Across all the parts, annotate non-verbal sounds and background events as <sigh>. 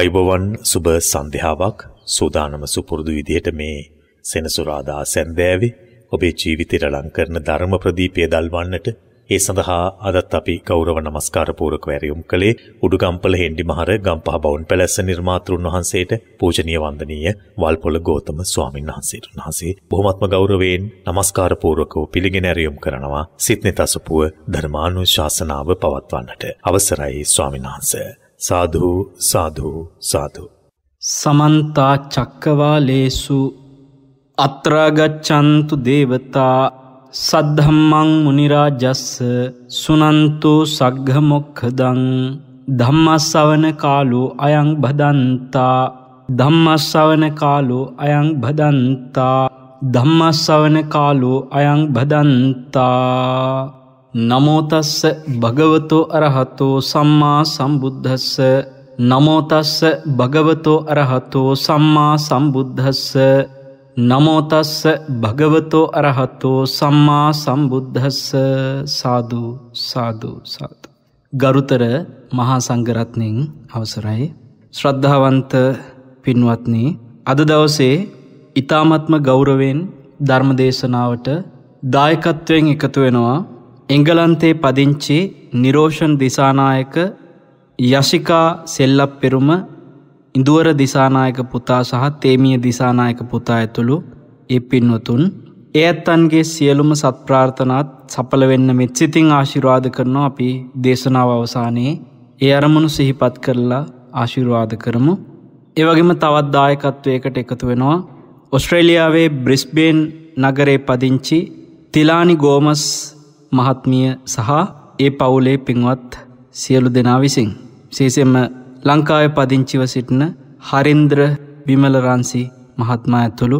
අයිබවන් සුබ සන්ධ්‍යාවක් සූදානම සුපුරුදු විදිහට මේ සෙනසුරාදා සැන්දෑවේ ඔබේ ජීවිතයට ලං කරන ධර්ම ප්‍රදීපය දල්වන්නට ඒ සඳහා අදත් අපි ගෞරව නමස්කාර පූරක වැරියුම් කළේ උඩුගම්පල හෙන්ඩි මහර ගම්පහ බවුන් පැලැස්ස නිර්මාතෘන් වහන්සේට පූජනීය වන්දනීය වල්පොළ ගෝතම ස්වාමින් වහන්සේට උන්වහන්සේ බොහොමත්ම ගෞරවයෙන් නමස්කාර පූර්වකව පිළිගෙන ඇරියුම් කරනවා සිත්නෙතසපුව ධර්මානුශාසනාව පවත්වන්නට අවසරයි ස්වාමින් වහන්සේ සාධූ සාධූ සාධූ. සමන්තා චක්කවාලේසු අත්‍රාගච්චන්තු දේවතා සද්ධම්මං මනිරාජස්ස සුනන්තු සග්ගමොක්හදං ධම්මස්සවන කාලු අයං බදන්තා ධම්මස්සවන කාලු අයං බදන්තා ධම්මස්සවන කාලු අයං බදන්තා නමෝතස්ස භගවතෝ අරහතෝ සම්මා සම්බුද්ධස්ස නමෝතස්ස භගවතෝ අරහතෝ සම්මා සම්බුද්ධස්ස නමෝතස්ස භගවතෝ අරහතෝ සම්මා සම්බුද්ධස්ස සාධූ සාධූ සාධ. ගරුතර මහා සංගරත්නෙන් අවසරයි. ශ්‍රද්ධාවන්ත පින්වත්නී අද දවසේ ඉතාමත්ම ගෞරවෙන් ධර්මදේශනාවට දායකත්වයෙන් එකතු වෙනවා එංගලන්තේ පදිංචි නිරෝෂන් දිසානායක යශිකා සෙල්ලප් පෙරුම ඉඳුවර දිසානායක පුතා සහ තේමිය දිසානායක පුතා ඇතුළු ඒ පින්වතුන් ඒ ඇත්තන්ගේ සියලුම සත්ප්‍රාර්ථනාත් සඵල වෙන්න මෙත් සිතින් ආශිර්වාද කරනවා අපි දේශනාව අවසානයේ ඒ අරමුණු සිහිපත් කරලා ආශිර්වාද කරමු. ඒ වගේම තවත් දායකත්වයකට එකතු වෙනවා ඔස්ට්‍රේලියාවේ බ්‍රිස්බේන් නගරේ පදිංචි තිලානි ගෝමස් මහත්මිය සහ ඒ පවුලේ පින්වත් සියලු දෙනා විසින්. සේසෙම ලංකාව පදිංචිව සිටින හරින්ද්‍ර විමලරන්සි මහත්මා ඇතුළු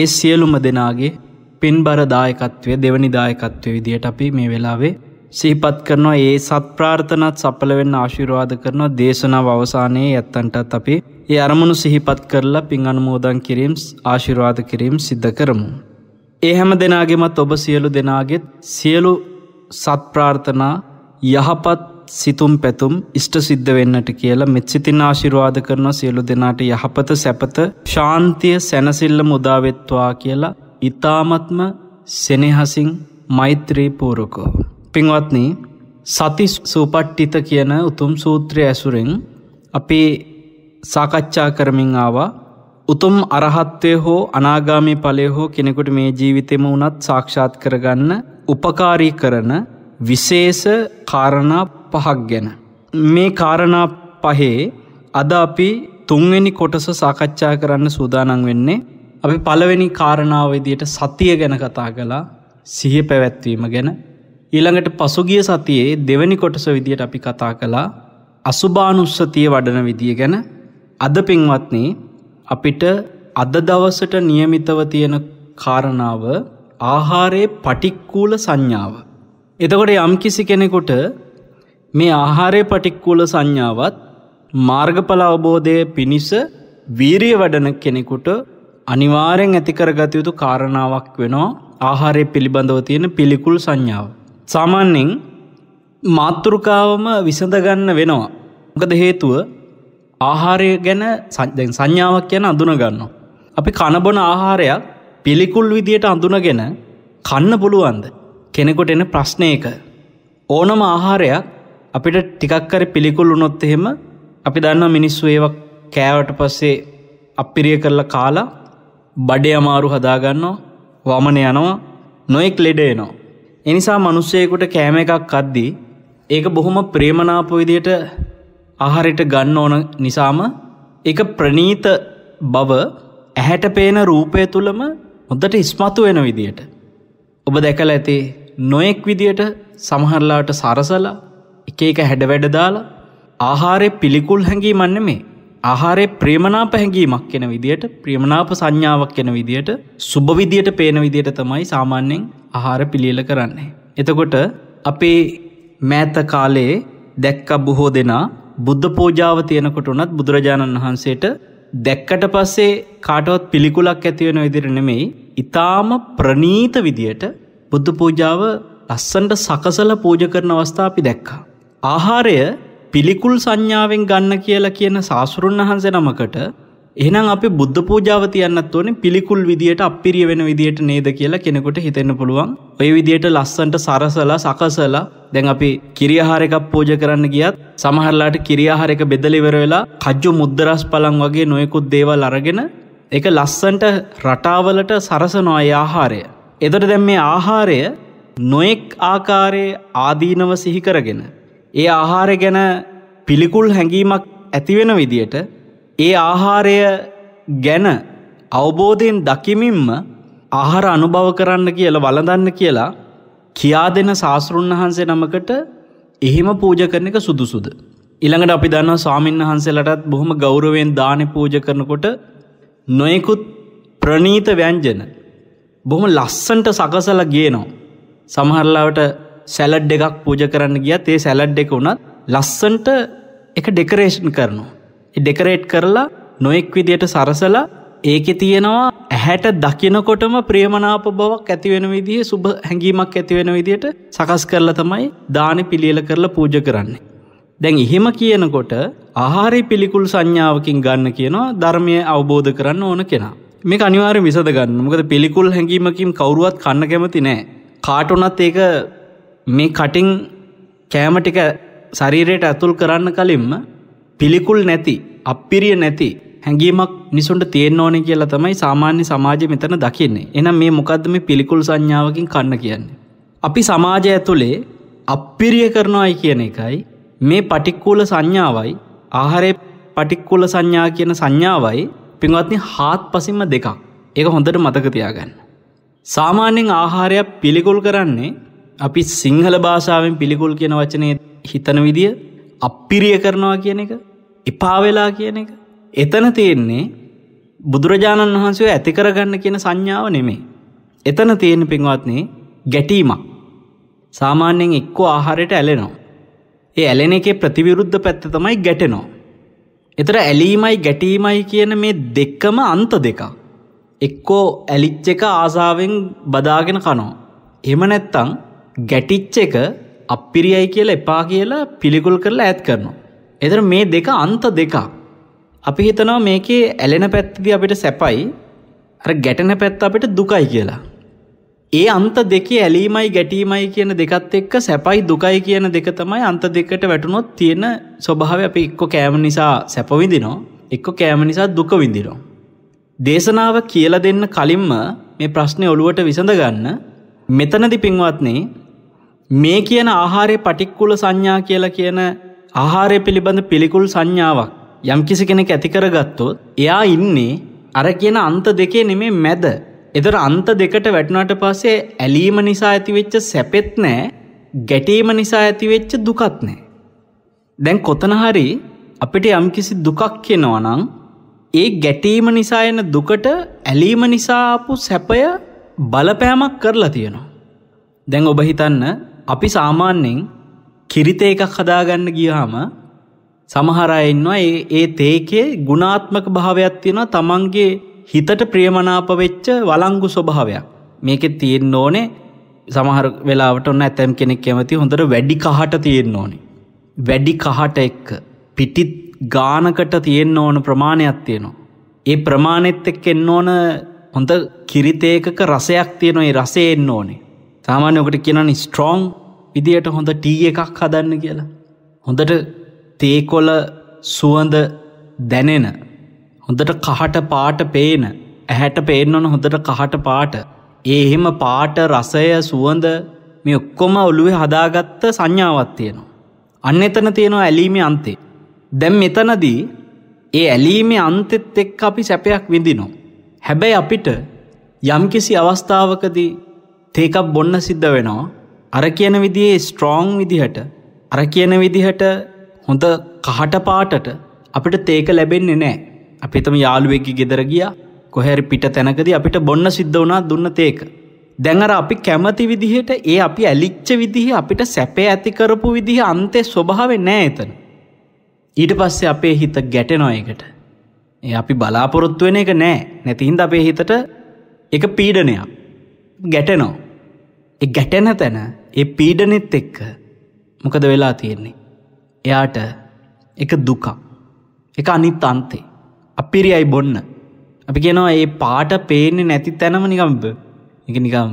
ඒ සියලුම දෙනාගේ පින්බර දායකත්වය දෙවනි දායකත්වය විදියට අපි මේ වෙලාවේ සිහිපත් කරනවා ඒ සත් ප්‍රාර්ථනත් සපල වෙන්න ආශිරවාද කරනවා දේශනාව අවසානයේ ඇත්තන්ටත් අපි ඒ අරමුණු සිහිපත් කරලා පින් අනුමෝදන් කිරීම් ආශිරවාද කිරීම් සිද්ධ කරමු. ඒ හැම දෙනාගෙමත් ඔබ සියලු දෙනාගෙත් සියලු සත්ප්‍රාර්ථනා යහපත් සිතුම් පැතුම් ඉෂ්ට සිද්ධ වෙන්නට කියලා මෙත් සිතින් ආශිරවාද කරනවා සියලු දෙනාට යහපත සැපත ශාන්තිය සැනසිල්ල මුදාවෙත්වා කියලා ඉතාමත්ම සෙනෙහසින් මෛත්‍රීපූරකෝ. පින්වත්නි සති සූපට්ටිත කියන උතුම් සූත්‍රය ඇසුරෙන් අපි සාකච්ඡා කරමින් ආවා උතුම් අරහත්වය හෝ අනාගාමි ඵලය හෝ කෙනෙකුට මේ ජීවිතෙම වුණත් සාක්ෂාත් කරගන්න උපකාරී කරන විශේෂ කාරණා පහක් ගැන. මේ කාරණා පහේ අද අපි තුන්වෙනි කොටස සාකච්ඡා කරන්න සූදානන් වෙන්නේ. අපි පළවෙනි කාරණාව විදියට සතිය ගැන කතා කළා සිහිය පැවැත්වීම ගැන. ඊළඟට පසුගිය සතියේ දෙවැනි කොටස විදියට අපි කතා කළා අසුභානුස්සතිය වඩන විදිය ගැන අද පින්වත්න්නේ අපිට අද දවසට නියමිතව තියෙන කාරණාව ආහාරයේ පටික්කූල සංඥාව. එතකොට යම්කිසි කෙනෙකුට මේ ආහාරය පටික්කූල සංඥාවත් මාර්ගඵල අවබෝධය පිණිස වීරිය වැඩන කෙනෙකුට අනිවාරයෙන් ඇතිකරගත යුතු කාරණාවක් වෙනවා ආහාරය පිළිබඳව තියෙන පිළිකුල් සංඥාව. සාමාන්‍යෙන් මාතෘකාවම විසඳගන්න වෙනවා. මොකද හේතුව ආහාරය ගැන සංඥාවක් කියන අඳුනගන්න. අපි කණබොන ආහාරයක් පිළිකුල් විදියට අඳුනගෙන කන්න පුළුවන්ද. කෙනෙකොට එන ප්‍රශ්නයක. ඕනම ආහාරයක් අපිට ටිකක්කර පිළිකුල් වුණොත් එහෙම අපි දන්න මිනිස්සු ඒවක් කෑවට පස්සේ අපිරිය කරලා කාලා බඩේ අමාරු හදාගන්නවා වමන යනවා නොයෙක් ලෙඩ එනවා. එනිසා මිනිස්සෙකුට කෑම එකක් අද්දී ඒක බොහොම ප්‍රේමනාප විදියට ආහාරයට ගන්න ඕන නිසාම එක ප්‍රනීත බව ඇහැට පේන රූපය තුළම හොඳට ඉස්මතු වෙන විදියට. ඔබ දැකල ඇති නොයෙක් විදියට සමහරලාට සරසලා එක එක හැඩවැඩ දාලා ආහාරය පිළිකුල් හැඟීමන්න මේ ආහාරය ප්‍රේමනාප හැඟීමක් කෙන විදියට ප්‍රියමනාප සංඥාවක් කෙන විදියට සුභ විදියට පේන විදියට තමයි සාමාන්‍යයෙන් ආහාර පිළියල කරන්නේ. එතකොට අපේ මෑත කාලයේ දැක්ක බොහෝ දෙනා බුද්ධ පූජාව තියෙනකොට උනත් බුදුරජාණන් වහන්සේට දැක්කට පස්සේ කාටවත් පිළිකුලක් ඇතිවෙන විදිර නෙමෙයි. ඉතාම ප්‍රනීත විදියට බුද්ධ පූජාව ලස්සන්ට සකසල පූජ කරන අවස්ථා අපි දැක්කා. ආහාරය පිළිකුල් සංඥාවෙන් ගන්න කියලා කියන සාසුරුන් වහන්සේ නමකට එහෙනම් අපි බුද්ධ පූජාව තියන්නත් ඕනේ පිළිකුල් විදියට අපිරිය වෙන විදියට නේද කියලා කෙනෙකුට හිතෙන්න පුළුවන්. ඔය විදියට ලස්සන්ට සරසලා සකසලා දැන් අපි කිරියාහාර එකක් පූජ කරන්න ගියත් සමහරලාට කිරියාහාර එක බෙදලා ඉවර වෙලා කජ්ජු මුද්දරස් පලන් වගේ නොයෙකුත් දේවල් අරගෙන ඒක ලස්සන්ට රටාවලට සරසනවා ඒ ආහාරය. එතකොට දැන් මේ ආහාරය නොයෙක් ආකාරයේ ආදීනව සිහි කරගෙන ඒ ආහාරය ගැන පිළිකුල් හැඟීමක් ඇති වෙන විදියට ඒ ආහාරය ගැන අවබෝධයෙන් දකිමින්ම ආහාර අනුභව කරන්න කියලා වළඳන්න කියලා කියා දෙන ශාස්තෘන් වහන්සේ නමකට එහෙම පූජ කරන එක සුදුසුද. ඉළඟට අපි දන්න ස්වාමීන් වහන්සේලටත් බොහොම ගෞරවෙන් දානය පූජ කරනකොට නොයෙකුත් ප්‍රනීත ව්‍යංජන බොහොම ලස්සන්ට සකසල ගේනවා. සමහරලාවට සැලඩ් එකක් පූජ කරන්න ගියත් ඒ සැලඩ් එක වුණත් ලස්සන්ට එක ඩෙකරේෂන් කරනවා. ඩෙකරේට් කරලා නොයෙක් විදියට සරසලා ඒකෙ තියෙනවා ඇහැට දකිනකොටම ප්‍රියමනාප බවක් ඇතිවෙන විදිහ සුබ හැඟීමක් ඇතිවෙන විදියට සකස් කරලා තමයි දානි පිළියල කරලා පූජ කරන්නේ. දැන් එහෙම කියනකොට ආහාරය පිළිකුල් සංඥාවකින් ගන්න කියනවා ධර්මය අවබෝධ කරන්න ඕන කෙනා. මේ අනිවාරය විසඳ ගන්න මොකද පිළිකුල් හැඟීමකින් කවරුවත් කන්න කැමති නෑ. කාටුනත් ඒක මේ කටින් කෑමටික ශරීරයට ඇතුල් කරන්න කලින්ම පිළිකුල් නැති අපිරිය නැති හැඟීමක් නිසුන්ට තියෙන් ඕන කියලා තමයි සාමාන්‍ය සමාජ මෙතන දකින්නේ එනම් මේ මොකක්ද මේ පිළිකුල් සංඥාවකින් කන්න කියන්නේ. අපි සමාජය ඇතුළේ අපිරිය කරනවායි කියන එකයි මේ පටික්කූල සංඥාවයි ආහරය පටික්කුල සංඥා කියන සංඥාවයි පින්වත්නි හාත් පසිම දෙකක් ඒක හොඳට මතකතියාගන්න. සාමාන්‍යෙන් ආහාරයක් පිළිකුල් කරන්නේ අපි සිංහල භාෂාවෙන් පිළිකුල් කියන වචනය හිතන විදිිය අපිරිය කරනවා කියන එක එපාවෙලා කියන එක එතන තියෙන්නේ බුදුරජාණන් වහන්සේ ඇති කරගන්න කියන සංඥාව නෙමේ. එතන තියෙන පින්වත්නේ ගැටීමක්. සාමාන්‍යයෙන් එක්කෝ ආහාරයට ඇලෙනවා. ඒ ඇලෙන එකේ ප්‍රතිවිරුද්ධ පැත්ත තමයි ගැටෙනවා. එතර ඇලීමයි ගැටීමයි කියන මේ දෙක්කම අන්ත දෙක. එක්කෝ ඇලිච්ච එක ආසාාවෙන් බදාගෙන කනෝ. එම නැත්තං ගැටිච්ච එක අපිරියයි කියලා එපා කියලා පිළිකුල් කරලා ඇත් කරනවා. එතර මේ දෙක අන්ත දෙකක්. අපි හිතනවා මේකේ ඇලෙන පැත්තිදි අපිට සැපයි අර ගැටන පැත්ත අපිට දුකයි කියලා. ඒ අන්ත දෙකේ ඇලීමයි ගැටීමයි කියන දෙකත් එක්ක සැපයි දුකයි කියන දෙක තමයි අන්ත දෙකට වැටුණොත් තියෙන ස්වභාව අපි එක්කො කෑම නිසා සැපවිඳිනෝ එක්කො කෑම නිසා දුක විඳිනෝ. දේශනාව කියල දෙන්න කලින්ම මේ ප්‍රශ්නය ඔළුවට විසඳගන්න මෙතනදි පින්වත්නේ මේ කියන ආහාරය පටික්කුල සංඥා කියලා කියන ආහාරය පිළිබඳ පිළිකුල් සංඥාවක් යම් කිසි කෙනෙක් ඇතිකරගත්තොත් එයා ඉන්නේ අර කියන අන්ත දෙකේ නෙමේ මැද. එතර අන්ත දෙකට වැටුණට පස්සේ ඇලීම නිසා ඇතිවෙච්ච සැපෙත් නෑ ගැටීම නිසා ඇතිවෙච්ච දුකත් නෑ. දැන් කොතනහරි අපිට යම්කිසි දුකක් කෙනවනං ඒ ගැටීම නිසා එන දුකට ඇලීම නිසාපු සැපය බලපෑමක් කරලා තියෙනවා. දැන් ඔබ හිතන්න අපි සාමාන්‍යෙන් කිරිත එකක් හදාගන්න ගියහම සමහර අය ඉන්නවා ඒ ඒ තේකේ ගුණාත්මක භාවයක් තියෙනවා තමන්ගේ හිතට ප්‍රියමනාප වෙච්ච වළංගු ස්වභාවයක්. මේකේ තියෙන්න ඕනේ සමහර වෙලාවට ඔන්න ඇතම් කෙනෙක් කැමති හොඳට වැඩි කහට තියෙන්න ඕනේ. වැඩි කහට එක්ක පිටිත් ගානකට තියෙන්න ඕන ප්‍රමාණයක් තියෙනවා. ඒ ප්‍රමාණෙත් එක්ක එන්න ඕන හොඳ කිරිතේකක රසයක් තියෙනවා. ඒ රසය එන්න ඕනේ. සාමාන්‍ය ඔකට කියනවනේ ස්ට්‍රොං විදියට හොඳ ටී එකක් හදන්න කියලා. හොඳට තේකොල සුවඳ දැනෙන. හොඳට කහට පාට පේන ඇහැට පේන්න ඕන හොඳට කහට පාට. ඒ එහෙම පාට රසය සුවඳ මේ ඔක්කොම ඔළුවේ හදාගත්ත සංඥාවක් තියෙනවා. අන්න එතන තියෙනවා ඇලීමේ අන්තේ. දැන් මෙතනදී ඒ ඇලීමේ අන්තෙත් එක්ක අපි සැපයක් විඳිනවා. හැබැයි අපිට යම්කිසි අවස්ථාවකදී තේකක් බොන්න සිද්ධ වෙනවා. අර කියන විදියේ ස්ට්‍රෝං විදිහට අර කියන විදිහට හොඳ කහට පාටට අපිට තේක ලැබෙන්නේ නෑ අපි තම යාළුවෙක්කි ගෙදර ගිය කොහැරි පිට තැනකද අපිට බොන්න සිද්ධ වනා දුන්න තේක. දැඟර අපි කැමති විදිහට ඒ අපි ඇලිච්ච විදිහ අපිට සැපේ ඇතිකරපු විදිහ අන්තේ ස්වභාව නෑ එතන. ඊට පස්සේ අපේ හිත ගැටනොයකට. ඒ අපි බලාපොරොත්තු වෙන එක නෑ නැතිහින්ද අපේ හිතට එක පීඩනයක් ගැටනෝ. ගැටෙන තැන ඒ පීඩනෙත් එක්ක මොකද වෙලා තියෙන්නේ. එයාට එක දුකක් එක අනිත් අන්තේ. අපිරියයි බොන්න. අපි කියනවා ඒ පාට පේන්නේ නැති තැනම නිකම්බ එක නිකම්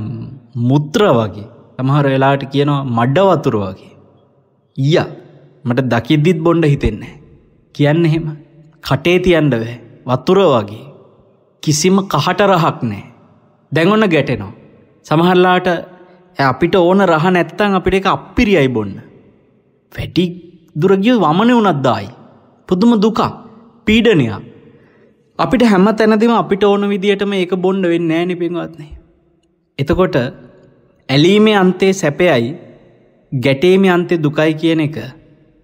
මුත්‍ර වගේ තමහර වෙලාට කියනවා මඩ වතුර වගේ. ඊය මට දකිද්දිත් බොන්ඩ හිතෙන්නේ. කියන්න එහෙම කටේ තියන්ඩ වේ වතුර වගේ කිසිම කහට රහක් නෑ දැඟොන්න ගැටෙනවා. සමහරලාට අපිට ඕන රහ නැත්තං අපිට එක අපිරියයි බොන්න. වැඩි දුරගිය වමන වනත්දායි. පුදුම දුකක් පීඩනයක්. අපිට හැම තැනදිම අපිට ඕන විදිහටම ඒක බොන්්ඩ වෙන්න ෑන පින්වත්න්නේ. එතකොට ඇලීමේ අන්තේ සැපයයි ගැටේමේ අන්තේ දුකයි කියන එක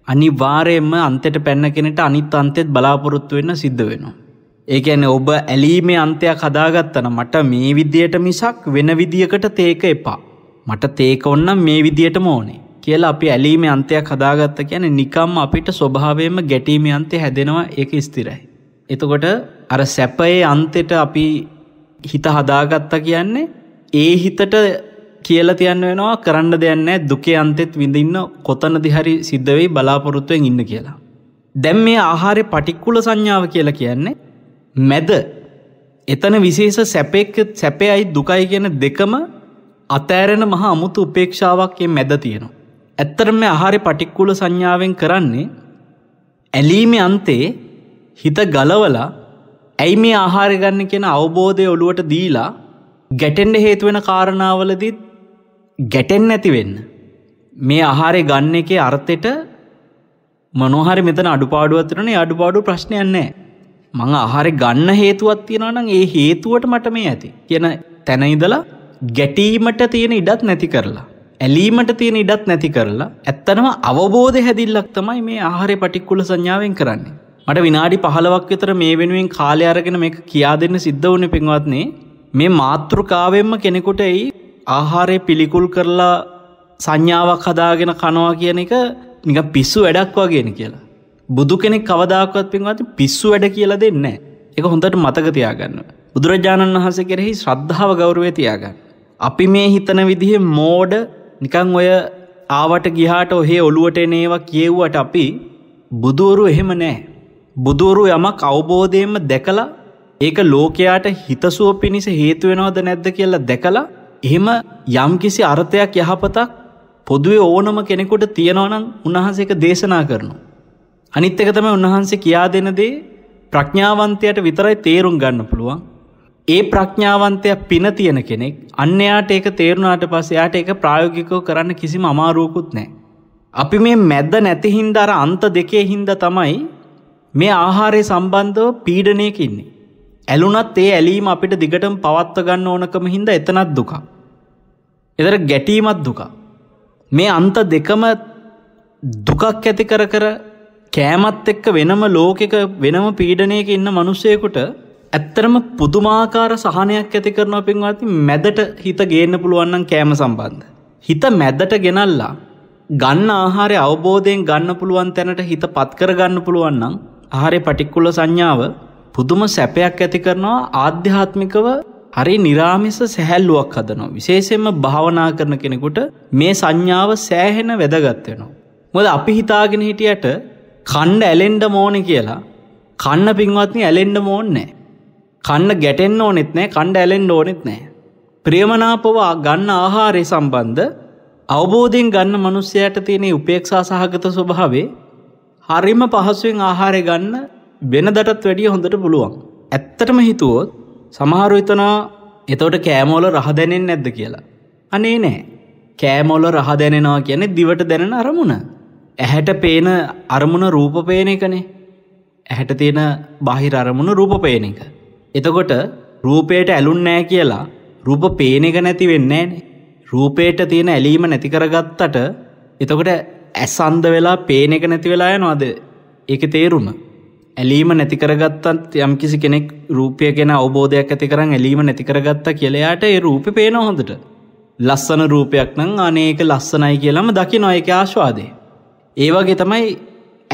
අනිවාරයෙන්ම අන්තයට පැන්න කෙනට අනිත් අන්තෙත් බලාපොරොත්තු වෙන්න සිද්ධ වෙනවා. ඒක ඇන ඔබ ඇලීමේ අන්තයක් හදාගත්තන මට මේ විදියට මිසක් වෙන විදිියකට තේක එපා. මට තේක ඔන්නම් මේ විදියටම ඕනේ කියලා අපි ඇලීම අන්තයක් හදාගත්ත කියන නිකම් අපිට ස්වභාවයෙන්ම ගැටීම අන්තය හැදෙනවා ඒක ස්තිරයි. එතකොට අර සැපයේ අන්තෙට අපි හිත හදාගත්තා කියන්නේ ඒ හිතට කියලා තියන්න වෙනවා කරන්න දෙයන්නෑ දුකේ අන්තෙත් විඳින්න කොතන දිහරි සිද්ධවෙයි බලාපොරොත්තුවෙන් ඉන්න කියලා. දැම් මේ ආහාරය පටික්කුල සංඥාව කියලා කියන්නේ මැද එතන විශේෂ සැපෙක් සැපයයි දුකයි කියන දෙකම අතෑරෙන මහා අමුතු උපේක්ෂාවක්ගේ මැද තියෙනවා. ඇත්තටම මේ ආහාරය පටික්කුල සංඥාවෙන් කරන්නේ ඇලීමේ අන්තේ හිත ගලවලා ඇයි මේ ආහාරය ගන්න කියන අවබෝධය ඔළුවට දීලා ගැටෙන්ඩ හේතුවෙන කාරණාවලදීත් ගැටෙන් නැතිවෙන්න. මේ ආහාරය ගන්න එකේ අර්ථයට මනොහරි මෙතන අඩුපාඩුවත්තරන අඩුපාඩු ප්‍රශ්නයන්නේ. මං ආහාරය ගන්න හේතුවත් තියෙනනම් ඒ හේතුවට මට මේ ඇති කියන තැනයිදලා ගැටීමට තියෙන ඉඩත් නැති කරලා. ඇලීමට තියෙන ඉඩත් නැති කරලා ඇත්තනම අවබෝධ හැදිල්ලක් තමයි මේ ආහාරය පටික්කුල සංඥාවෙන් කරන්නේ. මට විනාඩි පහලවක් විතර මේ වෙනුවෙන් කාලය අරගෙන මේක කියා දෙන්න සිද්ධ වුණ පින්වත්නේ මේ මාතෘකාවෙන්ම කෙනෙකුට එයි ආහාරය පිළිකුල් කරලා සංඥාවක් හදාගෙන කනවා කියන එක නික පිස්සු වැඩක් වගෙන කියලා. බුදු කෙනෙක් කවදාකවත් පින්වත් පිස්සු වැඩ කියලා දෙන්නේ නැහැ. ඒක හොඳට මතක තියාගන්න. බුදුරජාණන් වහන්සේ කෙරෙහි ශ්‍රද්ධාව ගෞරවය තියාගන්න. අපි මේ හිතන විදිහේ මෝඩ නිකං ඔය ආවට ගිහාට ඔහේ ඔළුවට එනේවා කියෙව්වට අපි බුදුවරු එහෙම නෑ. බුදුවරු යමක් අවබෝධයෙන්ම දැකලා ඒක ලෝකයාට හිතසුව පිණිස හේතුවෙනවද නැද්ද කියලා දැකලා එහෙම යම්කිසි අර්ථයක් යහපතක් පොදුවේ ඕනම කෙනෙකුට තියෙනවනම් උන්වහන්සේ එක දේශනා කරනු. අනිත් එක තමයි උන්වහන්සේ කියා දෙන දේ ප්‍රඥාවන්තයට විතරයි තේරුම් ගන්න පුළුවන් ඒ ප්‍රඥාවන්තයක් පින තියෙන කෙනෙක් අන්න එයාට ඒක තේරුණාට පස්සේ එයාට ඒක ප්‍රායෝගිකව කරන්න කිසිම අමාරුවකුත් නැහැ. අපි මේ මැද්ද නැති හින්දා අර අන්ත දෙකේ හින්දා තමයි මේ ආහාරය සම්බන්ධව පීඩනයක ඉන්නේ. ඇලුනත් ඒ ඇලීම අපිට දිගටම පවත්ව ගන්න ඕනකම හින්දා එතනත් දුකක්. එතන ගැටීමත් දුකක්. මේ අන්ත දෙකම දුකක් ඇති කර කර කෑමත් එක්ක වෙනම ලෝකෙක වෙනම පීඩනයක ඉන්න මිනිසෙකුට ඇත්තරම පුදුමාකාර සහනයක් ඇති කරන පින්වාති මැදට හිත ගේන්න පුළුවන්නන් කෑම සම්බන්ධ. හිත මැද්දට ගෙනල්ලා ගන්න ආහාරය අවබෝධයෙන් ගන්න පුළුවන් තැනට හිත පත්කර ගන්න පුළුවන්නම් ආහාරය පටික්කුල සංඥාව පුදුම සැපයක් ඇති කරනවා ආධ්‍යාත්මිකව හරි නිරාමිස සැහැල්ලුවක් හදනවා. විශේෂයෙන්ම භාවනා කරන කෙනෙකුට මේ සංඥාව සෑහෙන වැදගත් වෙනවා. මොකද අපි හිතාගෙන හිටියට කණ්ඩ ඇලෙන්න ඕනේ කියලා කන්න පින්වත්නි ඇලෙන්න ඕනේ නැහැ. කන්න ගැටෙන්න ඕනෙත් නෑ කණ්ඩ ඇලෙන්ඩ ඕනෙත් නෑ. ප්‍රියමනාපවා ගන්න ආහාරය සම්බන්ධ අවබෝධයෙන් ගන්න මනුස්්‍යයට තියෙනෙ උපේක්ෂා සහගත ස්වභාවේ හරිම පහසුවෙන් ආහාරය ගන්න වෙනදටත් වැඩිය හොඳට පුළුවන්. ඇත්තටම හිතුවොත් සමහරුහිතනා එතවට කෑමෝල රහදැනෙන් නැද්ද කියලා. අනේ නෑ කෑමෝල රහදැනෙනවා කියන්නේ දිවට දැනෙන අරමුණ. ඇහැට පේන අරමුණ රූපපේන එකනේ. ඇහැට තියෙන බාහිර අරමුණ රූපපේන එක. එතකොට රූපයට ඇලුන් නෑ කියලා රූප පේන එක නැති වෙන්නේ රූපයට තියෙන ඇලීම නැති කරගත්තට එතකොට ඇසන්ද වෙලා පේන එක නැති වෙලා යනවාද ඒක තේරුම ඇලීම නැති කරගත්තත් යම්කිසි කෙනෙක් රූපය ගැන අවබෝධයක් ඇති කරන් ඇලීම නැති කරගත්තා කියලයාට ඒ රූපෙ පේන හොඳට ලස්සන රූපයක් නම් අනේක ලස්සනයි කියලාම දකිනවා ඒක ආශවාදේ ඒ වගේ තමයි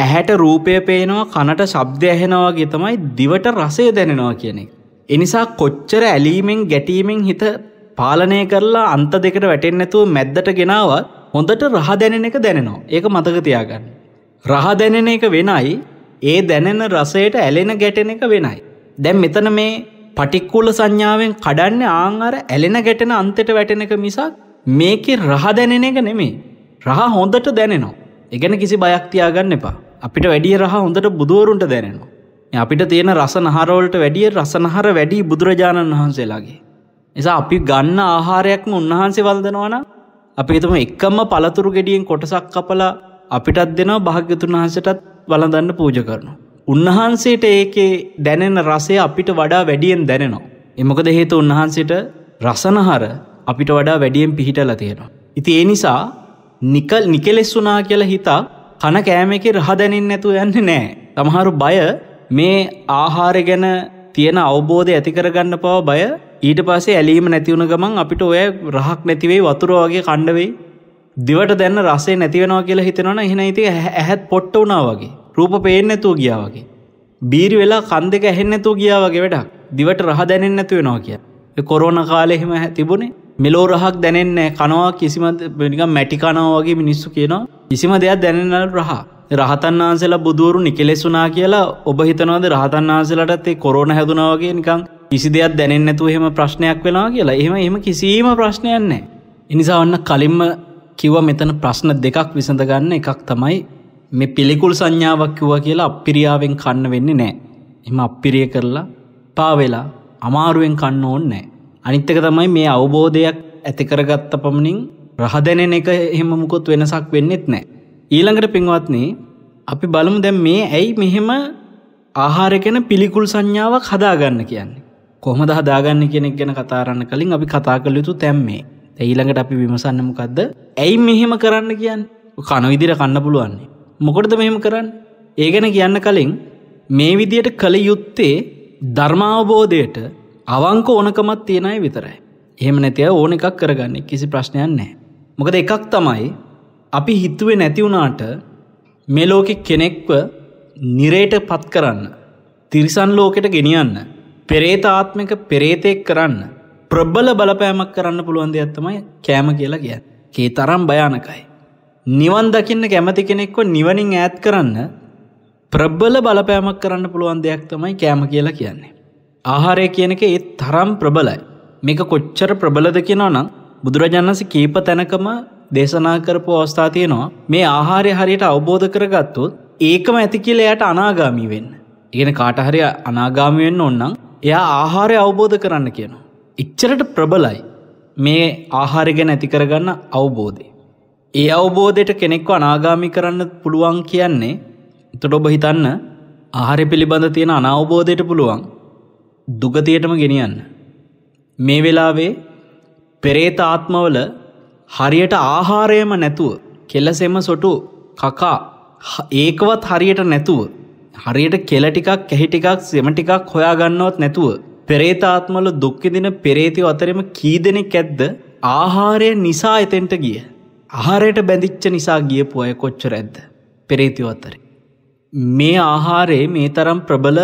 ඇහැට රූපය පේනවා කනට ශබ්ද ඇහෙනවාගේ තමයි දිවට රසය දැනෙනවා කියන එක. එනිසා කොච්චර ඇලීමෙන් ගැටීමෙන් හිත පාලනය කරලා අන්ත දෙකට වැටෙන්නැතුව මැද්දට ගෙනාවත් හොඳට රහ දැනෙන එක දැනෙනවා. ඒක මතක තියාගන්න. රහ දැනෙන එක වෙනයි ඒ දැනෙන රසයට ඇලෙන ගැටෙන එක වෙනයි. දැන් මෙතන මේ පටික්කුල සංඥාවෙන් කඩන්න ආං අර ඇලෙන ගැටෙන අන්තෙට වැටෙන එක මිසක් මේකේ රහ දැනෙන එක නෙමේ. රහ හොඳට දැනෙනවා. එකන කිසි බයක් තියාගන්න එපා. අපිට වැඩිය රහ හොඳට බුදුවරුන්ට දැනෙනවා. අපිට තියෙන රස නහරවලට වැඩිය රසනහර වැඩි බුදුරජාණන් වහන්සේලාගේ. නිසා අපි ගන්න ආහාරයක්ම උන්වහන්සේ වල්දනවන අපි එතම එක්කම්ම පළතුරු ගෙඩියෙන් කොටසක් කපලා අපිටත් දෙනවා භාග්‍යතුන් වහන්සටත් වලඳන්න පූජ කරනවා. උන්වහන්සේට ඒකේ දැනෙන රසය අපිට වඩා වැඩියෙන් දැනෙනවා. එමකද හේතු උන්වහන්සේට රසනහර අපිට වඩා වැඩියෙන් පිහිටලා තියෙනවා. ඉති ඒ නිසා නිකල් නිකෙලෙස් වුනා කියලා හිතා කන කෑම එක රහ දැනින් නැතු යන්නේ නෑ. සමහරු බය මේ ආහාර ගැන තියෙන අවබෝධය ඇති කරගන්න පව බය ඊට පස්සේ ඇලීම නැතිවුණ ගමන් අපිට ඔය රහක් නැතිවෙයි වතුර වගේ කණ්ඩවෙයි. දිවට දැන්න රසේ නැතිවෙනවා කියලා හිතෙනවන එහෙන ඉති ඇහැත් පොට්ට වුණා වගේ. රූප පේෙන් නැතුව ගියා වගේ. බීරි වෙලා කන් දෙක ඇහෙන් නැතුව ගියා වගේ වැඩක් දිවට රහ දැනෙන් නැතුවෙනවා කිය. කොරෝණ කාලෙහෙම තිබුණේ මෙලෝ රහක් දැනෙන්න කනවා කිසිම නික මැටිකනාව වගේ මිනිස්සු කියනවා කිසිම දෙයක් දැනෙන්නට රහ රහතන් වහන්සේලා බුදුවරු නිකෙලෙස්සුනා කියලා ඔබ හිතනවාද රහතන් වහන්සේලාටත් ඒ කොරෝණ හැදුනා වගේ නිකන් කිසි දෙයක් දැනෙන්නේ නැතුව එහෙම ප්‍රශ්නයක් වෙනවා කියලා. එහෙම එහෙම කිසිම ප්‍රශ්නයක් නැහැ. ඒ නිසා ඔන්න කලින්ම කිව්වා මෙතන ප්‍රශ්න දෙකක් විසඳ ගන්න එකක් තමයි මේ පිළිකුල් සංඥාවක් කිව්වා කියලා අපිරියාවෙන් කන්න වෙන්නේ නැහැ. එහෙම අපිරිය කරලා පාවෙලා අමාරුවෙන් කන්න ඕනේ නැහැ. අනිත්තක තමයි මේ අවබෝධයක් ඇතිකරගත්ත පමණින් රහදැනෙන එක එහෙම මුකොත් වෙනසක් වෙන්නෙත් නෑ. ඊළඟට පින්වත්නේ අපි බලමු දැන් මේ ඇයි මෙහෙම ආහාරකෙන පිළිකුල් සංඥාවක් හදාගන්න කියන්නේ. කොහොමද හදාගන්න කෙනෙක් ගැන කතාරන්න කලින් අපි කතා කළ යුතු තැම්මේ. ඊළඟට අපි විමසන්න මොකද්ද? ඇයි මෙහෙම කරන්න කියන්නේ? කන විදිහට කන්න පුළුවන්නේ. මොකටද මෙහෙම කරන්නේ? ඒ ගැන කියන්න කලින් මේ විදියට කළ යුත්තේ ධර්මාවබෝධයට අවංක ඕනකමත් තියෙනයි විතරයි. එහෙම නැතිය ඕන එකක් කරගන්නේ කිසි ප්‍රශ්නයක් නෑ. මොකද එකක් තමයි අපි හිතුවේ නැතිවුණාට මෙලෝකෙ කෙනෙක්ව නිරේට පත් කරන්න. තිරිසන් ලෝකෙට ගෙනියන්න. පෙරේතාත්මික පෙරේතෙක් කරන්න. ප්‍රබ්බල බලපෑමක් කරන්න පුළුවන් දෙයක් තමයි කෑම කියලා කියන්න. කේ තරම් භයානකයි. නිවන් දකින්න කැමති කෙනෙක්ව නිවනින් ඈත් කරන්න ප්‍රබ්බල බලපෑමක් කරන්න පුළුවන් දෙයක් තමයි කෑම කියලා කියන්නේ. ආහාරය කියන එක ඒ තරම් ප්‍රබලයි. මේක කොච්චර ප්‍රබලද කියනවා නම් බුදුරජාණන්ස කීප තැනකම දේශනා කරපු අවස්ථා තියෙනවා මේ ආහාරය හරියට අවබෝධ කරගත්තොත් ඒකම ඇති කියලා එයාට අනාගාමී වෙන්න. ඉගෙන කාට හරි අනාගාමී වෙන්න ඕන නම් එයා ආහාරය අවබෝධ කරන්න කියනවා. ඉච්චරට ප්‍රබලයි මේ ආහාරය ගැන ඇති කරගන්න අවබෝධය. ඒ අවබෝධයට කෙනෙක්ව අනාගාමී කරන්න පුළුවන් කියන්නේ එතකොට ඔබ හිතන්න ආහාරය පිළිබඳ තියෙන අනවබෝධයට පුළුවන් දුගතියටම ගෙනියන්න. මේ වෙලාවේ පෙරේත ආත්මවල හරියට ආහාරයම නැතුව කෙලසෙම සොටු කකා ඒකවත් හරියට නැතුව හරියට කෙල ටිකක් කැහි ටිකක් සෙම ටිකක් හොයාගන්නවත් නැතුව පෙරේත ආත්මවල දුක් විඳින පෙරේතයෝ අතරෙම කී දෙනෙක් ඇද්ද ආහාරය නිසා එතෙන්ට ගිය ආහාරයට බැඳිච්ච නිසා ගියපු අය කොච්චර ඇද්ද පෙරේතයෝ අතරේ මේ ආහාරයේ මේ තරම් ප්‍රබල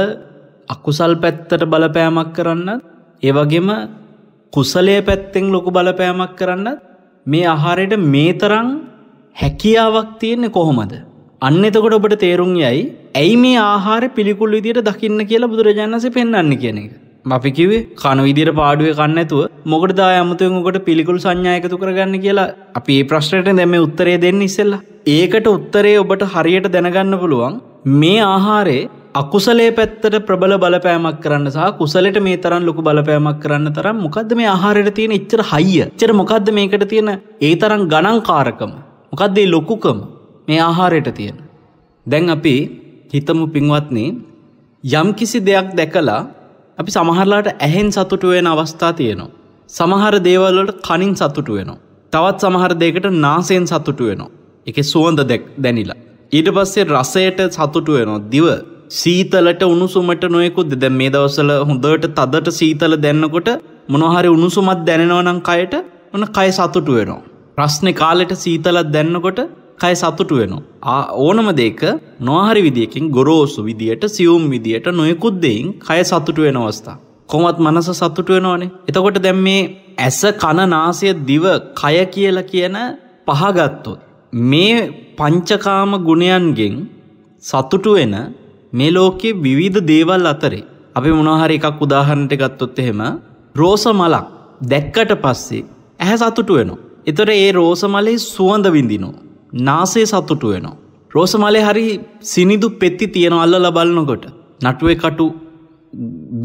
අකුසල් පැත්තට බලපෑමක් කරන්නත් ඒවගේම කුසලය පැත්තෙන් ලොකු බලපෑමක් කරන්නත් මේ අහාරයට මේ තරං හැකියාවක් තියෙන්නේ කොහොමද. අන්න එතකොට ඔබට තේරුම් යයි ඇයි මේ ආහාර පිළිකුල් විදියට දකින්න කියලා බුදුරජාණන්සේ පෙන්වන්න කියන එක. අපි කිව්වේ කන විදියට පාඩුවේ කන්න ඇතුව මොකට දා අමුතුවෙන් ඔකට පිළිකුල් සංඥා එකතු කරගන්න කියලා අපි ඒ ප්‍රශ්නයට දැන් මේ උත්තරේ දෙන්න ඉස්සෙල්ලා. ඒකට උත්තරේ ඔබට හරියට දැනගන්න පුළුවන් මේ ආහාරේ අකුසලේ පැත්තට ප්‍රබල බලපෑමක් කරන්න සහ කුසලට මේ තරන් ලොකු බලපෑමක් කරන්න තරම් මොකද මේ ආහාරයට තියෙන එච්චර හයිය චර මොකක්ද මේකට තියෙන ඒ තරම් ගණංකාරකම මොකක්දේ ලොකුකම මේ ආහාරයට තියෙන. දැන් අපි හිතමු පින්වත්න යම් කිසි දෙයක් දැකලා අපි සමහරලාට ඇහෙන් සතුටු වෙන අවස්ථා තියෙනවා. සමහර දේවල්වලට කනින් සතුටු වෙනවා. තවත් සමහර දෙයකට නාසයෙන් සතුටු වෙනවා. එක සුවඳ දැනිලා. ඊට පස්සේ රසයට සතුටු වෙනවා දිව සීතලට උණුසුමට නොයෙකුද දැන් මේ දවසල හොඳට තදට සීතල දැන්නකොට මොනහරි උණුසුමත් දැනෙනවනම් කයට ඔන්න කය සතුටු වෙනවා. ප්‍රශ්නේ කාලෙට සීතලක් දැන්නකොට කය සතුටු වෙනවා. ඕනම දෙක නොහරි විදියකින් ගොරෝසු විදියට සියුම් විදියට නොයෙකුත් දෙයින් කය සතුටු වෙන අවස්ථා. කොහොමත් මනස සතුටු වෙනවනේ. එතකොට දැන් මේ ඇස කන නාසය දිව කය කියලා කියන පහ ගත්තොත් මේ පංචකාම ගුණයන්ගෙන් සතුටු වෙන මේ ලෝකයේ විවිධ දේවල් අතරේ අපි මොනහරි එකක් උදාහරණට ගත්තොත් එහෙම රෝස මලක් දැක්කට පස්සේ ඇහැ සතුටු වෙනවා. එතකොට ඒ රෝස මලේ සුවඳ විඳිනවා. නාසය සතුටු වෙනවා. රෝස මලේ හරි සිනිඳු පෙති තියෙන අල්ලලා බලනකොට නටුවේ කටු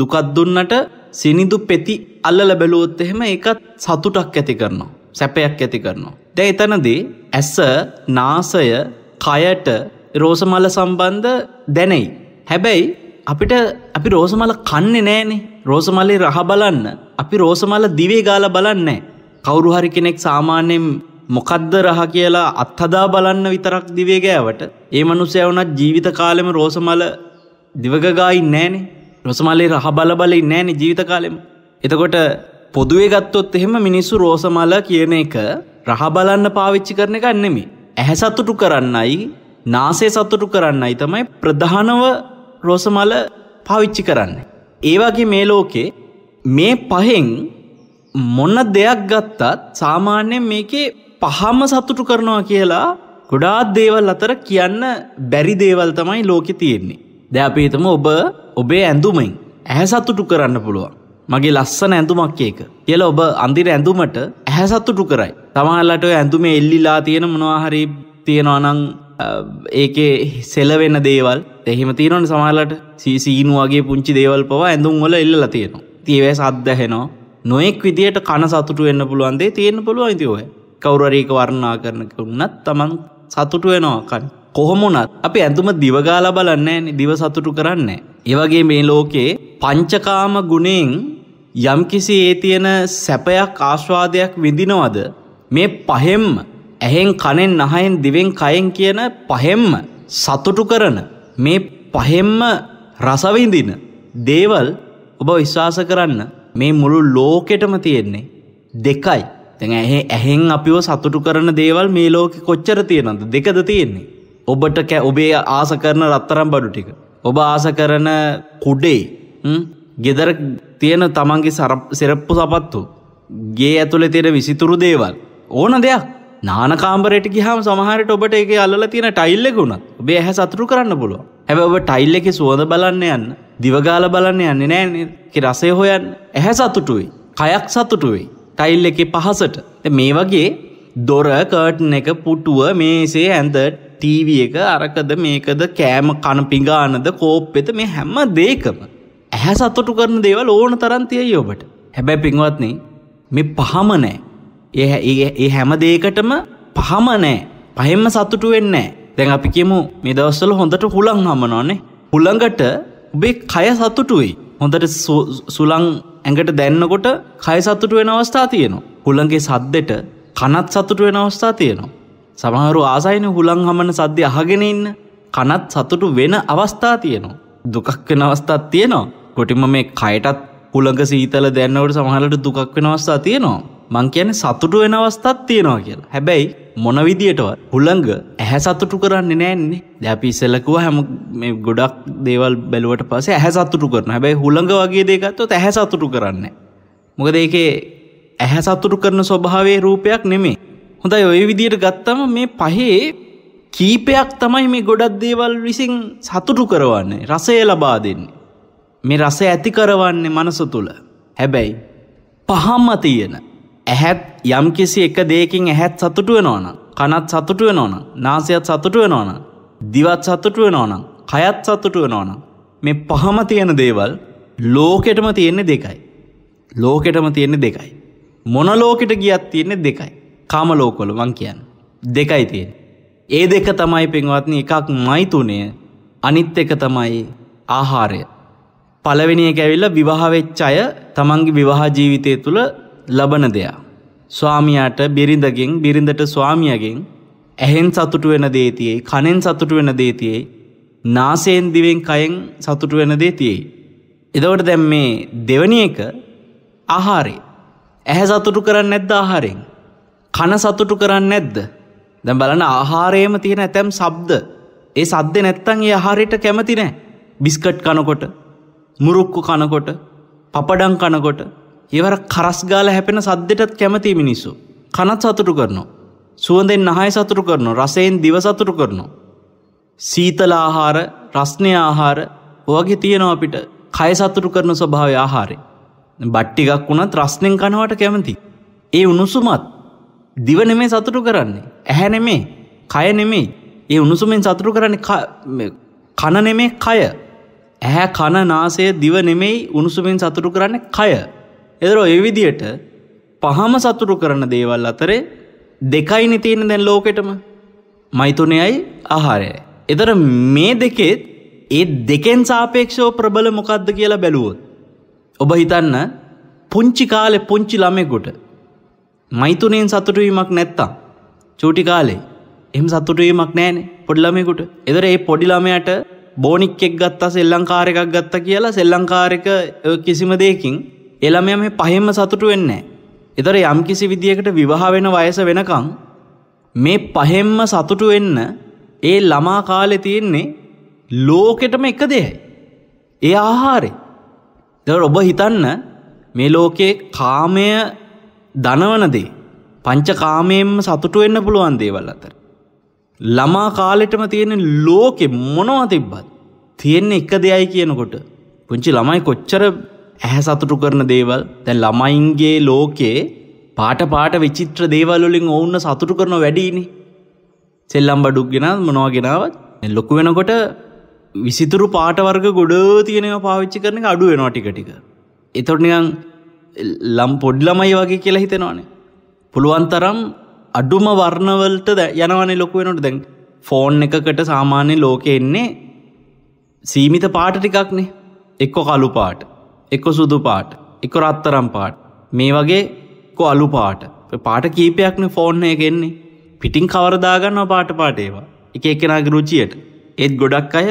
දුකක් දුන්නට සිනිඳු පෙති අල්ලලා බැලුවොත් එහෙම ඒකත් සතුටක් ඇති කරනවා. සැපයක් ඇති කරනවා. දැන් එතනදී ඇස, නාසය, කයට රෝස මල සම්බන්ධ දැනෙයි. හැබැයි අපිට අපි රෝසමල කන්නේ නෑනේ රෝසමලේ රහ බලන්න අපි රෝසමල දිවේ ගාල බලන්නේ කවුරු හරි කෙනෙක් සාමාන්‍යයෙන් මොකද්ද රහ කියලා අත්හදා බලන්න විතරක් දිවේ ගෑවට ඒ මනුස්සයා වුණත් ජීවිත කාලෙම රෝසමල දිවගගායි නෑනේ රෝසමලේ රහ බල බල ඉන්නේ නෑනේ ජීවිත කාලෙම එතකොට පොදුවේ ගත්තොත් එහෙම මිනිස්සු රෝසමල කියන එක රහ බලන්න පාවිච්චි කරන එක නෙමෙයි ඇහැ සතුටු කරන්නයි නාසය සතුටු කරන්නයි තමයි ප්‍රධානව රෝසමල පාවිච්චි කරන්න. ඒවාගේ මේ ලෝකේ මේ පහෙන් මොන්න දෙයක් ගත්තත් සාමාන්‍යයෙන් මේකේ පහම සතුටු කරනවා කියලා ගොඩාත් දේවල් අතර කියන්න බැරි දේවල් තමයි ලෝකෙ තියෙන්නේ. දැ අපේතම ඔබ ඔබේ ඇඳුමෙන් ඇහැ සතුටු කරන්න පුළුවන්. මගේ ලස්සන ඇඳුමක් ඒක කියල ඔබ අඳිර ඇඳුමට ඇහැ සතුටු කරයි. තමාල්ලට ඇඳුමේ එල්ලිලා තියෙන මොනවාහරි තියෙනවනං ඒකේ සෙලවෙන්න දේවල් එහෙම තීරණ සමාලට සීනවාගේ පුංචි දේවල් පවා ඇඳුම් වල එල්ල තියෙනවා තියවැ සද්දහෙනවා නොයෙක් විදියට කන සතුටු වෙන්න පුළුවන්දේ තියෙන පුළුව අයිතිෝය කවුරරීක වර්ණා කරන කරුන්නත් තමන් සතුටු වෙනවාකන් කොහොමුණත් අපි ඇඳුම දිවගාලා බලන්නේ දිව සතුටු කරන්නේ. ඒවගේ මේ ලෝකේ පංචකාම ගුණෙන් යම්කිසි ඒ තියෙන සැපයක් ආශ්වාදයක් විඳිනවද මේ පහෙම්ම ඇහෙන් කනෙන් නහයෙන් දිවෙන් කයෙන් කියන පහෙම්ම සතුටු කරන මේ පහෙම්ම රසවිඳින දේවල් ඔබ විශ්වාස කරන්න මේ මුළු ලෝකෙටම තියෙන්නේ දෙකයි. දැන් ඇහි ඇහෙන් අපිව සතුටු කරන දේවල් මේ ලෝකෙ කොච්චර තියෙනවද? දෙකද තියෙන්නේ. ඔබට කැ ඔබේ ආස කරන රත්තරන් බඩු ටික. ඔබ ආස කරන කුඩේ ගෙදර තියෙන තමන්ගේ සරප් සෙරප්පු සපත්තු ගේ ඇතුළේ තියෙන විසිතුරු දේවල් ඕන දෙයක් නානකාම්බරයට ගිහාම සමහරට ඔබට එක අල්ල තියෙන ටයිල් එක වුණත් ඔබේ ඇහැ සතුරු කරන්න පුළුව හැබ ඔබ ටයිල් එක සුවඳ බලන්න යන්න දිවගාල බලන්න යන්නේ නෑනෙ රසේ හොයන් ඇහැ සතුටුයි කයක් සතුටුයි ටයිල් එක පහසට මේ වගේ දොර කර්ට්න එක පුටුව මේසේ ඇඳ ටීව එක අරකද මේකද කෑම කන පිගානද කෝප්පෙත මේ හැම්ම දේකම ඇහැ සතුටු කරන දේවල් ඕන තරන්තියයි ඔබට හැබැයි පින්වත්නේ මේ පහම නෑ ඒ හැම දේකටම පහම නෑ පහෙම සතුටු වෙන්නේ දැන් අපි කියමු මේ දවස්වල හොඳට හුලං හමනවානේ හුළඟට ඔබේ කය සතුටුයි හොඳට සුළං ඇඟට දැන්නකොට කය සතුටු වෙන අවස්ථා තියෙනවා හුළඟේ සද්දෙට කනත් සතුටු වෙන අවස්ථා තියෙනවා සමහරු ආසයින හුළං හමන සද්දේ අහගෙන ඉන්න කනත් සතුටු වෙන අවස්ථා තියෙනවා දුකක් වෙන අවස්ථාවක් තියෙනවා කොටිම මේ කයටත් හුළඟ සීතල දැන්නවට සමහලට දුකක් වෙන අවස්ථා තියෙනවා. මං කියන්නේ සතුටු වෙන අවස්ථාවක් තියෙනවා කියලා. හැබැයි මොන විදියටවත් හුළඟ ඇහැ සතුටු කරන්නේ නෑන්නේ දැපි ඉස්සෙල්ලකුව හැම ගොඩක් දේවල් බැලුවට පස්සේ ඇහැ සතුටු කරන හැබැයි හුළඟ වගේ දෙකත්තොත් ඇහැ සතුටු කරන්න මොකද ඒකේ ඇහැ සතුටු කරන ස්වභාවේ රූපයක් නෙමේ හොඳයි ඔය විදියට ගත්තම මේ පහේ කීපයක් තමයි මේ ගොඩක් දේවල් විසින් සතුටු කරවන්නේ රසය ලබා දෙන්නේ මේ රස ඇති කරවන්නේ මනස තුල. හැබැයි පහම තියෙන ඇහත් යම්කිසි එක දෙයකින් ඇහත් සතුටු වෙනවා නම්, කනත් සතුටු වෙනවා නම්, නාසයත් සතුටු වෙනවා නම්, දිවත් සතුටු වෙනවා නම්, කයත් සතුටු වෙනවා නම් මේ පහම තියෙන දේවල් ලෝකෙටම තියෙන්නේ දෙකයි. ලෝකෙටම තියෙන්නේ දෙකයි. මොන ලෝකෙට ගියත් තියෙන්නේ දෙකයි. කාම ලෝකවල මං කියන්නේ. දෙකයි තියෙන්නේ. ඒ දෙක තමයි පින්වත්නි එකක් මයිතුනේ අනිත් එක තමයි ආහාරය. පළවෙනි එක ඇවිල්ලා විවාහ වෙච්ච අය තමන්ගේ විවාහ ජීවිතය තුල ලබන දෙයක්. ස්වාමියාට බිරිඳගෙන් බිරිඳට ස්වාමියාගෙන් ඇහෙන් සතුටු වෙන දේ තියෙයි, කනෙන් සතුටු වෙන දේ තියෙයි, නාසයෙන් දිවෙන් කයෙන් සතුටු වෙන දේ තියෙයි. එතකොට දැන් මේ දෙවෙනි එක ආහාරය. ඇහැ සතුටු කරන්නේ නැද්ද ආහාරයෙන්? කන සතුටු කරන්නේ නැද්ද? දැන් බලන්න ආහාරයේම තියෙන ඇතම් ශබ්ද. ඒ ශබ්ද නැත්තම් ඒ ආහාරයට කැමති නැහැ. බිස්කට් කනකොට මුරුක්කු කනකොට පපඩං කනකොට ඒවර කරස්ගාල හැපෙන සද්දෙටත් කැමති මිනිස්සු. කනත් සතුටු කරනවා. සුවඳෙන් නහය සතුටු කරනවා රසයෙන් දිව සතුටු කරනවා. සීතල ආහාර රස්නය ආහාර ඔවගේ තියෙනවා අපිට කය සතුටු කරන ස්වභාව ආහාරය. බට්ටිකක් වුණත් රස්නෙන් කනවට කැමති. ඒ උණුසුමත් දිව නෙමේ සතුටු කරන්නේ. ඇහැ නෙමේ කය නෙමේ ඒ උණුසුමෙන් සතුටු කරන්නේ කන නෙමේ කය ඇහැ කන නාසය දිව නෙමෙයි උණුසුමින් සතුටු කරන්නේ කය. එදරෝ ඒ විදියට පහම සතුටු කරන දේවල් අතරේ දෙකයිනි තියෙන දැන් ලෝකෙටම. මෛතුනයයි ආහාරයයි. එතර මේ දෙකෙත් ඒ දෙකෙන් සාපේක්ෂව ප්‍රබල මොකක්ද කියලා බැලුවොත්. ඔබ හිතන්න පුංචි කාලේ පුංචි ළමෙකුට මෛතුනෙන් සතුටු වීමක් නැත්තම් චූටි කාලේ එහෙම සතුටු වීමක් නැහැනේ පොඩි ළමයෙකුට. එතකොට ඒ පොඩි ළමයාට බෝනික් එක් ගත්තා සෙල්ලංකාරයක් ගත්ත කියලා සෙල්ලංකාරක කිසිම දෙයකින් එළමයා මේ පහෙම සතුටු වෙන්නේ එතර යම් කිසි විදියකට විවාහ වෙන වයස වෙනකං මේ පහෙම්ම සතුටු වෙන්න ඒ ළමා කාලෙ තියෙන්නේ ලෝකෙටම එක දෙයයි. ඒ ආහාරේ. දර ඔබ හිතන්න මේ ලෝකයේ කාමය දනවනදේ. පංච කාමයෙන්ම සතුටු වෙන්න පුළුවන් දේවල් අතර. ළමා කාලෙටම තියෙන ලෝකෙ මොනවා තිබ්බත්. තියෙන්නේ එක දෙයයි කියනකොට. පුංචි ළමයි කොච්චර ඇහැ සතුටු කරන දේවල් දැන් ළමයින්ගේ ලෝකේ පාට පාට විචිත්‍ර දේවල් වලින් ඔවුන්න සතුටු කරන වැඩිනේ. සෙල්ලම් බඩුක් ගෙනත් මොනවා ගෙනාවත් ලොකු වෙනකොට විසිතුරු පාට වර්ග ගොඩ තියෙනවා පාවිච්චි කරන එක අඩු වෙනවා ටික ටික. එතකොට නිකන් ලම් පොඩි ළමයි වගේ කියලා හිතෙනවානේ. පුළුවන් තරම් අඩුම වර්ණවලට යනවනේ ලොකු වෙනකොට දැන් ෆෝන් එකකට සාමාන්‍ය ලෝකෙ එන්නේ සීමිත පාට ටිකක්නේ එක්ක කලු පාට එක්ක සුදු පාට එක රත්තරම් පාට මේ වගේ කො අලු පාට පාට කීපයක්න ෆෝර්න් එකෙන්නේ පිටින් කවරදාගන්නවා පාට පාටේවා එක එකෙනගේ රුචියට ඒත් ගොඩක් අය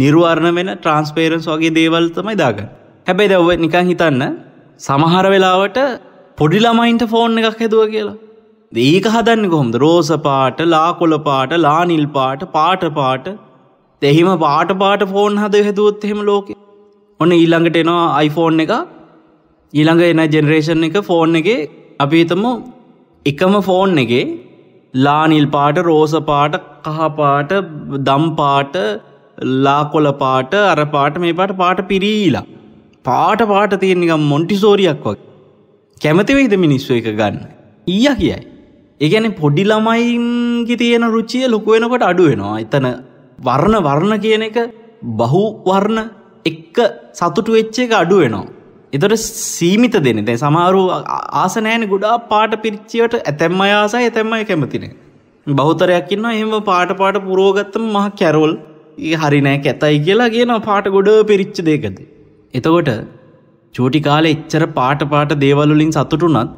නිර්වර්ණ වෙන ට්‍රන්ස්පේරන්ස් වගේ දේවල් තමයි දාගන්න හැබැයි දැව නිකං හිතන්න සමහර වෙලාවට පොඩි ළමයින්ට ෆෝන් එකක් හැදුව කියලා ඒක හදන්න කොහොමද රෝස පාට ලාකොල පාට ලානිල් පාට පාට පාට දෙහිම පාට පාට ෆෝන් හද හැදුවොත් එහෙම ලෝකෙ ඔන්න ඊළඟට එනවා අයිෆෝන් එක ඊළඟ එන ජෙනරේෂන් එක ෆෝන් එක අපි හිතම එකම ෆෝන් එක ලානිල් පාට රෝස පාට කහපාට දම්පාට ලාකොල පාට අර පාට මේ පාට පාට පිරීලා පාට පාට තියෙන්නිකම් මොන්ටිසෝරියක් වගේ කැමතිවෙයිද මිනිස්සු එක ගන්න ඊය කියයි ඒගැන පොඩි ළමයින්ගේ තියෙන රුචිය ලොකුවෙනකොට අඩුවෙනවා එතන වර්ණ වර්ණ කියන එක බහු වර්ණ එක්ක සතුටු වෙච්ච එක අඩු වෙනවා. එතට සීමිත දෙන දැ සමාරු ආසනෑන ගොඩා පාට පිරිච්චිවට ඇතැම්ම අයාසයි ඇතැම්මයි කැමතින. බෞතරයක් ඉන්න එහෙම පාට පාට පුරෝගත්තම මහ කැරෝල් ඒ හරිනෑ ඇතයි කියලා කියන පාට ගොඩ පිරිච්ච දෙකද. එතකොට චෝටි කාලේ එච්චර පාට පාට දේවල්ලින් සතුටුනත්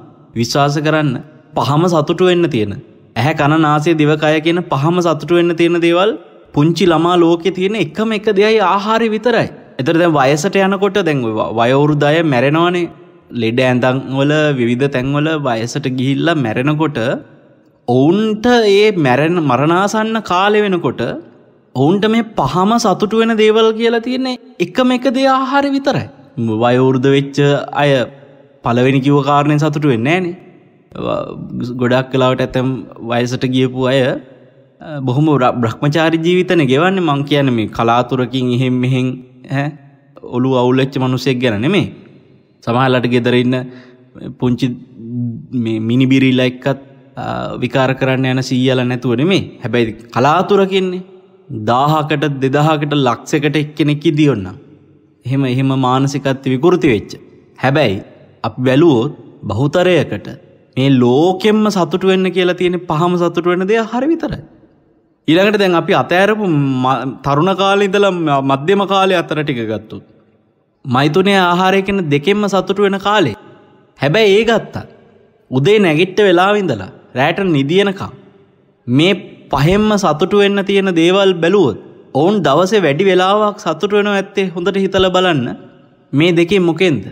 විශ්වාස කරන්න පහම සතුටු වෙන්න තියෙන. ඇහැ කණ නාසේ දිවකාය කියන පහම සතුටු වෙන්න තියෙන දේවල් පුංචි ළමා ලෝකෙ තියෙන එකම එක දෙයයි ආහාරය විතරයි. එතර දැන් වයසට යනකොට දැන් වයවුරුදාය මැරෙනවානේ ලෙඩ ඇඳංවල විවිධ තැන්වල වයසට ගිහිල්ල මැරෙනකොට ඔවුන්ට ඒ මැරෙන මරණාසන්න කාලෙ වෙනකොට ඔවුන්ට මේ පහම සතුටු වෙන දේවල් කියලා තියන්නේ එකම එක දේ ආහාර විතරයි. වයවුරුද වෙච්ච අය පළවෙනි කිව කාරණය සතුටු වෙන්නේ නෑනේ. ගොඩක් කලාවට ඇතැම් වයසට ගියපු අය බොහොම බ්‍රහ්මචාරි ජීවිතන ගෙවන්නේ මං කියන මේ කලාතුරකින් එහෙම් මෙහෙන් හැ ඔලු අවුලච්ච මනුසෙක් ගැන නෙමේ සමහලට ගෙදරඉන්න පුංචි මිනිබිරිල්ල එක්කත් විකාර කරන්න යන සීියල නැතුව නෙමේ හැබැයි කලාතුරකින්නේ දාහකට දෙදහකට ලක්සකට එක්කෙනෙක්කි දියොන්න එහෙම එහෙම මානසිකත්ව විකෘති වෙච්ච හැබැයි අප බැලුවෝත් බහුතරයකට මේ ලෝකෙම්ම සතුට වෙන්න කියලා තියෙන පහම සතුට වෙන දෙය හරි විතරයි ඊළඟට දැන් අපි අතෑරපු තරුණ කාලෙ ඉඳලා මධ්‍යම කාලේ අතර ටික ගත්තොත්. මෛතුනේ ආහාරය කියන දෙකෙන්ම සතුටු වෙන කාලේ. හැබැයි ඒ ගත්තා. උදේ නැගිට්ට වෙලාවෙ ඉඳලා රැට නිදියනකම් මේ පහෙන්ම සතුටු වෙන්න තියෙන දේවල් බැලුවොත් ඔවුන් දවසේ වැඩි වෙලාවක් සතුටු වෙනව ඇත්තේ හොඳට හිතලා බලන්න මේ දෙකෙන් මොකෙන්ද?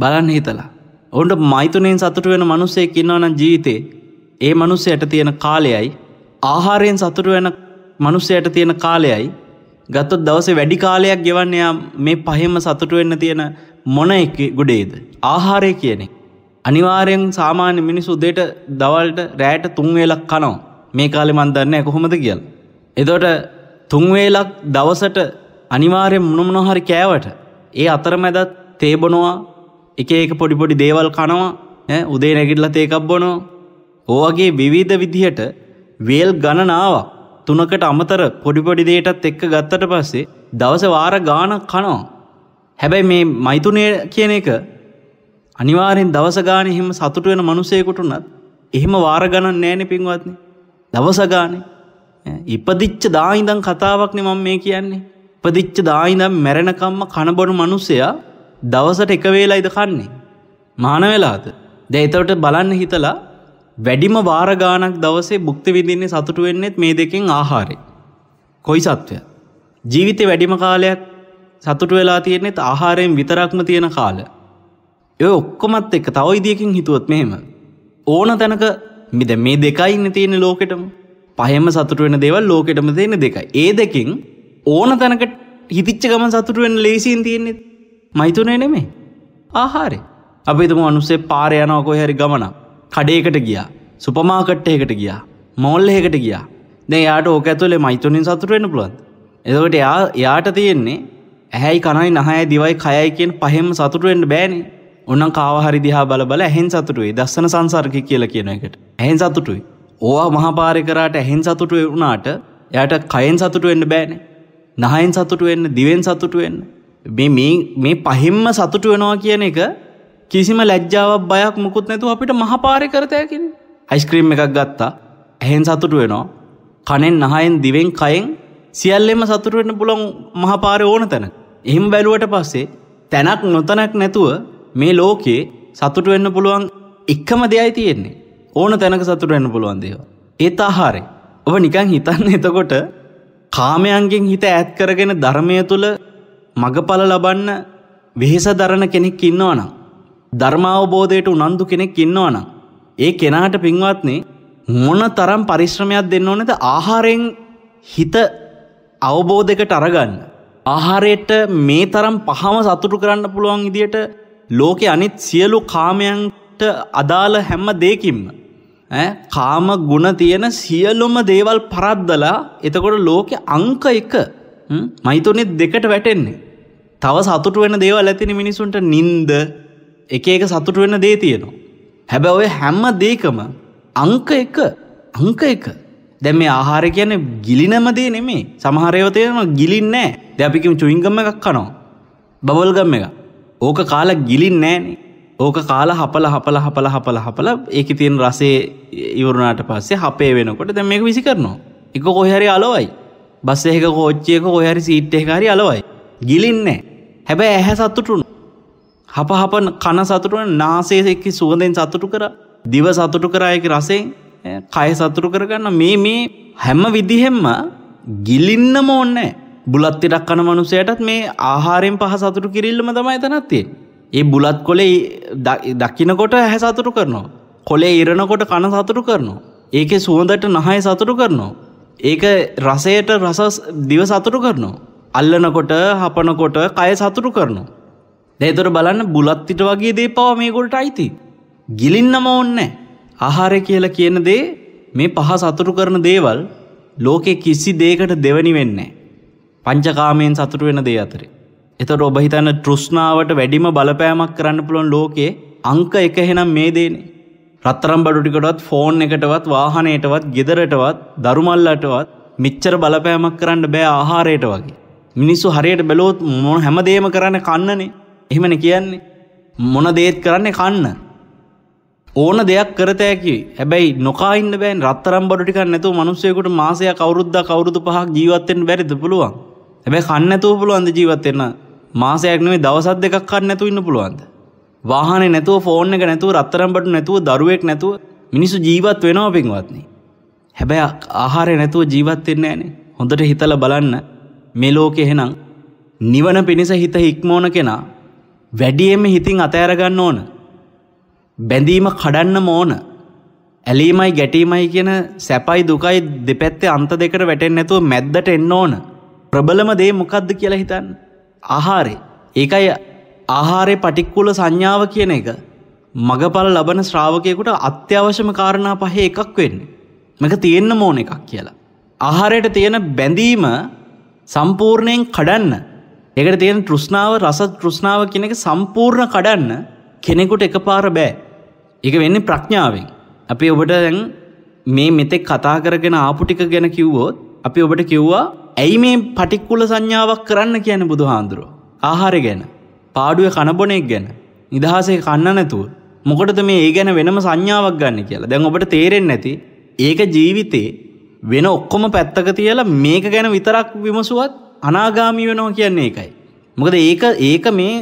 බලන්න හිතලා. ඔවුන්ට මෛතුනෙන් සතුටු වෙන මිනිස්සෙක් ඉන්නවා නම් ජීවිතේ ඒ මිනිස්සයට තියෙන කාලයයි ආහාරයෙන් සතුට වෙන මනුස්සයට තියෙන කාලයයි ගත්තොත් දවසේ වැඩි කාලයක් ගෙවන්න එයා මේ පහෙම සතුට වෙන්න තියෙන මොන එක ගොඩේද ආහාරය කියන එක අනිවාර්යෙන් සාමාන්‍ය මිනිස්සු උදේට දවල්ට රැයට තුන් වේලක් කනවා මේ කාලේ මන් දන්නේ කොහොමද කියලා එතකොට තුන් වේලක් දවසට අනිවාර්යෙන් මොන මොන හරි කෑවට ඒ අතරමැදත් තේ බොනවා එක එක පොඩි පොඩි දේවල් කනවා ඈ උදේ නැගිටලා තේ එකක් බොනවා ඔය වගේ විවිධ විදිහට වේල් ගණනාවක් තුනකට අමතර පොඩිපොඩි දේටත් එක්ක ගත්තට පස්සේ දවස වාර ගානක් කනවා. හැබැයි මේ මෛතුනේ කියන එක අනිවාර්යෙන් දවස ගානේ එහෙම සතුට වෙන මිනිසෙකුට උනත් එහෙම වාර ගණන් නැහැනේ පින්වත්නි. දවස ගානේ ඉපදිච්ච දා ඉඳන් කතාවක්නේ මම මේ කියන්නේ. ඉපදිච්ච දා ඉඳන් මැරෙනකම්ම කනබොන මිනිසයා දවසට එක වේලයිද කන්නේ? මහාන වෙලාද? දැන් ඒතකොට බලන්න හිතලා වැඩිම වාරගානක් දවසේ බුක්ති විදින්නේ සතුට වෙන්නෙත් මේ දෙකෙන් ආහාරය. කොයි සත්වය. ජීවිතේ වැඩිම කාලයක් සතුට වෙලා තියෙන්නෙත් ආහාරයෙන් විතරක්ම තියෙන කාල. ඔය ඔක්කොමත් එක තව ඉදියකින් හිතුවොත් මෙහෙම. ඕන තැනක මිද මේ දෙකයි ඉන්න තියෙන ලෝකෙටම පහෙම සතුට වෙන දේවල් ලෝකෙටම තියෙන දෙක. ඒ දෙකින් ඕන තැනකට හිතිච්ච ගමන් සතුට වෙන ලේසියෙන් තියෙන්නේ මයිතුනේ නෙමෙයි. ආහාරේ. අපි හිතමු අනුස්සේ පාරේ යනවා කොහේ හරි ගමනක්. කඩේකට ගියා සුපමාකට් එකට ගියා මෝල් එකට ගියා දැන් එයාට ඕක ඇතුලේ මයිතුනින් සතුට වෙන්න පුළුවන් එතකොට එයා එයාට තියෙන්නේ ඇහැයි කනයි නහයයි දිවයි කයයි කියන පහෙම සතුට වෙන්න බෑනේ ඕනම් කාව හරි දිහා බල බල ඇහෙන් සතුට වෙයි දස්සන සංසර්ගය කියලා කියන එකට ඇහෙන් සතුටුයි ඕවා මහපාරේ කරාට ඇහෙන් සතුට වුණාට එයාට කයෙන් සතුට වෙන්න බෑනේ නහයෙන් සතුට වෙන්න දිවෙන් සතුට වෙන්න මේ මේ පහෙම්ම සතුට වෙනවා කියන එක කිසිම ලැජ්ජාවක් බයක් මුකුත් නැතු අපිට මහපාරය කරතයකින් අයිස්ක්‍රීම් එකක් ගත්තා ඇහෙන් සතුටු වෙනවා කනෙන් නහයෙන් දිවෙන් කයෙන් සියල්ලෙම සතුටුවෙන්න පුළොන් මහපාරය ඕන තැන එහිම බැලුවට පස්සේ තැනක් නොතනක් නැතුව මේ ලෝකයේ සතුට වෙන්න පුළුවන් එක්කම දෙයයි තියෙන්නේ ඕන තැනක සතුට වෙන්න පුළුවන් දේව ඒත් ආහාරය ඔබ නිකන් හිතන්න එතකොට කාමයන්ගෙන් හිත ඇත් කරගෙන ධර්මය තුළ මගඵල ලබන්න වෙහෙස දරණ කෙනෙක් ඉන්නවනම් ධර්මාවබෝධයට උනන්දු කෙනෙක් ඉන්නවනම් ඒ කෙනාට පින්වත්නේ මොන තරම් පරිශ්‍රමයක් දෙන්න ඕනද ආහාරයෙන් හිත අවබෝධයකට අරගන්න ආහාරයට මේ තරම් පහම සතුටු කරන්න පුළුවන් විදියට ලෝකේ අනිත් සියලු කාමයන්ට අදාළ හැම දෙයකින්ම ඈ කාම ගුණ තියෙන සියලුම දේවල් පරද්දලා එතකොට ලෝකේ අංක 1 මයිතුනේ දෙකට වැටෙන්නේ තව සතුටු වෙන දේවල් ඇතිනේ මිනිසුන්ට නිින්ද එක එක සතුට වෙන දේ තියෙනවා. හැබැ ඔය හැම්ම දේකම අංක එක අංක එක දැම මේ ආහාර කියන ගිලිනමදේ නෙමේ සමහරයවතයම ගිලින් නෑ දැපිකම චුවිංගම එකක් කනවා. බවල්ගම් එක ඕක කාල ගිලින් නෑනේ ඕක කාල හපල හපල හපල හපල හපල ඒක තියෙන් රසේ ඉවරුණට පස්සේ හපේ වෙනකොට දැ මේක විසි කරනවා. එක කොහැරි අලොවයි බස්සෙක කෝච්චයක කොහැරි සීට්ටේ හරි අලොවයි ගිලින්නේ හැබැ ඇහැ සත්තුටුුණු හපහප කන සතුටුව නාසේසෙක්කි සුවඳෙන් සතුටු කර දිව සතුටු කරයකි රසෙන් කය සතුටු කරගන්න මේ මේ හැම විදිහෙම්ම ගිලින්නම ඕන්නෑ බුලත්තිටක් කන මනුසයටත් මේ ආහාරෙන් පහ සතුටු කිරල්ලම තමයි තනත්තේ. ඒ බුලත් කොලේ දකිනකොට ඇහැ සතුටු කරනවා. කොලේ ඉරණකොට කන සතුටු කරනවා. ඒක සුවඳට නහය සතුටු කරනවා. ඒක රසයට රස දිව සතුටු කරනවා. අල්ලනකොට හපනකොට කය සතුටු කරනවා. දැතොර බලන්න බුලත්තිට වගේ දේ පව මේගොල්ට අයිති. ගිලින්නම ඕන්නෑ. ආහාරය කියලා කියන දේ මේ පහ සතුටු කරන දේවල් ලෝකෙ කිසි දේකට දෙවනි වෙන්නේ. පංචකාමයෙන් සතුටු වෙන දේ අතරේ. එතකොට ඔබ හිතන්න තෘෂ්ණාවට වැඩිම බලපෑමක් කරන්න පුළුවන් ලෝකේ අංක එක එහෙනම් මේ දේනේ. රත්තරම් බඩු ටිකටවත් ෆෝන් එකටවත් වාහනයටවත් ගෙදරටවත් දරුමල්ලටවත් මෙච්චර බලපෑමක් කරන්න බෑ ආහාරයට වගේ. මිනිස්සු හරියට බැලුවොත් මොන හැමදේම කරන්න කන්නනේ. එහෙමන කියන්නේ මොන දේත් කරන්නේ කන්න. ඕන දෙයක් කරතෑකි හැබැයි නොකායින්න බෑන් රත්තරම් බඩටික නැතු මනුස්සයකුට මාසය කවරුද්ද කවරුදු පහක් ජීවත්තෙන් බැරිද පුළුවන් හැබැයි කන්නඇතුව පුළුවන්ද ජීවත්වෙන්න මාසයක් නෙේ දවසත් දෙකක් කන්න නැතු ඉන්න පුළුවන්ද. වාහනේ නැතුව ෆෝන් එක නැතුව රත්තරම් බඩු නැතුව දරුවෙක් නැතුව මිනිසු ජීවත් වෙනවා පින්වත්නි. හැබැයි ආහාරය නැතුව ජීවත් වෙන්නේ නැහනේ. හොඳට හිතලා බලන්න මේ ලෝකේ එහෙනම් නිවන පිණිස හිත හික්මවන කෙනා වැඩියෙන්ම හිතින් අතෑරගන්න ඕන. බැඳීම කඩන්න ඕන. ඇලීමයි ගැටීමයි කියන සැපයි දුකයි දෙපැත්තේ අන්ත දෙකට වැටෙන් නැතුව මැද්දට එන්න ඕන. ප්‍රබලම දේ මොකක්ද කියලා හිතන්න. ආහාරේ. ඒකයි ආහාරය පටික්කුල සංඥාව කියන එක. මගපල ලබන ශ්‍රාවකයකුට අත්‍යවශ්‍යම කාරණා පහේ එකක් වෙන්නේ. මක තියෙන්න මෝන එකක් කියලා. ආහාරයට තියෙන බැඳීම සම්පූර්ණයෙන් කඩන්න එකට තියෙන තෘෂ්ණාව රස තෘෂ්ණාව කියන එක සම්පූර්ණ කඩන්න කෙනෙකුට එකපාර බෑ. ඒක වෙන්නේ ප්‍රඥාවෙන්. අපි ඔබට දැන් මේ මෙතෙක් කතා කරගෙන ආපු ටික ගැන කිව්වොත් අපි ඔබට කිව්වා ඇයි මේ පටික්කුල සංඥාවක් කරන්න කියන බුදුහාඳුරෝ. ආහාරය ගැන, පාඩුවේ කනබොනෙක් ගැන, නිදහසේ කන්න නැතුව මොකටද මේ ඒ ගැන වෙනම සංඥාවක් ගන්න කියලා. දැන් ඔබට තේරෙන්නේ නැති ඒක ජීවිතේ වෙන ඔක්කොම පැත්තක තියලා මේක ගැන විතරක් විමසුවත් අනාගාමී වෙනවා කියන්නේ ඒකයි. මොකද ඒක ඒක මේ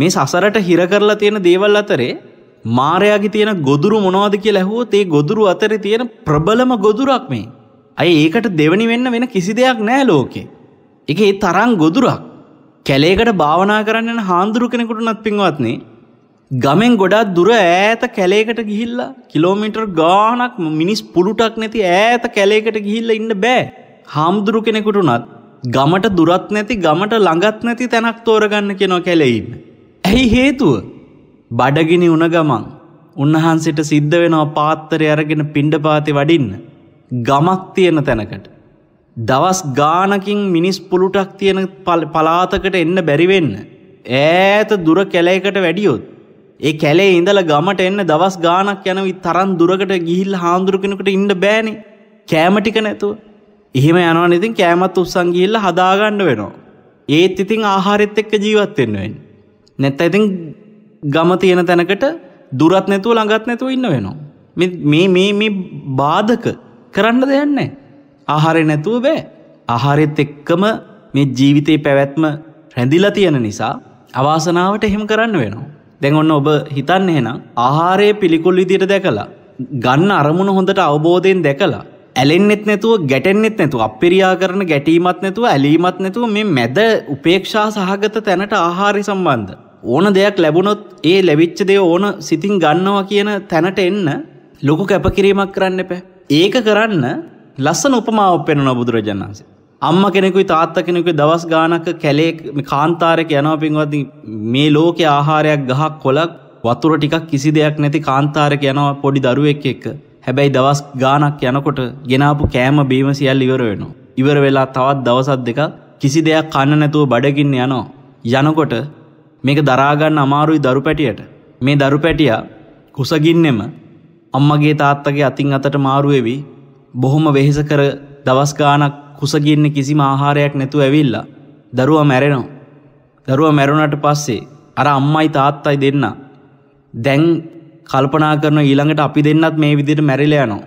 මේ සසරට හිර කරලා තියෙන දේවල් අතරේ මාරයාගේ තියෙන ගොදුරු මොනවද කියලා ඇහුවොත් ඒ ගොදුරු අතරේ තියෙන ප්‍රබලම ගොදුරක් මේ. අය ඒකට දෙවනි වෙන්න වෙන කිසි දෙයක් නැහැ ලෝකේ. ඒක ඒ තරම් ගොදුරක්. කැලේකට භාවනා කරන්න යන හාඳුරු කෙනෙකුටවත් පින්වත්නේ ගමෙන් ගොඩක් දුර ඈත කැලේකට ගිහිල්ලා කිලෝමීටර් ගාණක් මිනිස් පුළුටක් නැති ඈත කැලේකට ගිහිල්ලා ඉන්න බෑ. හාමුදුරු කෙනෙකුට උනත් ගමට දුරත් නැති ගමට ළඟත් නැති තැනක් තෝරගන්න කෙනො කැලෙයින්න. ඇයි හේතුව බඩගිනි උන ගමන් උන්වහන්සේට සිද්ධ වෙනවා පාත්තරය අරගෙන පිණ්ඩපාති වඩින්න. ගමක් තියෙන තැනකට. දවස් ගානකින් මිනිස් පුළුටක් තියෙන පලාතකට එන්න බැරිවෙන්න. ඈත දුර කැලයකට වැඩියොත්. ඒ කැලේ ඉඳල ගමට එන්න දවස් ගානක් යනවි තරන් දුරකට ගිහිල් හාමුදුරුකෙනකට ඉන්න බෑනි කෑමටික නැතුව. එහෙම යනවා ඉතින් කෑමත් උත්සන් ගිහිල්ලා හදාගන්න වෙනවා. ඒත් ඉතින් ආහාරෙත් එක්ක ජීවත් වෙන්න වෙන්නේ. නැත්නම් ඉතින් ගම තියෙන තැනකට දුරත් නැතුව ළඟත් නැතුව ඉන්න වෙනවා. මේ මේ මේ බාධක කරන්න දෙයක් නැහැ. ආහාරය නැතුව බෑ. ආහාරෙත් එක්කම මේ ජීවිතේ පැවැත්ම රැඳිලා තියෙන නිසා අවාසනාවට එහෙම කරන්න වෙනවා. දැන් ඔන්න ඔබ හිතන්න එහෙනම් ආහාරයේ පිළිකුල් විදියට දැකලා ගන්න අරමුණ හොඳට අවබෝධයෙන් දැකලා ඇලෙන්නෙත් නැතුව ගැටෙන්නෙත් නැතුව අපිරියා කරන ගැටීමත් නැතුව ඇලීමත් නැතුව මේ මැද උපේක්ෂා සහගත තැනට ආහාරි සම්බන්ධ. ඕන දෙයක් ලැබුණොත් ඒ ලැබිච්ච දේ ඕන සිතින් ගන්නවා කියන තැනට එන්න ලොකු කැපකිරීමක් කරන්න එපැ. ඒක කරන්න ලස්සන උපමාව පෙන්වන බුදුරජාණන්සේ. අම්ම කෙනෙකුයි තාත්ත කෙනෙකුයි දවස් ගානක කැලේ කාන්තාරයක යනවා පින්වත්නි මේ ලෝකේ ආහාරයක් ගහක් කොලක් වතුර ටිකක් කිසි දෙයක් නැති කාන්තාරයක යනවා පොඩි දරුවෙක් එක්ක. හැබැයි දවස් ගානක් යනකොට ගෙනාපු කෑම බීම සියල් ඉවර වෙනවා. ඉවර වෙලා තවත් දවසක් දෙකක් කිසි දෙයක් කන්න නැතුව බඩගින්න යනවා. යනකොට මේක දරාගන්න අමාරුයි දරු පැටියට. මේ දරු පැටියා කුසගින්නෙම අම්මගේ තාත්තගේ අතින් අතට මාරු වෙවි බොහොම වෙහෙස කර දවස් ගානක් කුසගින්න කිසිම ආහාරයක් නැතුව ඇවිල්ලා දරුවා මැරෙනවා. දරුවා මැරුණට පස්සේ අර අම්මයි තාත්තයි දෙන්න දැන් කල්පනා කරන ඊළඟට අපි දෙන්නත් මේ විදිහට මැරිලා යනවා.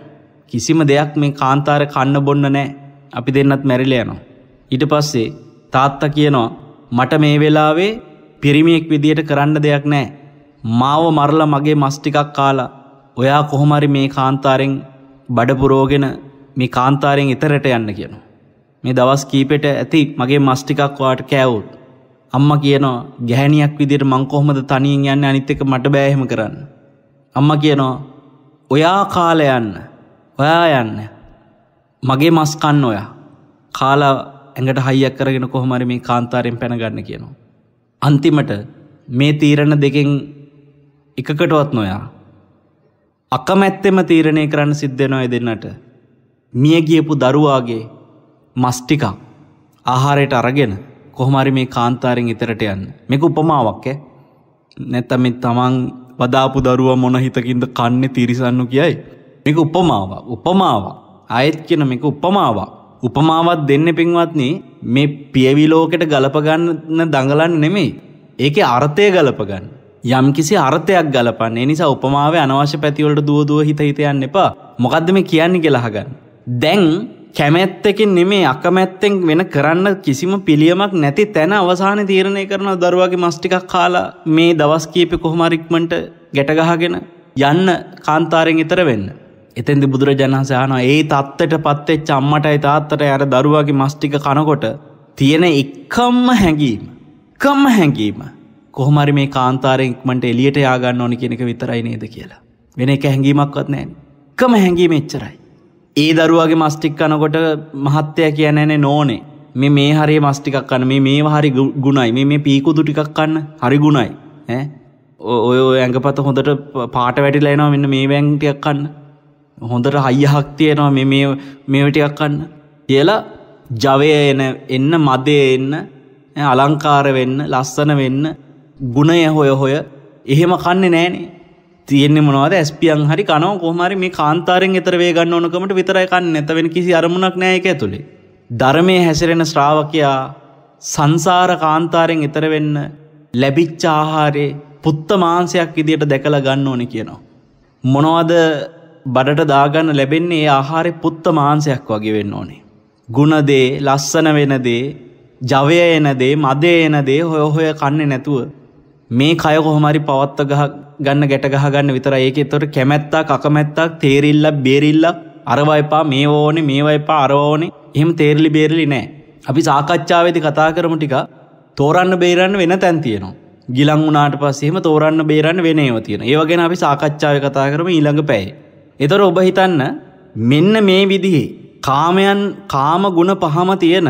කිසිම දෙයක් මේ කාන්තාර කන්න බොන්න නැහැ. අපි දෙන්නත් මැරිලා යනවා. ඊට පස්සේ තාත්තා කියනවා මට මේ වෙලාවේ පිරිමියෙක් විදියට කරන්න දෙයක් නැහැ. මාව මරලා මගේ මස් ටිකක් කාලා ඔයා කොහොම හරි මේ කාන්තාරෙන් බඩ පුරවගෙන මේ කාන්තාරෙන් එතරට යන්න කියනවා. මේ දවස් කීපෙට ඇති මගේ මස් ටිකක් ඔයාට කෑවොත් අම්මා කියනවා ගැහණියක් විදියට මං කොහොමද තනියෙන් යන්නේ අනිත් එක මට බෑ එහෙම කරන්න. අම්ම කියනවා ඔයා කාල යන්න ඔයා යන්න මගේ මස්කන්න ඔයා කාලා ඇඟට හයියක් කරගෙන කොහොමරි මේ කාන්තාරයෙන් පැනගන්න කියනවා. අන්තිමට මේ තීරණ දෙකෙන් එකකටවත් නොයා. අකමැත්තෙම තීරණය කරන්න සිද්ධනොය දෙන්නට. මිය ගියපු දරුවාගේ මස්ටිකක් ආහාරයට අරගෙන කොහොමරි මේ කාන්තාරෙන් ඉතරට යන්න. මේක උපමාවක් ඈ. නැත්තම් මේ තමන් වදාපු දරුව මොන හිතකින්ද කන්නේ තිරිසන්නු කියයි. මේක උපමාවක් උපමාවක්. ආයෙත් කියන මේක උපමාවක්. උපමාවත් දෙන්න පින්වත්නි මේ පියවි ලෝකෙට ගලපගන්න දඟලන්න නෙමෙයි. ඒකේ අර්ථය ගලපගන්න. යම්කිසි අර්ථයක් ගලපන්න. ඒ නිසා උපමාවේ අනවශ්‍ය පැතිවලට දුව දුව හිත හිත යන්න එපා. මොකද්ද මේ කියන්නේ කියලා අහගන්න. දැන් කැමැත්තකින් නෙමේ අකමැත්තෙන් වෙන කරන්න කිසිම පිළියමක් නැති තැන අවසාන තීරණය කරන දරුවගේ මස්ටිකක් කාලා මේ දවස් කීපෙ කොහොමරික්මට ගැටගහගෙන යන්න කාන්තාරෙන් ඉතර වෙන්න. එතැදි බුදුරජාණන්සයන ඒ තත්වට පත්තේ චම්මටයි තාත්තට ඇර දරුවගේ මස්ටික කනකොට තියෙන එක්කම්ම හැඟීම. කම්ම හැඟීම. කොහොමරි මේ කාන්තාරෙක්මට එලියට යාගන්න ඕනි කෙනෙක විතරයි නේද කියලා. වෙන එක හැඟීමක්වත් නෑ. කම හැඟීම එච්චරයි. ඒ දරුවගේ මස්ටික් කනකොට මහත්තය කියනෑනේ නෝනේ මේ මේ හරි මස්ටිකක් කන්න මේ මේ හරි ගුණයි මේ මේ පීකුදු ටිකක් කන්න හරි ගුණයි ඇ ඔය ඇඟපත හොඳට පාට වැටිලයිනවා මෙන්න මේ වැංටියක් කන්න හොඳට හයියහක් තියෙනවා මෙ මේවටියක් කන්න කියලා ජවය එන එන්න මදය එන්න අලංකාර වෙන්න ලස්සන වෙන්න ගුණය හොය හොය එහෙම කන්නේ නෑනේ තියෙන්නේ මොනවද ඇස්පියන් හරි කනෝ කොහමරි මේ කාන්තාරෙන් එතර වේ ගන්න ඕනකමට විතරයි කන්නේ නැත වෙන කිසි අරමුණක් නැහැ ඒක ඇතුලේ. ධර්මයේ හැසිරෙන ශ්‍රාවකයා සංසාර කාන්තාරෙන් එතර වෙන්න ලැබිච්ච ආහාරේ පුත්ත මාංශයක් විදියට දැකලා ගන්න ඕනේ කියනවා. මොනවද බඩට දාගන්න ලැබෙන්නේ ඒ ආහාරේ පුත්ත මාංශයක් වගේ වෙන්න ඕනේ. ಗುಣ දේ, ලස්සන වෙන දේ, ජවය එන දේ, මදේ එන දේ හොය හොය කන්නේ නැතුව මේ කය කොහොමරි පවත්ත ගහ ගන්න ගැට ගහ ගන්න විතර ඒක තොට කැමැත්තා කකමැත්තක් තේරෙල්ල බේරිල්ල අරවයිපා මේ ඕනේ මේ වයිපා අරෝනේ එහෙම තේරලි බේරලි නෑ අපි සාකච්ඡාවේදි කතා කරමු ටික තෝරන්න බේරන්න වෙන තැන් තියෙනවා ගිලං වුණාට පස්සෙම තෝරන්න බේරන්න වෙන ඒවා තියෙනවා ඒ වගේන අපි සාකච්ඡාවේ කතා කරමු ඊළඟ පැයේ එතකොට ඔබ හිතන්න මෙන්න මේ විදිහේ කාමයන් කාම ගුණ පහම තියෙන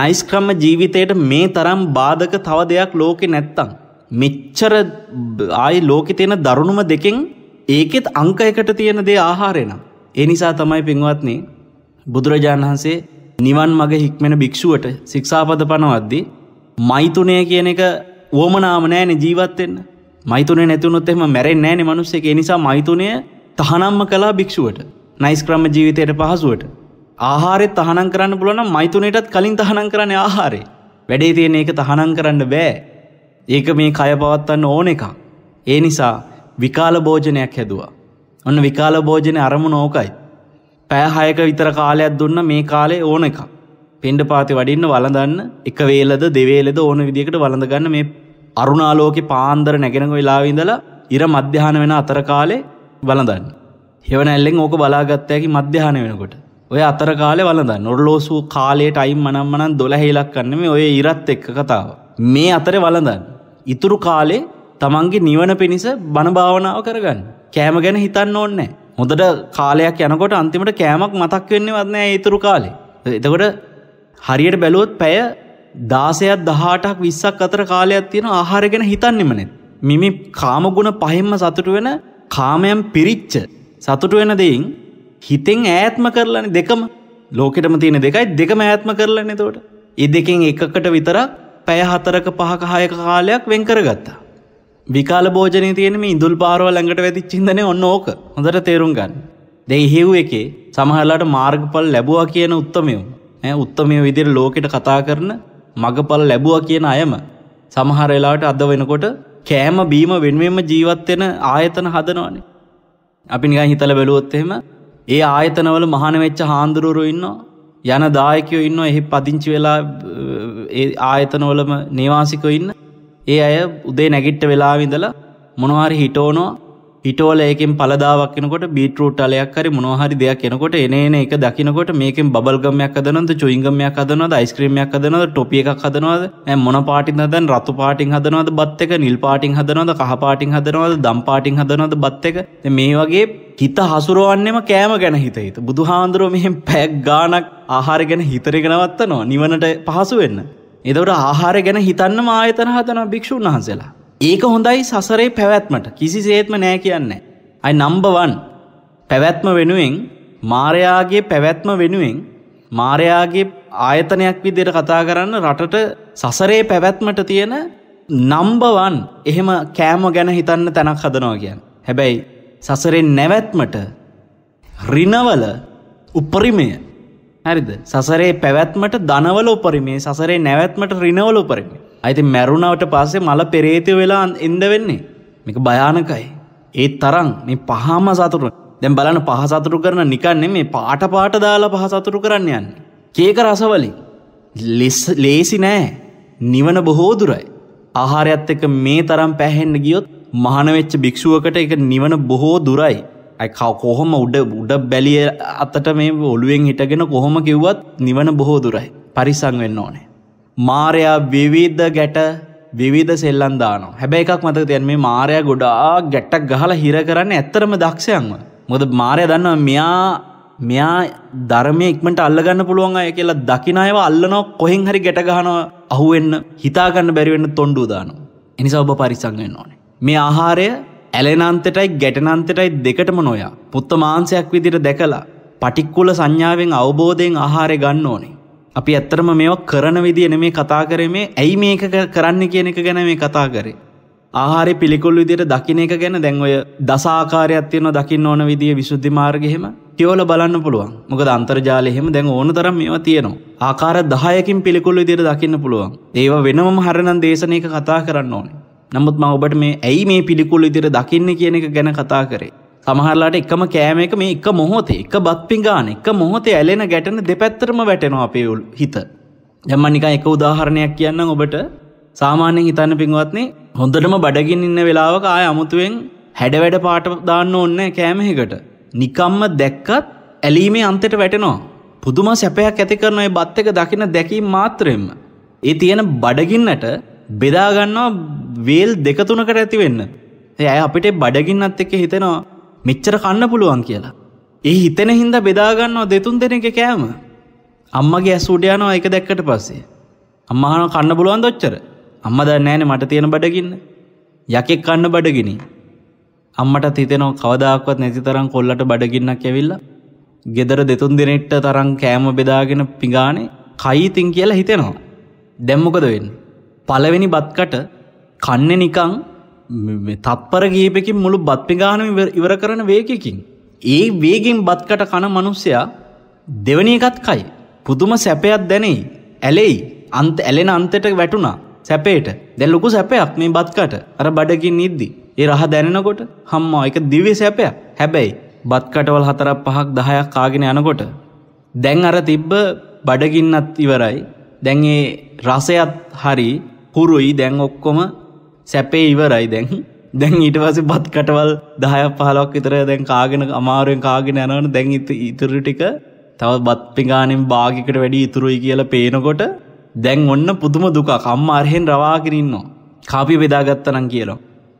නයිස්ක්‍රම ජීවිතයට මේ තරම් බාධක තව දෙයක් ලෝකේ නැත්තම් මෙච්චර ආයි ලෝකෙ තියෙන දරුණුම දෙකෙන් ඒකෙත් අංක එකට තියෙන දේ ආහාරයනම්. ඒ නිසා තමයි පින්වත්නේ බුදුරජාණන් වහන්සේ නිවන් මග හික්මෙන භික්ෂුවට ශික්ෂාපද පනවද්දී මෛතුනය කියන එක වුවමනාම නෑනේ ජීවත් වෙන්න. මෛතුනේ නැතුනොත් එහෙම මැරෙන්නේ නෑනේ මිනිස්සෙක්. ඒ නිසා මෛතුනය තහනම්ම කළා භික්ෂුවට. නයිස් ක්‍රම ජීවිතයට පහසුවට. ආහාරෙත් තහනම් කරන්න පුළුවන් නම් මෛතුනේටත් කලින් තහනම් කරන්නේ ආහාරේ. වැඩේ තියෙන එක තහනම් කරන්න බෑ. ඒක මේ කය පවත්වන්න ඕන එකක්. ඒ නිසා විකාල භෝජනයක් හැදවා. ඔන්න විකාල භෝජනය අරමු නෝකයි. පෑහයක විතර කාලයක් දුන්න මේ කාලේ ඕන එකක්. පෙන්ඩ පාති වඩින්න වලඳන්න එක වේලද දෙවේලද ඕන විදිකට වළඳගන්න මේ අරුණාලෝකෙ පාන්දර නැගෙනක වෙලාවිඳලා ඉර මධ්‍යහන වෙන අතර කාලේ වලඳන්න. හෙවන ඇල්ලෙන් ඕක බලාගත්තයකි මධ්‍යහන වෙනකොට. ඔය අතර කාලේ වලඳන්න ඔොල්ලෝසූ කාලයට අයිම් මනම්මනන් දොළ හෙලක් කන්න මේ ඔය ඉරත් එක්ක කතාව. මේ අතර වලඳන්න. ඉතුරු කාලේ තමන්ගේ නිවන පිණිස බණභාවනාව කරගන්න. කෑම ගැන හිතන්න ඕන්නෑ. හොඳට කාලයක් යනකොට අන්තිමට කෑමක් මතක් වෙන්නවත් නෑ ඉතුරු කාලේ. එතකොට හරියට බැලුවොත් පැය දාසයක් දහටක් විස්සක් අතර කාලයක් තියෙන ආහාර ගැන හිතන්නෙම නැත්. මිමි කාමගුණ පහෙන්ම සතුට වෙන කාමයන් පිරිච්ච සතුට වෙන දෙයින් හිතෙන් ඈත්ම කරලානේ දෙකම ලෝකෙටම තියෙන දෙකයි දෙකම ඈත්ම කරලානේ එතකොට. ඒ දෙකෙන් එකකට විතරක් පැය හතරක පහක හයක කාලයක් වෙන් කරගත්තා. විකාල භෝජනය තියෙන මේ ඉඳුල් පාරව ළඟට වැතිච්ච ඉඳනේ ඔන්න ඕක. හොඳට තේරුම් ගන්න. දෙයි හිව් එකේ සමහරලාට මාර්ගඵල ලැබුවා කියන උත්තමයෝ ඈ උත්තමයෝ විදිහට ලෝකෙට කතා කරන මගඵල ලැබුවා කියන අයම සමහර වෙලාවට අද වෙනකොට කෑම බීම වෙනුවෙන්ම ජීවත් වෙන ආයතන හදනවනේ. අපි නිකන් හිතලා බැලුවොත් එහෙම ඒ ආයතනවල මහාන වෙච්ච හාඳුරුවරු ඉන්නවා. යන දායකයෝ ඉන්න එහි පදිංචි වෙලා ආයතනවලම නේවාසිකව ඉන්න ඒ අය උදේ නැගිට්ට වෙලාවිඳලා මොනවාරි හිටෝනෝ ඉටෝල ඒකෙන් පලදාවක් එනකොට බීටරූට් අලයක් හරි මොනවහරි දෙයක් එනකොට එනේන එක දකිනකොට මේකෙන් බබල්ගමයක් හදනවද චුයිංගමයක් හදනවද අයිස්ක්‍රීමයක් හදනවද ටොපි එකක් හදනවද දැන් මොන පාටින් හදන රතු පාටින් හදනවද බත් එක නිල් පාටින් හදනවද කහ පාටින් හදනවද දම් පාටින් හදනවද බත් එක මේ වගේ හිත හසුරුවන්නෙම කෑම ගැන හිත හිත බුදුහාන්දුරුව මෙහෙම පැක් ගානක් ආහාර ගැන හිතරගෙනවත්තනවා නිවනට පහසු වෙන්න එතකොට ආහාර ගැන හිතන්නම ආයතන හදනවා භික්ෂුන් වහන්සේලා ඒක හොඳයි සසරේ පැවැත්මට කිසි සේත්ම නෑ කියන්නේ. අයි නම්බවන් පැවැත්ම වෙනුවෙන් මාරයාගේ පැවැත්ම වෙනුවෙන් මාරයාගේ ආයතනයක් විදියට කතා කරන්න රටට සසරේ පැවැත්මට තියෙන නම්බවන් එහෙම කෑම ගැන හිතන්න තැනක් හදනවා කියන්න. හැබැයි සසරෙන් නැවැත්මට රිනවල උපරිමය හරිද සසරේ පැවැත්මට දනවල උපරිමේ සසරේ නැවැත්මට රිනවල උපරිමේ අයිති මැරුණාවට පස්සේ මල පෙරේත වෙලා එන්ද වෙන්නේ. මේක භයානකයි. ඒ තරම් මේ පහම සතුරු දැන් බලන්න පහ සතුරු කරන නිකන්නේ මේ පාට පාට දාලා පහ සතුරු කරන්න යන්නේ. කේක රසවලින් ලේසි නෑ නිවන බොහෝ දුරයි. ආහාරයත් එක්ක මේ තරම් පැහෙන්න ගියොත් මහාන වෙච්ච භික්ෂුවකට ඒක නිවන බොහෝ දුරයි. අය කොහොම උඩ උඩ බැලිය අතට මේ ඔළුවෙන් හිටගෙන කොහොම කිව්වත් නිවන බොහෝ දුරයි. පරිසං වෙන්න ඕනේ. මාරයා විවිධ ගැට විවිධ සෙල්ලන් දානවා හැබැයි එකක් මතක තියන් මේ මාරයා ගොඩා ගැට්ටක් ගහලා හිර කරන්න ඇත්තරම දක්ෂයන්ව මොද මාරය දන්න මෙයා මෙයා ධර්මය ඉක්මට අල්ලගන්න පුළුවන් අය කියලා දකිනායව අල්ලනෝ කොහෙන් හරි ගැට ගහනවා අහුවෙන්න හිතාගන්න බැරිවෙන්න තොන්ඩු දානවා එනිසා ඔබ පරිසංගෙන් ඕනේ මේ ආහාරය ඇලෙනන්තටයි ගැටනන්තටයි දෙකටම නොයා පුත්ත මාංසයක් විදිට දැකලා පටික්කුල සංඥාවෙන් අවබෝධයෙන් ආහාරය ගන්න ඕනේ අපි ඇත්තරම මේවා කරන විදින මේ කතා කරේ මේ ඇයි මේක කරන්න කියන එක ගැන මේ කතා කරේ. ආහාරය පිළිකුල් විදියට දකින එක ගැන දැන් ඔය දසාකාරයක් තියෙනවා දකින්න ඕන විදිය විසුද්ධි මාර්ගෙහෙම කියෝල බලන්න පුළුවන් මොකද අන්තර්ජාලය එහෙම දැන් ඕන තරම් මේවා තියෙනවා ආකාර දහයකින් පිළිකුල් විදියට දකින්න පුළුවන් ඒවා වෙනම හරණම් දේශනයක කතා කරන්න ඕනේ නමුත් මම ඔබට මේ ඇයි මේ පිළිකුල් විදියට දකින්න කියන එක ගැන කතා කරේ සමහරලාට එකම කෑම එක මේ එක මොහොතේ එක බත් පිඟාන එක මොහොතේ ඇලෙන ගැටෙන දෙපැත්තරම වැටෙනවා අපේ හිත. දැන් මම නිකන් එක උදාහරණයක් කියන්නම් ඔබට. සාමාන්‍යයෙන් හිතන්න පින්වත්නි හොඳටම බඩගින් ඉන්න වෙලාවක ආය අමුතුවෙන් හැඩ වැඩ පාට දාන්න ඕනේ කෑම එකකට. නිකම්ම දැක්කත් ඇලීමේ අන්තයට වැටෙනවා. පුදුම සැපයක් ඇති කරන ওই බත් එක දකින දැකීම මාත්‍රෙම. ඒ තියෙන බඩගින්නට බෙදා ගන්නවා වේල් දෙක තුනකට ඇති වෙන්න. ඒ අය අපිට බඩගින්නත් එක්ක හිතෙනවා මෙච්චර කන්න පුළුවන් කියලා. ඒ හිතෙන හින්ද බෙදාගන්නවා දෙතුන් දෙනෙක කෑම. අම්මගේ ඇසුඩ යනවා එක දැක්කට පස්සේ. අම්මාහන කන්න පුළුවන් දොච්චර. අම්ම දන්නෑනේ මට තියෙන බඩගින්න. යකෙක් කන්න බඩගිනි. අම්මට හිතෙනවා කවදාක්වත් නැති තරම් කොල්ලට බඩගින්නක් ඇවිල්ලා. ගෙදර දෙතුන් දිනෙට්ට තරම් කෑම බෙදාගෙන පිඟානේ කයිතින් කියලා හිතෙනවා. දැම්මොකද වෙන්නේ? පළවෙනි බත්කට කන්නේ නිකන් තත්පර ගීපකින් මුළු බත්පිගානම ඉවර කරන වේකකින්. ඒ වේගෙන් බත්කට කන මනුස්සයා දෙවන එකත් කයි. පුදුම සැපයක් දැනේ. ඇලෙයි අන්ත ඇලෙන අන්තට වැටුණා සැපේට දැ ලොකු සැපයක් මේ බත්කට අර බඩගින් නිද්දි. ඒ රහ දැනෙනකොට හම්මා එක දිවේ සැපයක් හැබැයි බත්කටවල් හතරක් පහක් දහයක් කාගෙන යනකොට. දැන් අර තිබ්බ බඩගින්නත් ඉවරයි. දැන්ඒ රසයත් හරි හුරුයි දැන් ඔක්කොම සැපේ ඉවරයි දැන් දැන් ඊට පස බත් කටවල් දහයක් පහලක් විතර දැන් කාගෙන අමාරුවෙන් කාගෙන යනවන දැන් ඉතුරු ටික තවත් බත් පිගානෙන් භාගිකට වැඩි ඉතුරුයි කියලා පේනකොට දැන් ඔන්න පුදුම දුකා කම්ම අරහෙන් රවාකිරන්නවා. කාපි බෙදාගත්තනම් කියලෝ.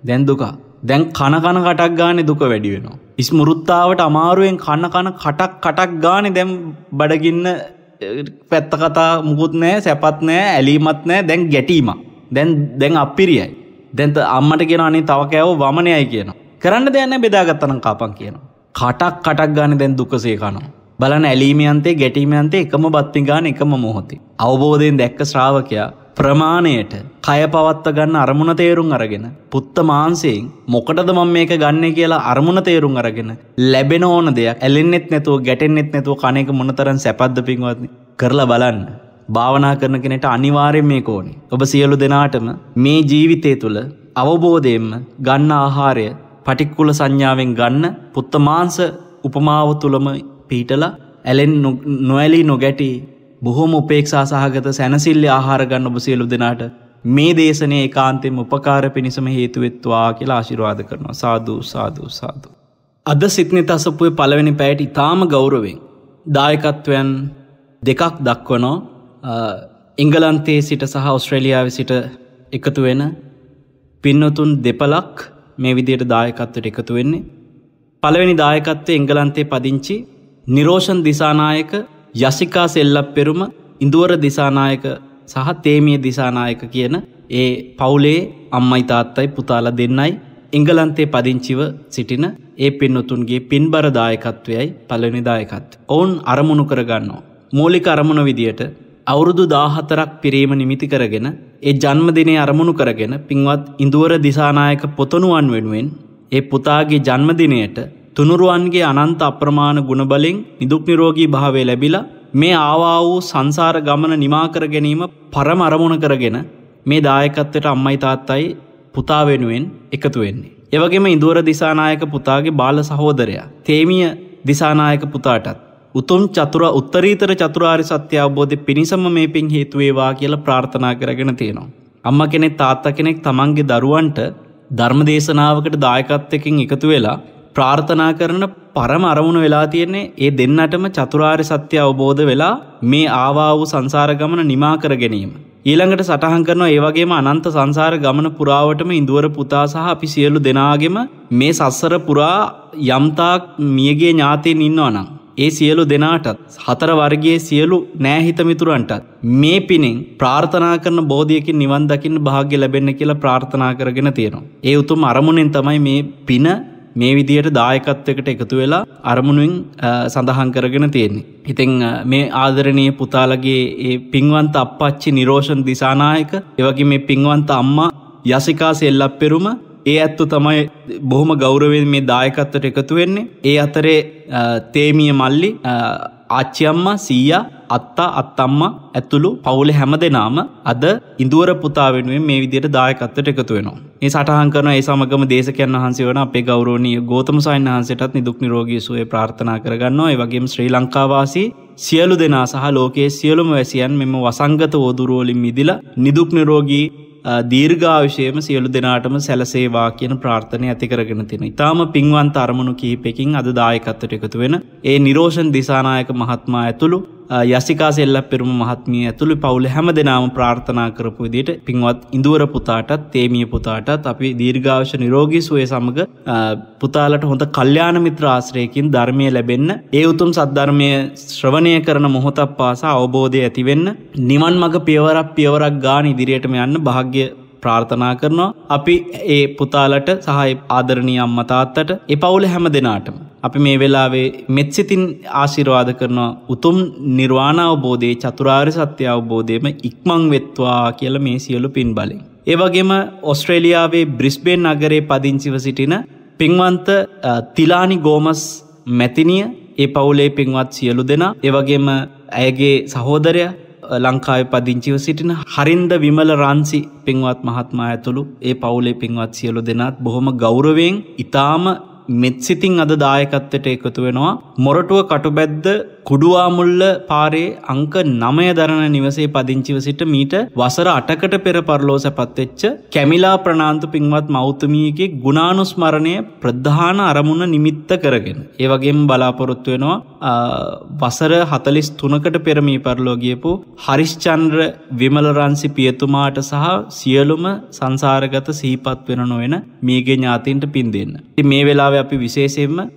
දැන් දුකා. දැන් කන කන කටක් ගානෙ දුක වැඩි වෙනවා. ඉස්මුරුත්තාවට අමාරුවෙන් කන කන කටක් කටක් ගානෙ දැම් බඩගින්න පැත්ත කතා මුකුත් නෑ සැපත් නෑ ඇලීමත් නෑ දැන් ගැටීම. දැන් දැන් අපිරියයි. දැන්ත අම්මට කියෙන අනේ තව කෑව වමනයයි කියන. කරන්න දෙයන්න බෙදාගත්තනම් කාපන් කියන. කටක් කටක් ගාන දැන් දුකසේ කනවා. බලන ඇලීමයන්තේ ගැටීමයන්තේ එකම බත්තිගාන එකම මොහොතේ. අවබෝධයෙන් දැක්ක ශ්‍රාවකයා ප්‍රමාණයට කය පවත්ත ගන්න අරමුණ තේරුම් අරගෙන පුත්ත මාන්සයෙන් මොකටද මම මේක ගන්නේ කියලා අරමුණ තේරුම් අරගෙන ලැබෙන ඕන දෙයක් ඇලෙන්නෙත් නැතුව ගැටෙන්නෙත් නැතුව කණේක මොනතරම් සැපද්ද පින්වත්නි කරලා බලන්න භාවනා කරන කෙනෙට අනිවාර්යෙන් මේක ඕනේ. ඔබ සියලු දෙනාටම මේ ජීවිතය තුළ අවබෝධයෙන්ම ගන්න ආහාරය පටික්කුල සංඥාවෙන් ගන්න පුත්තමාංශ උපමාව තුළම පීටලා ඇලෙන් නොඇලී නොගැටි බොහොම උපේක්ෂා සහගත සැනසිල්ල ආහාර ගන්න ඔබ සියලු දෙනාට මේ දේශනය ඒකාන්තයෙන් උපකාර පිණිසම හේතුවෙත්වා කියලා ආශිර්වාද කරනවා සාදු සාදු සාදු. අද සිත්නිත අසපුුවේ පළවෙනි පැයට ඉතාම ගෞරවෙන් දායකත්වයන් දෙකක් දක්වනෝ ඉංගලන්තයේ සිට සහ ඔස්ට්‍රේලියාව සිට එකතු වෙන පින්නතුන් දෙපලක් මේ විදියට දායකත්වට එකතු වෙන්නේ. පළවෙනි දායකත්වය එංගලන්තේ පදිංචි නිරෝෂන් දිසානායක යසිකා සෙල්ලප් පෙරුම ඉඳුවර දිසානායක සහ තේමිය දිසානායක කියන ඒ පවුලේ අම්මයි තාත්තයි පුතාල දෙන්නයි එංගලන්තේ පදිංචිව සිටින ඒ පින්නතුන්ගේ පින්බර දායකත්වයයි පළවෙනි දායකත්. ඔවුන් අරමුණු කරගන්නවා. මූලික අරමුණ විදියට අවුරුදු දාහතරක් පිරීම නිමිති කරගෙන ඒ ජන්මදිනේ අරමුණු කරගෙන පින්වත් ඉඳුවර දිසානායක පොතනුවන් වෙනුවෙන් ඒ පුතාගේ ජන්මදිනයට තුනුරුවන්ගේ අනන්ත අප්‍රමාණ ගුණබලින් නිදුක් නිරෝගී භාවය ලැබිලා මේ ආවා වූ සංසාර ගමන නිමා කර ගැනීම පරම අරමුණ කරගෙන මේ දායකත්වයට අම්මයි තාත්තයි පුතා වෙනුවෙන් එකතු වෙන්නේ. එවගේම ඉඳුවර දිසානායක පුතාගේ බාල සහෝදරයා තේමිය දිසානායක පුතාටත් උතුම් චතුරා උත්තරීතර චතුරාර්ය සත්‍ය අවබෝධය පිණිසම මේ පින් හේතු වේවා කියලා ප්‍රාර්ථනා කරගෙන තියෙනවා. අම්මා කෙනෙක් තාත්තා කෙනෙක් තමන්ගේ දරුවන්ට ධර්ම දේශනාවකට දායකත්වයෙන් එකතු වෙලා ප්‍රාර්ථනා කරන පරම අරමුණ වෙලා තියෙන්නේ ඒ දෙන්නටම චතුරාර්ය සත්‍ය අවබෝධ වෙලා මේ ආවා වූ සංසාර ගමන නිමා කර ගැනීම. ඊළඟට සටහන් කරනවා ඒ වගේම අනන්ත සංසාර ගමන පුරාවටම ඉඳුවර පුතා සහ අපි සියලු දෙනාගෙම මේ සස්සර පුරා යම්තාක් මියගේ ඥාතීන් ඉන්නවනම් ඒ සියලු දෙනාටත් හතර වර්ගයේ සියලු නෑහිතමිතුරන්ටත් මේ පිනෙන් ප්‍රාර්ථනා කරන බෝධියකින් නිවන් දකින්න භාග්‍ය ලැබෙන්න කියලා ප්‍රාර්ථනා කරගෙන තියෙනවා. ඒ උතුම් අරමුණෙන් තමයි මේ පින මේ විදියට දායකත්වයකට එකතු වෙලා අරමුණුවෙන් සඳහන් කරගෙන තියෙන්නේ. ඉතින් මේ ආදරණීය පුතාලගේ ඒ පින්වන්ත අප්පච්චි නිරෝෂන් දිසානායක, එවගේ මේ පින්වන්ත අම්මා යසිකා සෙල්ලප්පෙරුම ඒ ඇත්තු තමයි බොහොම ගෞරවෙන් මේ දායකත්වට එකතු වෙන්නේ. ඒ අතරේ තේමිය මල්ලි ආච්චියම්මා සීයා අත්තා අත්තම්මා ඇතුළු පවුල හැම දෙනාම අද ඉඳුවර පුතා වෙනුවෙන් මේ විදියට දායකත්වයට එකතු වෙනවා. මේ සටහන් කරන ඒ සමගම දේශකයන් වහන්සේ වන අපේ ගෞරවනීය ගෞතම සයන් වහන්සේටත් නිදුක් නිරෝගී සුවය ප්‍රාර්ථනා කරගන්නවා. ඒ වගේම ශ්‍රී ලංකාවාසී සියලු දෙනා සහ ලෝකයේ සියලුම වැසියන් මෙම වසංගත වෝදුරුවලින් මිදිලා නිදුක් නිරෝගී දීර්ඝාවශයම සියලු දෙනාටම සැලසේවා කියන ප්‍රාර්ථනය ඇතිකරගෙන තින. ඉතාම පින්වන් අරමුණු කිහිපෙකින් අද දායකත්තට එකතු වෙන ඒ නිරෝෂන් දිසානායක මහත්මා ඇතුළු යසිකා සෙල්ලපෙරුම මහත්මිය ඇතුළු පවුල හැම දෙනාම ප්‍රාර්ථනා කරපු විදිහට පින්වත් ඉඳුවර පුතාටත් තේමිය පුතාටත් අපි දීර්ඝායුෂ නිරෝගී සුවය සමග පුතාලට හොඳ කල්යාණ මිත්‍ර ආශ්‍රයකින් ධර්මය ලැබෙන්න ඒ උතුම් සද්ධර්මය ශ්‍රවණය කරන මොහොතක් පාසා අවබෝධය ඇති වෙන්න නිවන් මඟ පියවරක් පියවරක් ගාන ඉදිරියටම යන්න වාග්ය ප්‍රාර්ථනා කරනවා අපි ඒ පුතාලට සහ ආදරණීය අම්මා තාත්තට ඒ පවුල හැම දෙනාටම අපි මේ වෙලාවේ මෙත් සිතින් ආශිර්වාද කරනවා උතුම් නිර්වාණ අවබෝධයේ චතුරාර්ය සත්‍ය අවබෝධයම ඉක්මං වෙත්වා කියලා මේ සියලු පින් බලෙන්. ඒ වගේම ඔස්ට්‍රේලියාවේ බ්‍රිස්බේන් නගරේ පදිංචිව සිටින පින්වන්ත තිලානි ගෝමස් මැතිනිය ඒ පවුලේ පින්වත් සියලු දෙනා ඒ වගේම ඇයගේ සහෝදරයා ලංකාවේ පදිංචිව සිටින හරින්ද විමල රන්සි පින්වත් මහත්මයා ඇතුළු ඒ පවුලේ පින්වත් සියලු දෙනාත් බොහොම ගෞරවයෙන් ඊටාම මෙත් සිතින් අද දායකත්වයට එකතු වෙනවා. මොරටුව කටුබැද්ද කුඩුවාමුල්ල පාරේ අංක නමය දරණ නිවසේ පදිංචිව සිට මීට වසර අටකට පෙර පරලෝ සැපත්වෙච්ච කැමිලා ප්‍රනාන්තු පින්වත් මෞතුමියගේ ගුණානුස්මරණය ප්‍රධාන අරමුණ නිමිත්ත කරගෙන. ඒවගේම බලාපොරොත්තු වෙනවා වසර හතලිස් තුනකට පෙරමී පරලෝගියපු හරිශ්චන්ද්‍ර විමලරන්සි පියතුමාට සහ සියලුම සංසාරගත සීපත් වෙන නොවෙන මේගේ ඥාතින්ට පින් දෙන්න. මේ වෙලා අපි විශේෂයෙන්ම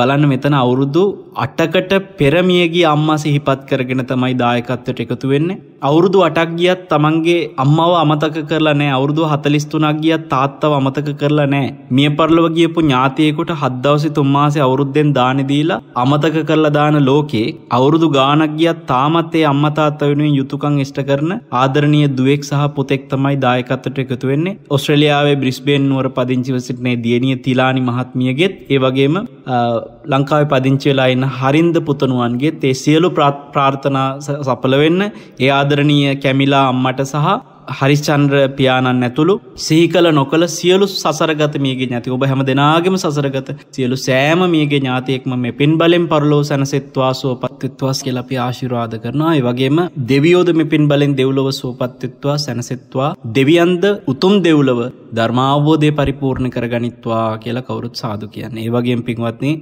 බලන්න මෙතන අවුරුදු අටකට පෙරමියගේ අම්මා සිහිපත් කරගෙන තමයි දායකත්වයට එකතු වෙන්නේ. අවුරුදු අටක් ගියත් තමන්ගේ අම්මව අමතක කරලා නෑ අවුරුදු හතලිස්තුනක් ගියත් තාත්තව අමතක කරලා නෑ. මිය පරලොව ගියපු ඥාතියෙකුට හත් දවසේ තුන් මාසේ අවුරුද්දෙන් දානි දීලා අමතක කරලා දාන ලෝකේ අවුරුදු ගාණක් ගියත් තාමත් ඒ අම්මා තාත්තා වෙනුවෙන් යුතුයකම් ඉෂ්ට කරන ආදරණීය දුවෙක් සහ පුතෙක් තමයි දායකත්වයට එකතු වෙන්නේ. ඔස්ට්‍රේලියාවේ බ්‍රිස්බේන් නුවර පදිංචිව සිටින දියණිය තිලානි මහත්මියගෙත් ඒ වගේම ලංකාව පදිංචවෙලායින්න හරින්ද පුතනුවන්ගේ තේ සියලු ප්‍රාර්ථනා සපලවෙන්න ඒ ආදරණීය කැමිලා අම්මට සහ හරිචන්ද්‍ර පියාණන් ඇතුළු සිහිකල නොකළ සියලු සසරගත මියගේ ඥාති ඔබ හැම දෙනාගම සසරගත සියලු සෑම මියගේ ඥාතියෙක්ම මේ පින් බලෙන් පරලෝ සැනසෙත්වා සෝපත්තිත්වාස් කියලා අපි ආශිර්වාද කරනවා ඒ වගේම දෙවියෝද මේ පින් බලෙන් දෙව්ලොව සෝපත්තිත්වා සැනසෙත්වා දෙවියන්ද උතුම් දෙව්ලොව ධර්මාවබෝධය පරිපූර්ණ කරගනිත්වා කියලා කවුරුත් සාදු කියන්නේ ඒ වගේම පින්වත්නි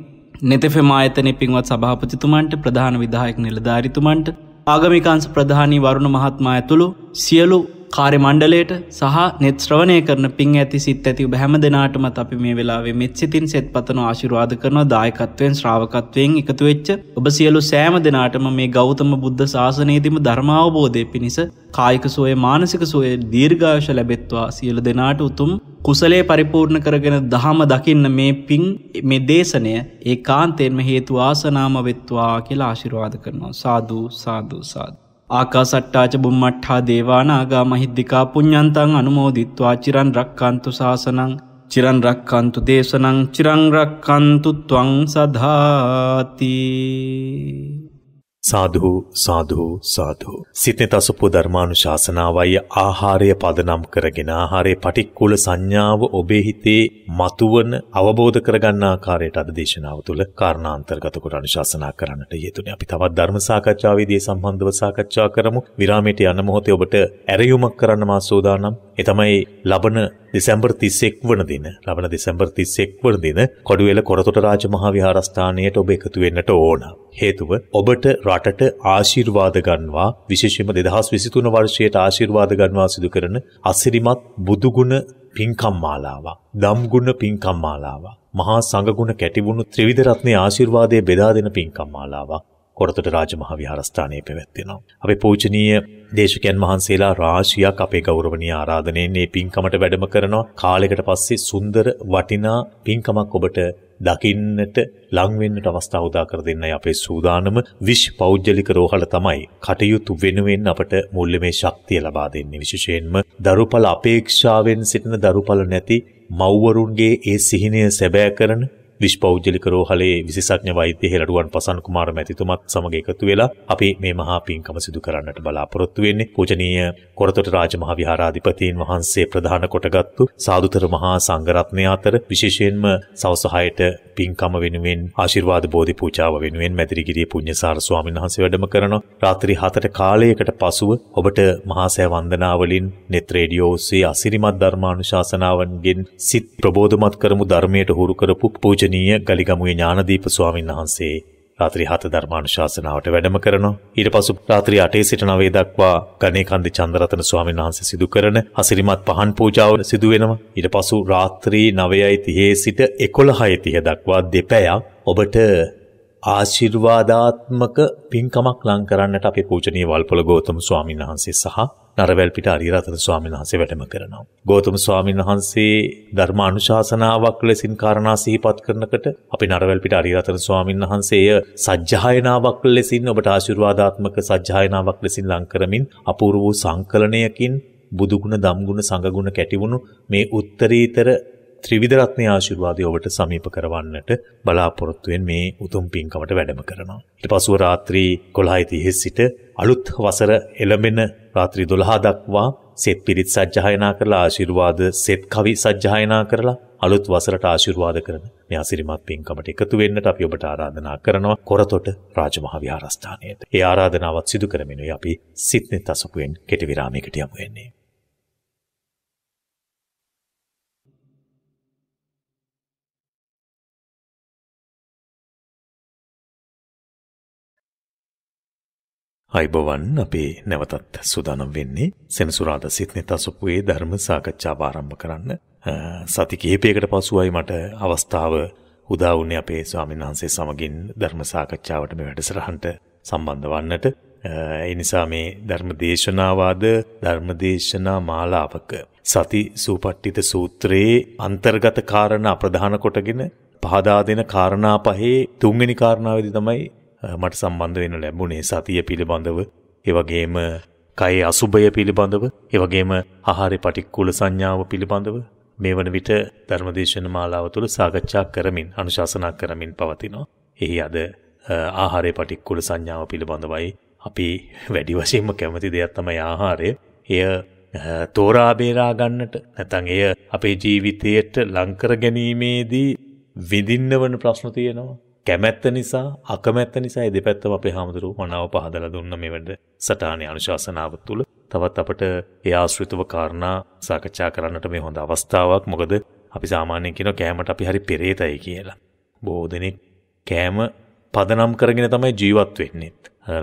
නෙතෙෆෙම ආයතනයේ පින්වත් සභාපතිතුමන්ට ප්‍රධාන විධායක නිලධාරිතුමන්ට ආගමිකාංශ ප්‍රධානී වරුණ මහත්මයා ඇතුළු සියලු කාර්ය මණ්ඩලයට සහ නෙත්ශ්‍රවණය කරන පින් ඇති සිත් ඇති ඔබ හැම දෙනාටමත් අපි මේ වෙලාවේ මෙත් සිතින් සෙත් පතන ආශිර්වාද කරනවා දායකත්වයෙන් ශ්‍රාවකත්වයෙන් එකතු වෙච්ච ඔබ සියලු සෑම දෙනාටම මේ ගෞතම බුද්ධ ශාසනයේදීම ධර්මාවබෝධය පිණිස කායික සෝය මානසික සෝය දීර්ඝායුෂ ලැබෙත්වා සියලු දෙනාට උතුම් කුසලේ පරිපූර්ණ කරගෙන දහම දකින්න මේ පින් මේ දේශනය ඒ කාන්තයෙන්ම හේතු ආසනාම වෙත්වා කියලා ආශිරවාද කරනවා සාධූ සාධූ සාධ. ආකාසට්ටාච බුම්මට්හා දේවානාගා මහිද්දිකා පුඤ්ඥන්තන් අනුමෝදිත්වා චිරන් රක්කන්තු ශාසනං චිරන් රක්කන්තු දේශනං චිරංරක්කන්තුත්වං සධාතිී සාධූ සාධූ සාධූ. සිතන තසුපු ධර්මානු ශාසනාවය ආහාරය පදනම් කරගෙන ආහාරය පටික්කුල සංඥාව ඔබේ හිතේ මතුවන අවබෝධ කරගන්න ආකාරයට අද දේශනාව තුළ කාරණාන්තර්ගතකොට අනුශාසනා කරන්නට යෙතුනේ. අපි තවත් ධර්ම සාකච්ඡාවේදී සම්බන්ධව සාකච්ඡා කරමු. විරාමයට යන මොහොතේ ඔබට ඇරයුමක් කරන්න මා සූදානම්. ඒ තමයි ලබන දෙසැම්බර් 31 වන දින ලබන දෙසැම්බර් 31 වන දින කොඩුවෙල කොරතොට රාජමහා විහාරස්ථානයට ඔබ එකතු වෙන්නට ඕන. හේතුව ඔබට රටට ආශිර්වාද ගන්නවා විශේෂයෙන්ම 2023 වර්ෂයට ආශිර්වාද ගන්නවා සිදු කරන අසිරිමත් බුදුගුණ පින්කම් මාලාවක්, ධම්ගුණ පින්කම් මාලාවක්, මහා සංඝගුණ කැටිවුණු ත්‍රිවිධ රත්නේ ආශිර්වාදයේ බෙදා දෙන පින්කම් මාලාවක්, කොරතොට රාජමහා විහාරස්ථානයේ පැවැත්වෙනවා. අපේ පූජනීය දේශකයන් වහන්සේලා රාශියක් අපේ ගෞරවනීය ආරාධනෙන් මේ පින්කමට වැඩම කරනවා. කාලයකට පස්සේ සුන්දර වටිනා පින්කමක් ඔබට දකින්නට ලං වෙන්නට අවස්ථාව උදා කර දෙන්නයි අපේ සූදානම විශ් පෞද්ගලික රෝහල තමයි කටයුතු වෙනුවෙන් අපට මුල්‍යමේ ශක්තිය ලබා දෙන්නේ විශේෂයෙන්ම දරුපල අපේක්ෂාවෙන් සිටින දරුපල නැති මව්වරුන්ගේ ඒ සිහිනය සැබෑ කරන විශ්පෞද්ගලික රෝහලේ විශේෂඥ වෛද්‍ය හෙළටුවන් පසන් කුමාර මැතිතුමත් සමග එකතු වෙලා අපි මේ මහා පින්කම සිදු කරන්නට බලාපොරොත්තු වෙන්නේ. පූජනීය කොරතොට රාජමහා විහාරාධිපතීන් වහන්සේ ප්‍රධාන කොටගත්තු සාදුතර මහා සංඝරත්නය අතර විශේෂයෙන්ම සවස 6ට පින්කම වෙනුවෙන් ආශිර්වාද බෝධි පූජාව වෙනුවෙන් මැදිරිගිරිය පුණ්‍යසාර ස්වාමීන් වහන්සේ වැඩම කරනවා. රාත්‍රී 7ට කාලයකට පසුව ඔබට මහා සෑ වන්දනාවලින් net radio ඔස්සේ අසිරිමත් ධර්මානුශාසනාවන්ගෙන් සිත් ප්‍රබෝධමත් කරමු ධර්මයට හුරු කරපු පූජ පූජනීය ගලිගමුවේ ඥානදීප ස්වාමින් වහන්සේ රාත්‍රී 7 ධර්මානුශාසනාවට වැඩම කරනවා. ඊට පසු රාත්‍රී 8 සිට 9 දක්වා ගණේකන්දි චන්දරතන ස්වාමීන් වහන්සේ සිදු කරන හසිරිමත් පහන් පූජාව සිදු වෙනවා. ඊට පසු රාත්‍රී 9:30 සිට 11:30 දක්වා දෙපැයක් ඔබට ආශිර්වාදාත්මක පින්කමක් ලං කරන්නට අපේ පූජනීය වල්පොල ගෞතම ස්වාමීන් වහන්සේ සහ නරවැල්පිට අරිරතන ස්වාමීන් වහන්සේ වැඩම කරනවා. ගෞතම ස්වාමීන් වහන්සේ ධර්ම අනුශාසනාවක් ලෙසින් කාරණා සිහිපත් කරනකොට අපි නරවැල්පිට අරිරතන ස්වාමීන් වහන්සේ එය සජ්ජායනාවක් ලෙසින් ඔබට ආශිර්වාදාත්මක සජ්ජායනාවක් ලෙසින් ලං කරමින් අපූර්ව වූ සංකලනයකින් බුදුගුණ ධම්ගුණ සංගුණ කැටිවුණු මේ උත්තරීතර ත්‍රිවිධ රත්නයේ ආශිර්වාදය ඔබට සමීප කරවන්නට බලාපොරොත්තුෙන් මේ උතුම් පින්කමට වැඩම කරනවා. ඊට පසුව රාත්‍රී 11:30 සිට අලුත් වසර එළඹෙන රාත්‍රී 12 දක්වා සෙත් පිරිත් සජ්ජායනා කරලා ආශිර්වාද සෙත් කවි සජ්ජායනා කරලා අලුත් වසරට ආශිර්වාද කරන මේ අසිරිමත් පින්කමට එකතු වෙන්නට අපි ඔබට ආරාධනා කරනවා කොරතොට රාජමහා විහාරස්ථානයේ. ඒ ආරාධනාවත් සිදු කරමිනුයි අපි සිත්නෙත් අසපුවෙන් කෙටි විරාමයකට යමු වෙන්නේ. අයිබවන් අපේ නැවතත් සූදානම් වෙන්නේ සෙනසුරාදා සිත්නේ තසපුවේ ධර්ම සාකච්ඡාව ආරම්භ කරන්න. සති කිහිපයකට පසුයි මට අවස්ථාව උදා වුණේ අපේ ස්වාමීන් වහන්සේ සමගින් ධර්ම සාකච්ඡාවට මේ වැඩසටහනට සම්බන්ධ වන්නට. ඒ නිසා මේ ධර්ම දේශනාවාද ධර්ම දේශනා මාලාවක සති සූපට්ඨිත සූත්‍රයේ අන්තර්ගත කාරණා ප්‍රධාන කොටගෙන පහදා දෙන කාරණා පහේ තුන්වෙනි කාරණාවේදී තමයි මට සම්බන්ධ වෙන ලැබුණේ සතිය පිළිබඳව එවගේම කයේ අසුභය පිළිබඳව එවගේම ආහාරේ පටික්කුල සංඥාව පිළිබඳව මේ වන විට ධර්මදේශන මාලාව තුළ සාකච්ඡා කරමින් අනුශාසනා කරමින් පවතිනවා. එහි අද ආහාරේ පටික්කුල සංඥාව පිළිබඳවයි අපි වැඩි වශයෙන්ම කැමති දෙයක් තමයි ආහාරය. එය තෝරා බේරා ගන්නට නැත්නම් එය අපේ ජීවිතයට ලං කර ගැනීමේදී විඳින්න වන ප්‍රශ්න තියෙනවා. කැමැත්ත නිසා අකමැත්ත නිසා ඒ දෙපැත්තම අපේ හාමුදුරුවෝ මනාව පහදලා දුන්න මේ වැඩ සටහනේ අනුශාසනාව තුළ තවත් අපට ඒ ආශ්‍රිතව කාරණා සාකච්ඡා කරන්නට මේ හොඳ අවස්ථාවක් මොකද අපි සාමාන්‍යයෙන් කියන කෑමට අපි හරි පෙරේතයි කියලා. බොහෝ දෙනෙක් කෑම පදනම් කරගෙන තමයි ජීවත් වෙන්නේ.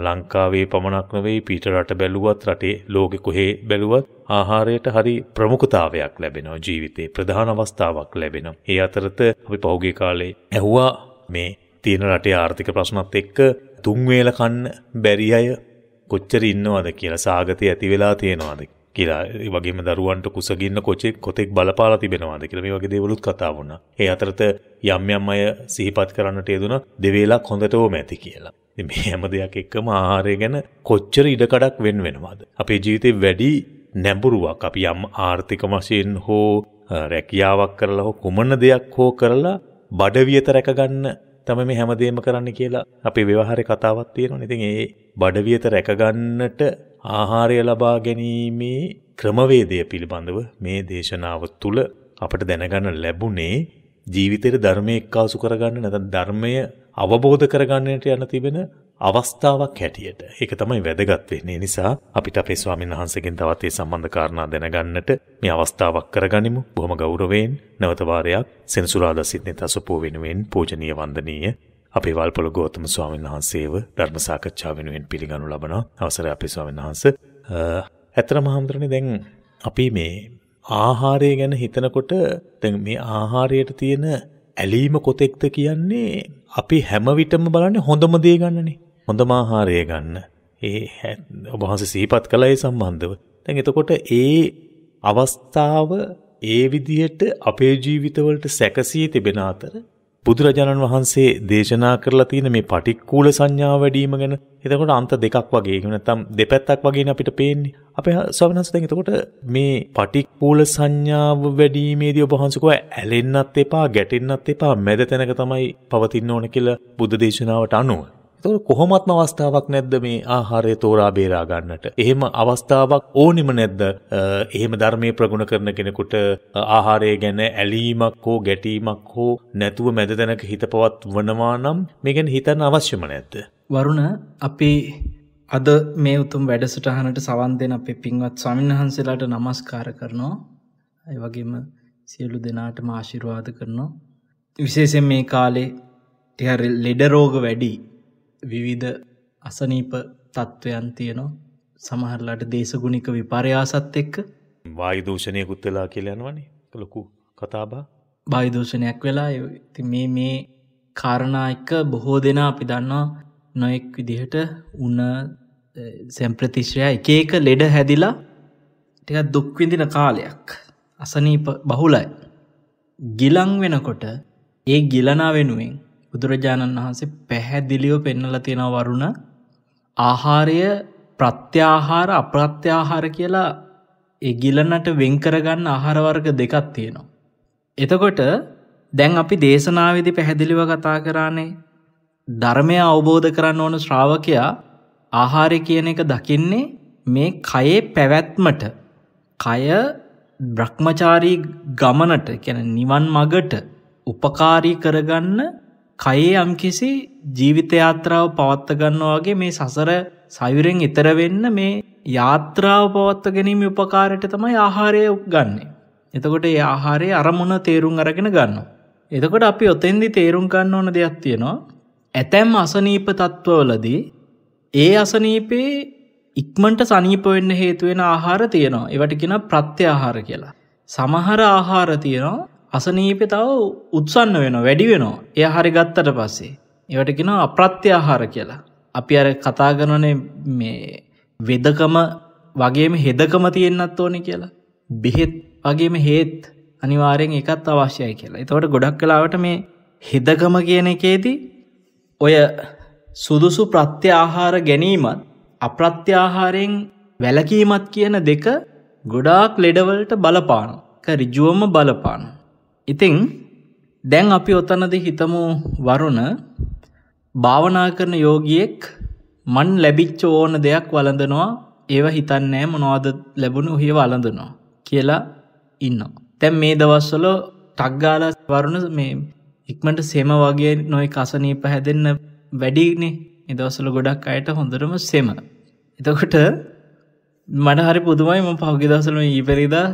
ලංකාවේ පමණක් නොවේ පිට රට බැලුවත් රටේ ලෝකෙ කොහේ බැලුවත් ආහාරයට හරි ප්‍රමුඛතාවයක් ලැබෙනවා ජීවිතේ ප්‍රධාන අවස්ථාවක් ලැබෙනවා. ඒ අතරත අපි පහුගිය කාලේ ඇහුවා මේ තියෙන රටේ ආර්ථික ප්‍රශ්නත් එක්ක තුන්වේල කන්න බැරි අය කොච්චර ඉන්නවද කියලා සාගතය ඇති වෙලා තියෙනවාද කියලා වගේම දරුවන්ට කුසගින්න කොචෙක් කොතෙක් බලපාලා තිබෙනවාද කියලා මේ වගේ දේවලුත් කතා වුණා. ඒ අතරත යම් යම් අය සිහිපත් කරන්නට යෙදුන දෙවේලක් හොඳටම ඇති කියලා. මේ හැම දෙයක් එක්කම ආහාරය ගැන කොච්චර ඉඩකඩක් වෙන් වෙනවාද. අපේ ජීවිතේ වැඩි නැඹුරුවක් අපි යම් ආර්ථික වශයෙන් හෝ රැකියාවක් කරලා හෝ කුමන දෙයක් හෝ කරලා බඩවියත රැකගන්න තම මේ හැමදේම කරන්න කියලා අපි ව්‍යවහාර කතාවත් තියෙනවා ඉතින් ඒ බඩවියත රැකගන්නට ආහාරය ලබා ගැනීමේ ක්‍රමවේදය පිළිබඳව මේ දේශනාව තුළ අපට දැනගන්න ලැබුණේ ජීවිතේට ධර්මය එක්කාසු කරගන්න නැත්නම් ධර්මය අවබෝධ කරගන්නට යන තිබෙන අවස්ථාවක් හැටියට. ඒක තමයි වැදගත් වෙන්නේ. නිසා අපිට අපේ ස්වාමීන් වහන්සේගෙන් තවත් මේ සම්බන්ධ කාරණා දැනගන්නට මේ අවස්ථාවක් කරගනිමු. බොහොම ගෞරවයෙන් නැවත වාරයක් සෙනසුරාදා සිටින තසපෝ වෙනුවෙන් පූජනීය වන්දනීය අපේ වල්පොළ ගෞතම ස්වාමීන් වහන්සේව ධර්ම සාකච්ඡාව වෙනුවෙන් පිළිගනු ලබන අවසරය අපේ ස්වාමීන් වහන්සේ. අහතරම හැමදෙරනේ දැන් අපි මේ ආහාරය ගැන හිතනකොට දැන් මේ ආහාරයට තියෙන ඇලීම කොතෙක්ද කියන්නේ අපි හැම විටම බලන්නේ හොඳම දේ ගන්නනේ. හොඳම ආහාරය ගන්න. ඒ ඔබ වහන්සේ සිහිපත් කළා ඒ සම්බන්ධව. දැන් එතකොට ඒ අවස්ථාව ඒ විදිහට අපේ ජීවිතවලට සැකසී තිබෙන අතර බුදුරජාණන් වහන්සේ දේශනා කරලා තියෙන මේ පටික්කුල සංඥාව වැඩිම ගැන එතකොට අන්ත දෙකක් වගේ එහෙම නැත්නම් දෙපැත්තක් වගේනේ අපිට පේන්නේ. අපේ ස්වාමීන් වහන්සේ දැන් එතකොට මේ පටික්කුල සංඥාව වැඩිීමේදී ඔබ වහන්සේ කෝ ඇලෙන්නත් එපා, ගැටෙන්නත් එපා, මැද තැනක තමයි පවතින්න ඕන කියලා බුද්ධ දේශනාවට අනුව. එතකොට කොහොමත්ම අවස්ථාවක් නැද්ද මේ ආහාරය තෝරා බේරා ගන්නට? එහෙම අවස්ථාවක් ඕනෙම නැද්ද? එහෙම ධර්මයේ ප්‍රගුණ කරන කෙනෙකුට ආහාරය ගැන ඇලීමක් හෝ ගැටීමක් හෝ නැතුව මැදතැනක හිත පවත්වනවා නම් මේ ගැන හිතන්න අවශ්‍යම නැද්ද? වරුණ අපි අද මේ උතුම් වැඩසටහනට සවන් දෙන අපේ පින්වත් ස්වාමීන් වහන්සේලාට নমස්කාර කරනවා. ඒ වගේම සියලු දෙනාටම ආශිර්වාද කරනවා. විශේෂයෙන් මේ කාලේ ටිකක් ලෙඩ රෝග වැඩි විවිධ අසනීප තත්ත්වයන් තියනවා සමහරලාට දේශගුණික විපරයාසත් එක්ක වායුදූෂණයකුත් වෙලා කියලයන්වනේ ලොකු කතාබා බායිදූෂණයක් වෙලා ති මේ මේ කාරණයක බොහෝ දෙනා අපි දන්නවා නොයෙක් විදිහට උන සැම්ප්‍රතිශ්‍රය එක එක ලෙඩ හැදිලා ටිකත් දුක්විඳින කාලයක් අසනීප බහුලයි ගිලං වෙනකොට ඒ ගිලනා වෙනුවෙන් බුදුරජාණන් වහන්සේ පැහැදිලිව පෙන්නල තියෙන වරුණ ආහාරය ප්‍රත්‍යාහාර අප්‍රත්‍යාහාර කියලා එගිලනට වෙන්කරගන්න ආහාරවර්ග දෙකක් තියෙනවා. එතකොට දැන් අපි දේශනාවිදි පැහැදිලිව කතා කරානේ ධර්මය අවබෝධ කරන්න ඕන ශ්‍රාවකයා ආහාරය කියන එක දකින්නේ මේ කයේ පැවැත්මට කය බ්‍රහ්මචාරී ගමනට කැන නිවන් මගට උපකාරී කරගන්න කයේ යම්කිසි ජීවිතයාත්‍රාව පවත්තගන්නවාගේ මේ සසර සයුරෙන් එතරවෙන්න මේ යාත්‍රාව පවත්ත ගැනීම උපකාරයට තමයි ආහාරය උක්ගන්නේ. එතකොට ඒ ආහාරය අරමුණ තේරුම් අරගෙන ගන්න. එතකොට අපි ඔතෙන්දි තේරුම් ගන්න ඕන දෙයක් තියෙනවා. ඇතැම් අසනීප තත්ත්වවලදී ඒ අසනීපේ ඉක්මට සනීප වෙන්න හේතුවෙන ආහාර තියෙනවා. එවට කියෙන ප්‍රත්‍ය ආහාර කියලා. සමහර ආහාර තියෙනවා අසනීපතාව උත්සන්න වෙන වැඩි වෙනවා එය හරි ගත්තට පස්සේ. ඒවටගෙන අප්‍රත්‍යආහාර කියලා. අපි අර කතා කරනනේ මේ වෙදකම වගේම හෙදකම තියෙන්න්නත් ඕනි කියලා. බෙහෙත් වගේම හේත් අනිවාරයෙන් එකත් අවශ්‍යයි කියලා. එතවට ගොඩක් කලාවට මේ හෙදකම කියන එකේදී ඔය සුදුසු ප්‍රත්‍යආහාර ගැනීමත් අප්‍රත්‍යආහාරයෙන් වැලකීමත් කියන දෙක ගොඩාක් ලෙඩවලට බලපාන රිජුවම බලපාන. ඉතිං දැන් අපි ඔතනද හිතමු වරුණ භාවනා කරන යෝගියෙක් මන් ලැබිච්ච ඕන දෙයක් වලඳනවා ඒව හිතන්නෑ මොනවාද ලැබුණු හිය වලඳනවා කියලා ඉන්න. තැම් මේ දවස්වල ටක්ගාල වරුණ මේ ඉක්මට සෙම වගේ නොයි කසනී පැහැදන්න වැඩිනේ එදවසල ගොඩක් අයට හොඳරම සෙම. එතකොට මට හරි පුදුමයි ම පහුගෙදසලම ඉපරිදා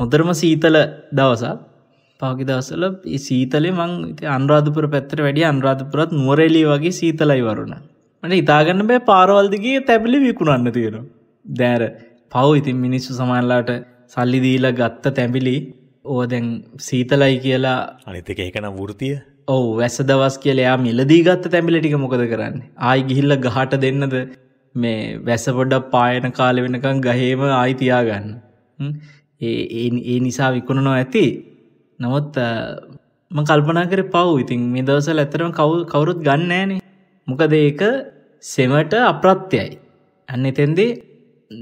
හොඳරම සීතල දවසක් පාගිදවසල සීතලේ මං අන්රාධපුර පැත්තර වැඩි අන්රාධපුරත් නුවරෙලි වගේ සීතලයි වරුණ මට ඉතාගන්න බෑ පාරවල්දිගේ තැබිලි විකුණන්න තියෙනවා දෑර පව් ඉතින් මිනිස්සු සමල්ලාට සල්ලිදීල ගත්ත තැබිලි ඕ දැන් සීතලයි කියලා අනිතක ඒකන වෘතිය ඔව වැස දවස් කියලයා මිලදී ගත්ත තැබිලිටික මොකද කරන්න ආයි ගිහිල්ල ගහට දෙන්නද මේ වැසපොඩක් පායන කාල වෙනකං ගහේම ආයිතියාගන්න ඒ නිසා විකුණනො ඇති නමුත් ම කල්පනා කර පව් ඉතින් මේ දවසල් ඇතරම කවුරුත් ගන්නෑනේ මොකද ඒක සෙමට අප්‍රත්්‍යයයි අන්න එතෙන්දේ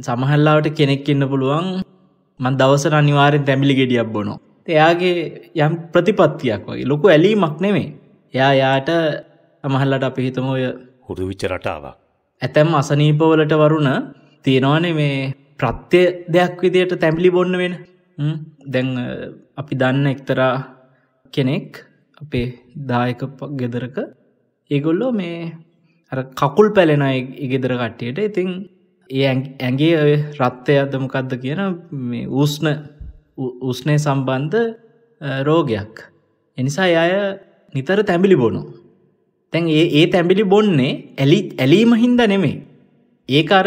සමහල්ලාවට කෙනෙක් ඉන්න පුළුවන් මන් දවස අනිවාරෙන් තැමිලි ගෙඩියක් බොනො එයාගේ යම් ප්‍රතිපත්තියක් වගේ ලොකු ඇලීමක් නෙමේ එයා යාට අමහල්ලට අපිහිතම ඔය හුරු විච රටාවක් ඇතැම් අසනීපවලට වරුණ තියෙනවානේ මේ ප්‍රත්‍ය දෙයක් විදියට තැමිලි බොන්න වෙන දැන් අපි දන්න එක්තරා කෙනෙක් අපේ දායක ගෙදරක ඒගොල්ලෝ මේ කකුල් පැලෙන ඉගෙදර කට්ටියට ඉතිං ඒ ඇගේ රත්තය අදමකක්ද කියන උස්න උස්නය සම්බන්ධ රෝගයක් එනිසා අය නිතර තැබිලි බොනු තැන් ඒ ඒ තැබිලි බොන්නේ ඇලි ඇලීම හින්ද නෙමේ ඒක අර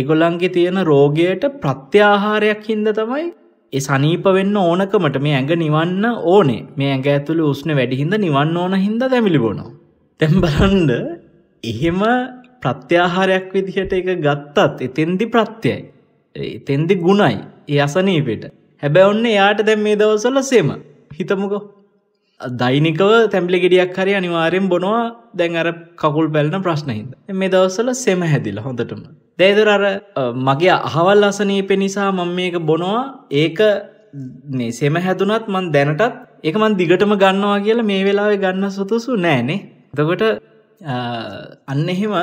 ඒගොල්ලන්ගේ තියෙන රෝගයට ප්‍රත්‍යාහාරයක් හින්ද තමයි ඒ සනීප වෙන්න ඕනකමට මේ ඇඟ නිවන්න ඕනේ මේ ඇඟ ඇතුළ උස්න වැඩිහින්ද නිවන්න ඕන හින්ද දැමිලි බොනවා. තැම් බලන්ඩ එහෙම ප්‍රත්‍යාහාරයක් විදිහට එක ගත්තත් එතෙන්දි ප්‍රත්‍යයයි. එතෙන්දි ගුණයි ඒ අසනීපෙට. හැබැ ඔන්න එයාට දැම් මේ දවසල්ල සේම හිතමුකෝ දෛනිකව තැම්පලි ගෙඩියක් හරි අනිවාරයෙන් බොනවා දැන් අර කකුල් පැලන ප්‍රශ්නහිද. මේ දවසල සෙම හැදිල හොඳටම දේදර අර මගේ අහවල් අසනීපෙ නිසා මං මේක බොනවා ඒක සෙම හැදුනත් මන් දැනටත් එක මන් දිගටම ගන්නවා කියලා මේ වෙලාවෙ ගන්න සුතුසු නෑනේ දකොට අන්න එහෙම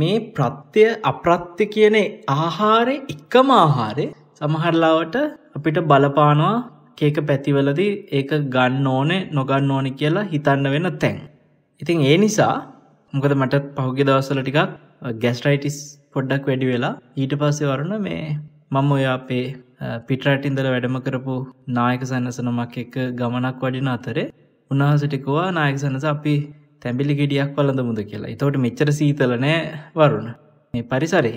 මේ ප්‍රත්‍ය අප්‍රත්්‍ය කියන ආහාරය එකම ආහාරය සමහරලාවට අපිට බලපානවා කේක පැතිවලදී ඒක ගන්න ඕනේ නොගන්න ඕනි කියලා හිතන්න වෙන තැන්. ඉතින් ඒ නිසා මොකද මටත් පහුගෙ දවසල ටිකක් ගැස්ටයිටිස් පොඩ්ඩක් වැඩි වෙලා ඊට පස්සේ වරුණ මේ මම ඔය අපේ පිටරටින්දල වැඩම කරපු නායක සැන්නසනමක් එක ගමනක් වඩින අතරේ උන්හසටිකවා නායක සැනස අපි තැබිලි ගෙඩියක් වලඳ මුද කියලා එතවට මෙච්චර සීතලනෑ වරුණ මේ පරිසරේ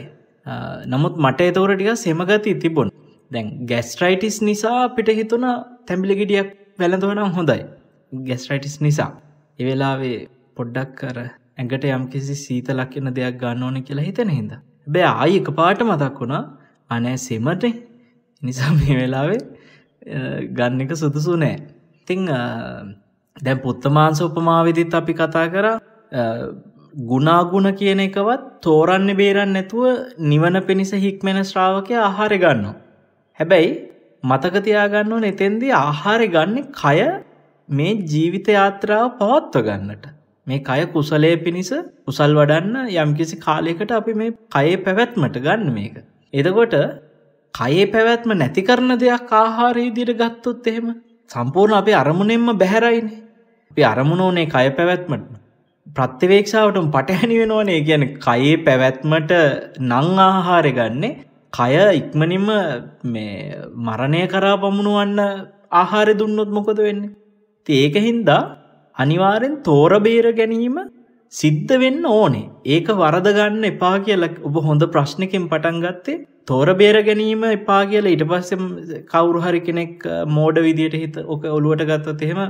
නමුත් මට එතවරටික සෙමගති තිබොන් දැන් ගැස්ට්‍රයිටිස් නිසා පිට හිතුන තැබිලි ගෙඩියක් වැළඳවනම් හොඳයි ගැස්ට්‍රයිටිස් නිසා එවෙලාවේ පොඩ්ඩක් කර ඇඟට යම්කිසි සීත ලක්කන දෙයක් ගන්න ඕන කියලා හිතන හිද බෑ ආයක පාට මතක් වුණා අනෑ සෙමට නිසා මේ වෙලාවේ ගන්න එක සුදුසු නෑ තිං දැන් පුත්තමාන්ස උපමාවිදිත් අපි කතා කර ගුණාගුණ කියන එකවත් තෝරන්න බේරන්න නැතුව නිවන පිණිස හික්මෙන ශ්‍රාවකය ආහාර ගන්නවා. හැබැයි මතකතියාගන්න නෙතෙන්දී ආහාර ගන්න කය මේ ජීවිත යාත්‍රාව පවත්ව ගන්නට. මේ කය කුසලය පිණිස කුසල් වඩන්න යම්කිසි කාලයකට අපි මේ කයේ පැවැත්මට ගන්න මේක. එදකොට කයේ පැවැත්ම නැති කරන දෙයක් ආහාරයේදිර ගත්තොත් එහෙම සම්පූර්ණ අපි අරමුණෙන්ම බැහැරයිනේ. අපි අරමුණෝනේ කය පැවැත්මට ප්‍රත්තිවේක්ෂාවටම පටහැනි වෙනවනේ කියන කයේ පැවැත්මට නං ආහාරය ගන්නේ කය ඉක්මනින්ම මේ මරණය කරා පමුණුවන්න ආහාරය දුන්නොත් මොකද වෙන්නේ. ඒකහින්දා අනිවාරෙන් තෝරබේර ගැනීම සිද්ධ වෙන්න ඕනේ ඒක වරදගන්න එපා කියල ඔබ හොඳ ප්‍රශ්නකෙන් පටන් ගත්තේ තෝරබේර ගැනීම එපා කියල ඉට පස්සෙම් කවුරුහරි කෙනෙක් මෝඩ විදියට හිත ඕක ඔලුවට ගත්තත් එහෙම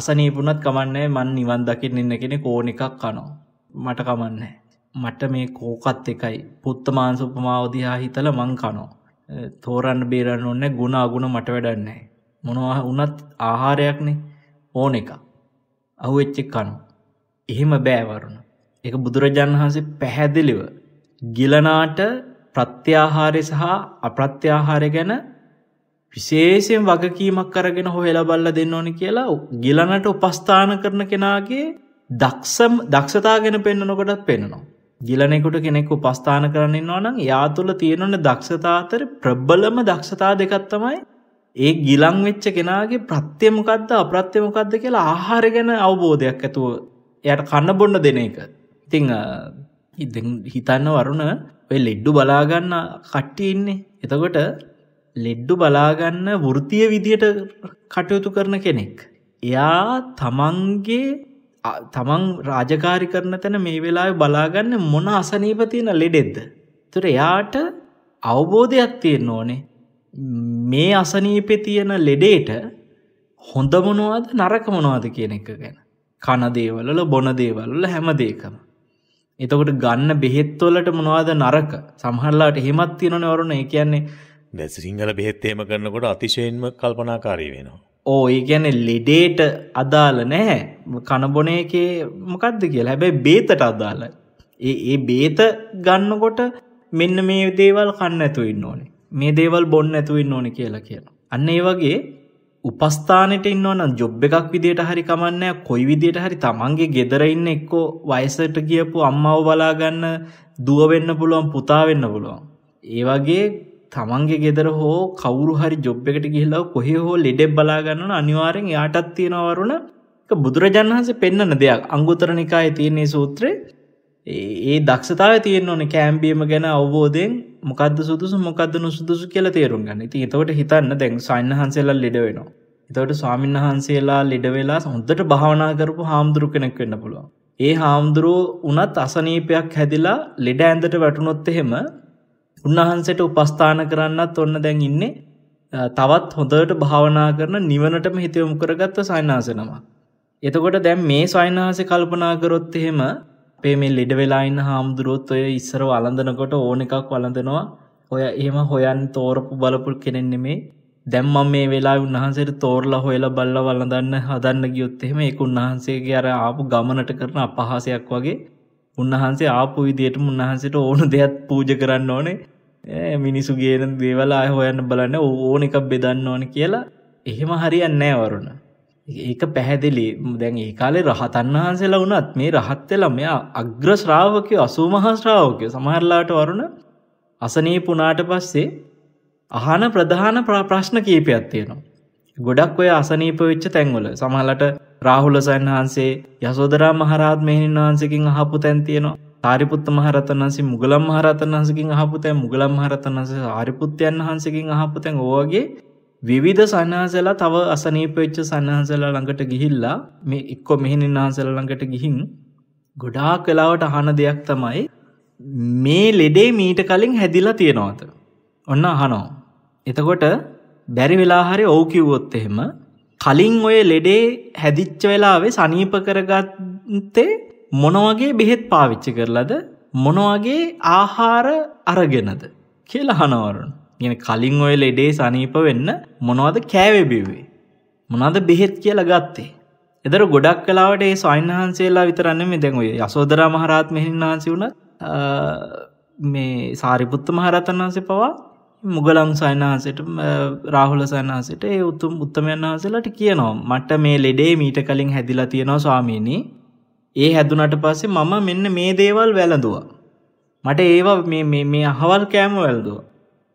අසනීපුනත් කමන්නේ මන් නිවන් දකිින් ඉන්න කෙනෙ ඕන එකක් කනෝ මට කමන්නේ මට මේ කෝකත් එකයි පුත්ත මාන්සුපමාවදිහා හිතල මං කනෝ තෝරන්න බේරන්න ඔන්න ගුණාගුණ මට වැඩන්නේ මොනවා උනත් ආහාරයක්නේ ඕන එකක් අහුවෙච්ච කණු. එහෙම බෑවරුණ. එක බුදුරජාණන් වහන්සේ පැහැදිලිව. ගිලනාට ප්‍රත්‍යාහාරය සහ අප්‍රත්‍යාහාරය ගැන විශේෂයෙන් වගකීමක් අරගෙන හොහෙල බල්ල දෙන්න ඕනි කියලා ගිලනට උපස්ථාන කරන කෙනාගේ දක්සම් දක්ෂතා ගැෙන පෙන්න්නනකොටත් පෙන්නවා. ගිලනෙකුට කෙනෙක් උපස්ථාන කරන්නන්න ඕනම් යා තුළ තියෙනවන දක්ෂතාතර ප්‍රබ්බලම දක්ෂතා දෙකත් තමයි ඒ ගිලං වෙච්ච කෙනගේ ප්‍රත්්‍යමකක්ද අප්‍රත්්‍යමකක්ද කියලා ආහාර ගැන අවබෝධයක් ඇතුව එයට කන්න බොන්න දෙන එක. ඉතිං හිතන්න වරුණ ඔය ලෙඩ්ඩු බලාගන්න කට්ටි ඉන්නේ එතකොට ලෙඩ්ඩු බලාගන්න වෘතිය විදියට කටයුතු කරන කෙනෙක්. එයා තමන්ගේ තමන් රාජකාරි කරන තැන මේ වෙලා බලාගන්න මොන අසනීපතියන ලෙඩෙද්ද. තුර එයාට අවබෝධයක් තියෙන් ඕනේ මේ අසනීපෙ තියෙන ලෙඩේට හොඳමනවාද නරකමනවාද කියන එක ගැන කණදේවලල බොනදේවල්ල හැමදේකම. එතකොට ගන්න බෙහෙත්වලට මොනවාද නරක සහල්ලාට හෙමත් තියෙනන වරුණ ඒ කියන්නේ දැ සිංහල බෙහෙත්තේම කරනකොට අතිශයෙන්ම කල්පනාකාරී වෙනවා. ඕ ඒ ගැන ලෙඩේට අදාල නෑ කණබොන එකේ මොකක්ද කියලා හැබැයි බේතට අදාලයි. ඒ ඒ බේත ගන්නකොට මෙන්න මේ දේවල් කන්න ඇතු ඉන්න ඕනේ. මේ දේවල් බොන්න ඇතුවෙන්න ඕන කියලා කියලා. අන්න ඒ වගේ උපස්ථානයට ඉන්නවන ජොබ් එකක් විදියට හරි කමන්නෑ කොයි විදියට හරි තමන්ගේ ගෙදර ඉන්න එක්කෝ වයසට කියපු අම්මව බලාගන්න දුවවෙන්න පුළුවන් පුතාවෙන්න පුළුවන්. ඒ වගේ තමන්ගේ ගෙදර හෝ කවරු හරි ජොබ් එකට ගිහිලව කොහෙ හෝ ලෙඩෙක් බලාගන්නන අනිවාරෙන් යාටත් තියෙනවරුණ බුදුරජාණන්සේ පෙන්න්න දෙයක් අංගුතර නිකාය තියන්නේ සූත්‍රයේ ඒ දක්ෂතාව තියෙන් ඕන කෑම්බියම ගැන අවබෝධයෙන් මොකද සුදුසු මොකද නුසුදුසු කියල තේරුම් ගන්න ති එතවට හිතන්න දැන් සයින්හන්සේලා ලෙඩ වෙනවා. එතවට ස්වාමින් වහන්සේලා ලෙඩ වෙලා සොන්දට භාවනා කරපු හාමුදුරු කෙනෙක් වෙන්න පුළුවන්. ඒ හාමුදුරුව උනත් අසනීපයක් හැදිලා ලෙඩ ඇන්දට වැටුනොත් එහෙම උන්වහන්සට උපස්ථාන කරන්නත් ඔන්න දැන් ඉන්නේ තවත් හොඳට භාවනා කරන නිවනටම හිතයොමු කරගත්ත සයින්නාසෙනවා. එතකොට දැන් මේ සයින්හාස කල්පනා කරොත් එහෙම අපේ මේ ලෙඩ වෙලායින්න හාමුදුරුවොත් ඔය ඉස්සර වලඳනකොට ඕන එකක් වලඳනවා ඔය එහෙම හොයන් තෝරපු බලපුල් කෙනෙන්නෙමේ දැම්ම මේ වෙලා උන්වහන්සේට තෝරලා හොයලා බල්ල වලඳන්න හදන්න ගියොත් එහෙම ඒක උන්වහන්සේගේ අර ආපු ගමනට කරන අපහාසයක් වගේ උන්වහන්සේ ආපු විදියට උන්වහන්සේට ඕන දෙයක් පූජ කරන්න ඕනේ මිනිසු ගේන දේවල් ආය හොයන්න බලන්න ඕන එකක් බෙදන්න ඕන කියලා එහෙම හරියන්නේ නැහැ වරුණ ඒක පැහැදිලි දැන් ඒ කාලේ රහතන් වහන්සේලා වුණත් මේ රහත්වෙලා මෙයා අග්‍ර ශ්‍රාවකය අසූමහස්ශ්‍රාවකය සමහරලාට වරුණ අසනීපුනාට පස්සේ අහන ප්‍රධාන ප්‍රශ්න කීපයක් තියෙනවා. ගොඩක් ඔය අසනීප වෙච්ච තැන්වල සමහලට රාහුල සන්හන්සේ යසෝදරා මහරාත් මෙහිණන් වහන්සකින් අහපු තැන් තියෙනවා සාරිපුත්ත මහරතන් වහන්සේ මුගලම් මහරතන් වහන්සකින් අහපු තැන් මුගලම් මහරතන් වහන්සේ ආරිපුත්්‍යයන් වහන්සකින් අහපු තැන් ඕගේ විවිධ සන්හසලා තව අසනීපච්ච සන්නහසලා ළඟට ගිහිල්ලා මේ එක්කො මෙහිණින් අහසල ළඟට ගිහින් ගොඩා කලාවට අහන දෙයක් තමයි මේ ලෙඩේ මීට කලින් හැදිලා තියෙනවාත ඔන්න අහනෝ එතකොට බැරි වෙලාහරි ඔවු කිව්වොත් එහෙම කලින් ඔය ලෙඩේ හැදිච්ච වෙලාවේ සනීප කරගත්තේ මොනවගේ බෙහෙත් පාවිච්චි කරලද මොනවගේ ආහාර අරගෙනද කියලා හනවරුන් ගෙන කලින් ඔය ලෙඩේ සනීප වෙන්න මොනවද කෑවෙබිවේ. මොනද බෙහෙත් කියලා ගත්තේ. එදර ගොඩක් කලාවට ඒ සයින්හන්සේලා විතරන්න මෙ දැන් ඔය යසෝදරා මහරාත් මෙහින් වහන්සි වුණ මේ සාරිපුත්ත මහරතන් වහන්සේ පවා මුගලන් සයින්හන්සට රාහුල සයන්හන්සට ඒ උතුම් උත්තමයන් වහන්සේලට කියනවා මට මේ ලෙඩේ මීට කලින් හැදිලා තියෙනවා ස්වාමීණී ඒ හැදුනට පස්සේ මම මෙන්න මේ දේවල් වැලඳවා. මට ඒවා මේ අහවල් කෑම වැල්දවා.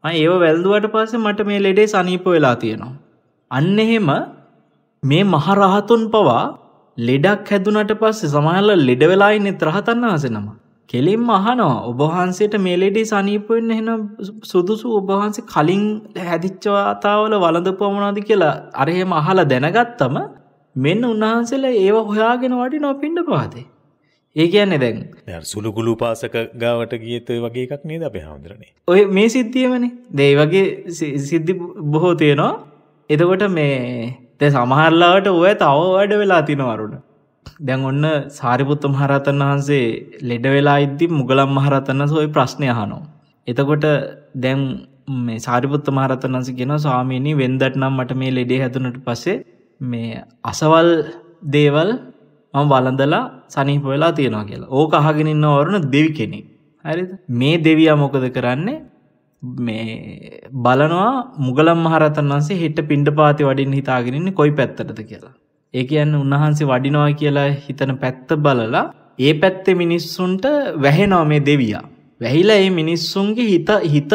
ඒව වැල්දුවට පස්සේ මට මේ ලෙඩේ සනීප වෙලා තියෙනවා. අන්න එහෙම මේ මහරහතුන් පවා ලෙඩක් හැදුනට පස්සේ සමහරල ලෙඩ වෙලා ඉන්නේ රහතන් වහන්සේනම. කෙලින්ම අහනවා ඔබ වහන්සේට මේ ලෙඩේ සනීප වෙන්න එහෙනම් සුදුසු ඔබ වහන්සේ කලින් හැදිච්ච වතාවල වළඳපුවා මොනවද කියලා අර එහෙම අහලා දැනගත්තම මෙන්න උන්වහන්සේලා ඒව හොයාගෙන වඩිනවා පින්නපාතේ. ඒ කියන්නේ දැන් සුළුකුළු පාසක ගාවට ගියත වගේ එකක් නේද අපේ හාමුදුරනේ ඔය මේ සිද්ධියමනේ දෙයි වගේ සිද්ධි බොහෝ තියෙනවා එතකොට මේ ද සමහරලාට ඔය තව වැඩ වෙලා තිනවරුණ දැන් ඔන්න සාරිපුත්ත මහරතන් වහන්සේ ලෙඩ වෙලා ඉද්දි මුගලම් මහරතන්න සොයි ප්‍රශ්නය හනෝ එතකොට දැන් මේ සාරිපුත්ත මහරතන් වහන්සේ කියෙන ස්වාමීණී වෙන්දට නම් මට මේ ලෙඩේ හැතුනට පසේ මේ අසවල් දේවල් මම වලඳලා සනිහිප වෙලා තියෙනවා කියලා ඕක අහගෙනන්න ඕරන දෙවි කෙනෙක් හරි මේ දෙවියා මොකද කරන්නේ මේ බලනවා මුගලම් මහරතන් වන්සේ හිට පින්ඩ පාති වඩින් හිතාගෙනන්නේ කොයි පැත්තටද කියලා ඒ කියන්න උන්වහන්සේ වඩිනවා කියලා හිතන පැත්ත බලලා ඒ පැත්තේ මිනිස්සුන්ට වැහෙනෝ මේ දෙවියා වැහිලා ඒ මිනිස්සුන්ගේ හිත හිත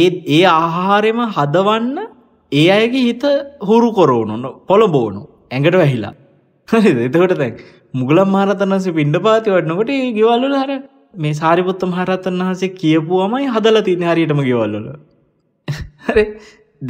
ඒ ඒ ආහාරෙම හදවන්න ඒ අයගේ හිත හුරු කොරවුණු පොළබෝනු ඇඟට වැහිලා හරි එතකොට දැන් මුගලම් මහරතන්ස පින්ඩ පාති වටනකොට ගෙවල්ලල හර මේ සාරිපුත්ත මහරත්තන් වහසේ කියපුුවමයි හදල තින හරියටම ගෙවල්ලල හරි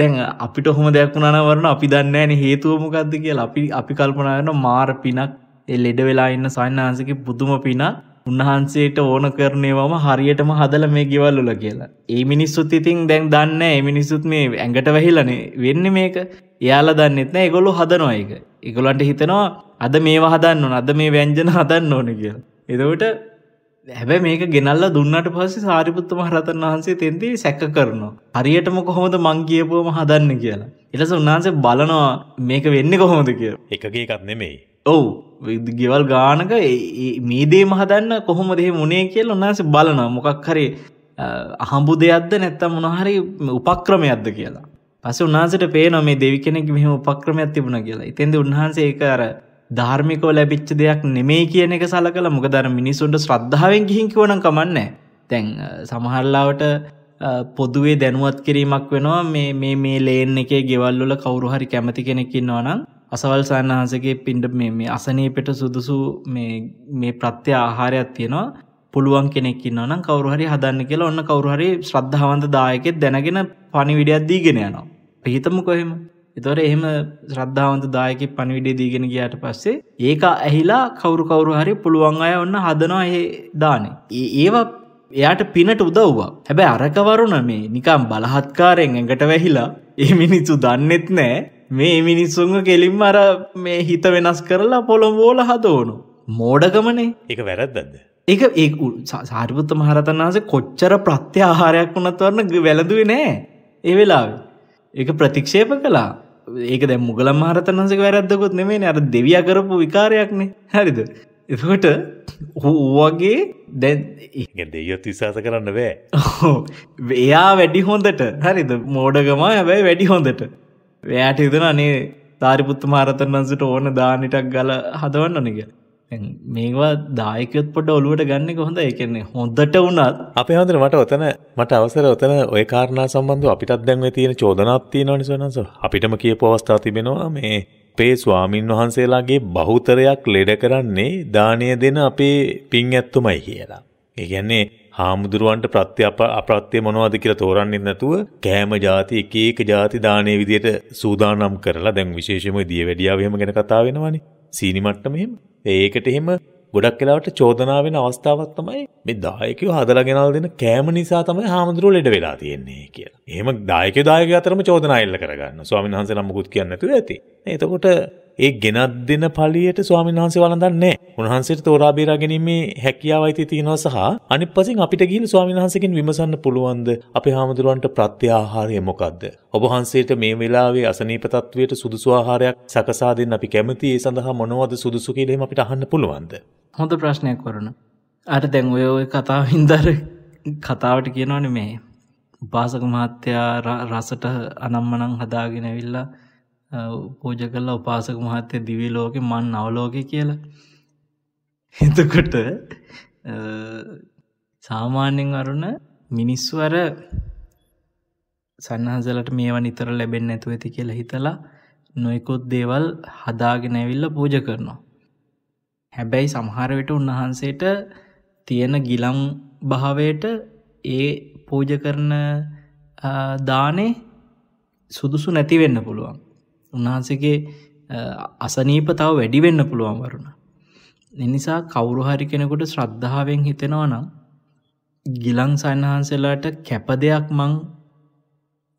දැන් අපිට හොම දෙයක් වුණනවරන අපි දන්නෑන හේතුවමකක්ද කියලා අපි අපි කල්පනායන මාර පිනක් එල්ලෙඩ වෙලා ඉන්න සන්නහන්සකි පුදුම පිනක් උන්වහන්සේට ඕන කරනේවම හරියටම හදල මේ ගෙවල්ලුල කියලා. ඒ මිනිස්සුත් ඉතින් දැන් දන්න ඒ මිනිස්සුත් මේ ඇඟට වැහිලනේ වෙන්න මේක එයාලා දන්නෙත්න ඒගොලු හදනොයක එකගොලන්ට හිතනවා අද මේ හදන්න ඕන අද මේ ව්‍යංජන හදන්න ඕන කිය එදවට හැබැ මේක ගෙනල්ල දුන්නට පස්සේ සාරිපුත්ත මහරතන් වහන්සේ තෙන්දී සැක කරනවා හරියටම කොහොමද මං කියපුවම හදන්න කියලා එලස උන්වහන්සේ බලනවා මේක වෙන්න කොහොමද කිය එකගේකත් නෙමෙයි ඔව් ගෙවල් ගානක මීදේ මහදන්න කොහොම දෙහෙ මුණේ කියල උන්වහන්සේ බලනවා මොකක් හරි අහම්බු දෙයක්ද නැත්තම් මොනහරි උපක්‍රමයක්ද කියලා පස උන්හන්සට පේනො මේ දෙවි කෙනෙක් මෙහම උපක්‍රමයක් තිබුණ කියලා ඉතින්ද උන්හන්සේ කර ධර්මිකෝ ලැබිච්ච දෙයක් නෙමේ කියන එක සල කළ මොක දර මිනිසුන්ට ශ්‍රද්ධාවෙන් ගිහිකිවන කමන්න තැන් සමහල්ලාවට පොදුවේ දැනුවත් කිරීමක් වෙනවා මේ මේ මේ ලේන් එකේ ගෙවල්ලොල කවුරු හරි කැමති කෙනෙකින් ඕනම් අසවල් සන්නහන්සගේ පින්ඩ මේ අසනීපෙට සුදුසු මේ ප්‍රත්‍ය ආහාරයක් තියෙනවා පුළුවන් කෙනෙක් න්නවන කවරුහරි හදන්න කියලා ඔන්න කවරුහරි ශ්‍රද්ධාවන්ත දායකෙත් දැනගෙන පනිවිඩියත් දීගෙන යනවා. පිහිතම කොහෙම. එතොර එහෙම ශ්‍රද්ධාවන්ත දායක පනිවිඩේ දීගෙන ගියට පස්සේ ඒක ඇහිලා කවුරු කවරු හරි පුළුවන් අය ඔන්න හදනවා ඒ දානේ. ඒවා එයාට පිනට උදව්වා හැබැයි අරකවරුන මේ නිකම් බලහත්කාරයෙන් ඇඟට වැහිලා ඒ මිනිස්සු දන්නෙත් නෑ මේ මිනිස්සුන්ග කෙලින් අර මේ හිත වෙනස් කරලා පොළොම්බෝල හදෝනු. මෝඩගමනේ එක වැරද්දද. ඒක ඒ සාරිපුත්ත මහරතන් වහස කොච්චර ප්‍රත්‍ය ආහාරයක් වනත්වරන්න වැළඳුවේ නෑ ඒ වෙලාව ඒක ප්‍රතික්ෂේප කලා ඒක දැ මුගල මහරතන් වහසක වැරද්දකොත් නෙමේ අර දෙවිය කරපු විකාරයක්නේ හරිද එකට හූවගේ දැන් දෙයොත් විශවාස කරන්න බෑ එයා වැඩි හොඳට හරිද මෝඩගම හැබැයි වැඩි හොඳට වැෑට ඉදන අනේ තාරිපුත්ත මාරතන් වන්සට ඕන දානටක් ගල හදවන්න නිගල මේවා දායකයොත් පොට ඔලුවට ගන්න කොහොඳ එකන්නේ හොඳට වුණත් අපේ හොඳර මට ඔතන මට අවසර ඔතන ඔය කාරණා සම්බන්ධ අපිටත් දැන්ව තියෙන චෝදනත්තිය නොනිසනස අපිටම කියපු අවස්ථා තිබෙනවා මේ පේ ස්වාමීන් වහන්සේලාගේ බහුතරයක් ලෙඩ කරන්නේ දානය දෙන අපේ පින් ඇත්තුමයි කියලා. ඒගැන්නේ හාමුදුරුවන්ට ප්‍රත්‍ය අප්‍රත්‍ය මොනවද කියලා තෝරන්නේ නැතුව කෑම ಜಾති එක එක ಜಾති දානේ විදියට සූදානම් කරලා දැන් විශේෂයෙන්ම දියවැඩියාව එහෙම ගැන කතා වෙනවනේ. සීනි මට්ටම එහෙම. ඒකට එහෙම ගොඩක් වෙලාවට චෝදනා වෙන අවස්ථාවක් තමයි මේ දායකයෝ හදලා ගෙනල්ලා දෙන කෑම නිසා තමයි හාමුදුරුවෝ ලෙඩ වෙලා තියෙන්නේ කියලා. එහෙම දායකයෝ දායකයෝ අතරම චෝදනා එල්ල කරගන්න. ස්වාමීන් වහන්සේලා මුකුත් කියන්නේ නැතුව ඇති. එතකොට ඒ ගෙනත් දෙන පලියට ස්වාමීන් වහන්සේ වළඳන්නේ උන්වහන්සේට තෝරා බේරා ගැනීමේ හැකියාව අයිති තියෙනවා සහ අනිත් පසින් අපිට ගිහින් ස්වාමීන් වහන්සේගෙන් විමසන්න පුළුවන්ද අපේ හාමුදුරුවන්ට ප්‍රත්‍යාහාරය මොකද්ද ඔබ වහන්සේට මේ වෙලාවේ අසනීප තත්වයට සුදුසු ආහාරයක් සකසා දෙන්න අපි කැමති ඒ සඳහා මොනවද සුදුසු කියලා එහෙම අපිට අහන්න පුළුවන්ද හොඳ ප්‍රශ්නයක් වරුණ අර දැන් ඔය ඔය කතාව හින්දර කතාවට කියනවනේ මේ උපාසක මහත්තයා රසට අනම්මනං හදාගෙන ඇවිල්ලා පෝජ කරලා උපාසක මහත්තය දිවී ලෝක මන් නවලෝක කියලා එතකොට <laughs> සාමාන්‍යෙන් අරුණ මිනිස්වර සන්නහසලට මේවා නිතර ලැබෙන් ඇතු ඇති කියලා හිතලා නොයකොත් දේවල් හදාගෙනැවිල්ල පූජ කරනවා. හැබැයි සමහරවිට උන්වහන්සේට තියෙන ගිලම් භාවයට ඒ පූජ කරන දානේ සුදුසු නැතිවෙන්න පුළුවන්. උන්වහන්සගේ අසනීපතාව වැඩිවෙන්න පුළුවන් වරුණ. එනිසා කවුරුහරි කෙනෙකුට ශ්‍රද්ධාවෙන් හිතෙනව නම් ගිලං සන්නහන්සෙලාට කැප දෙයක් මං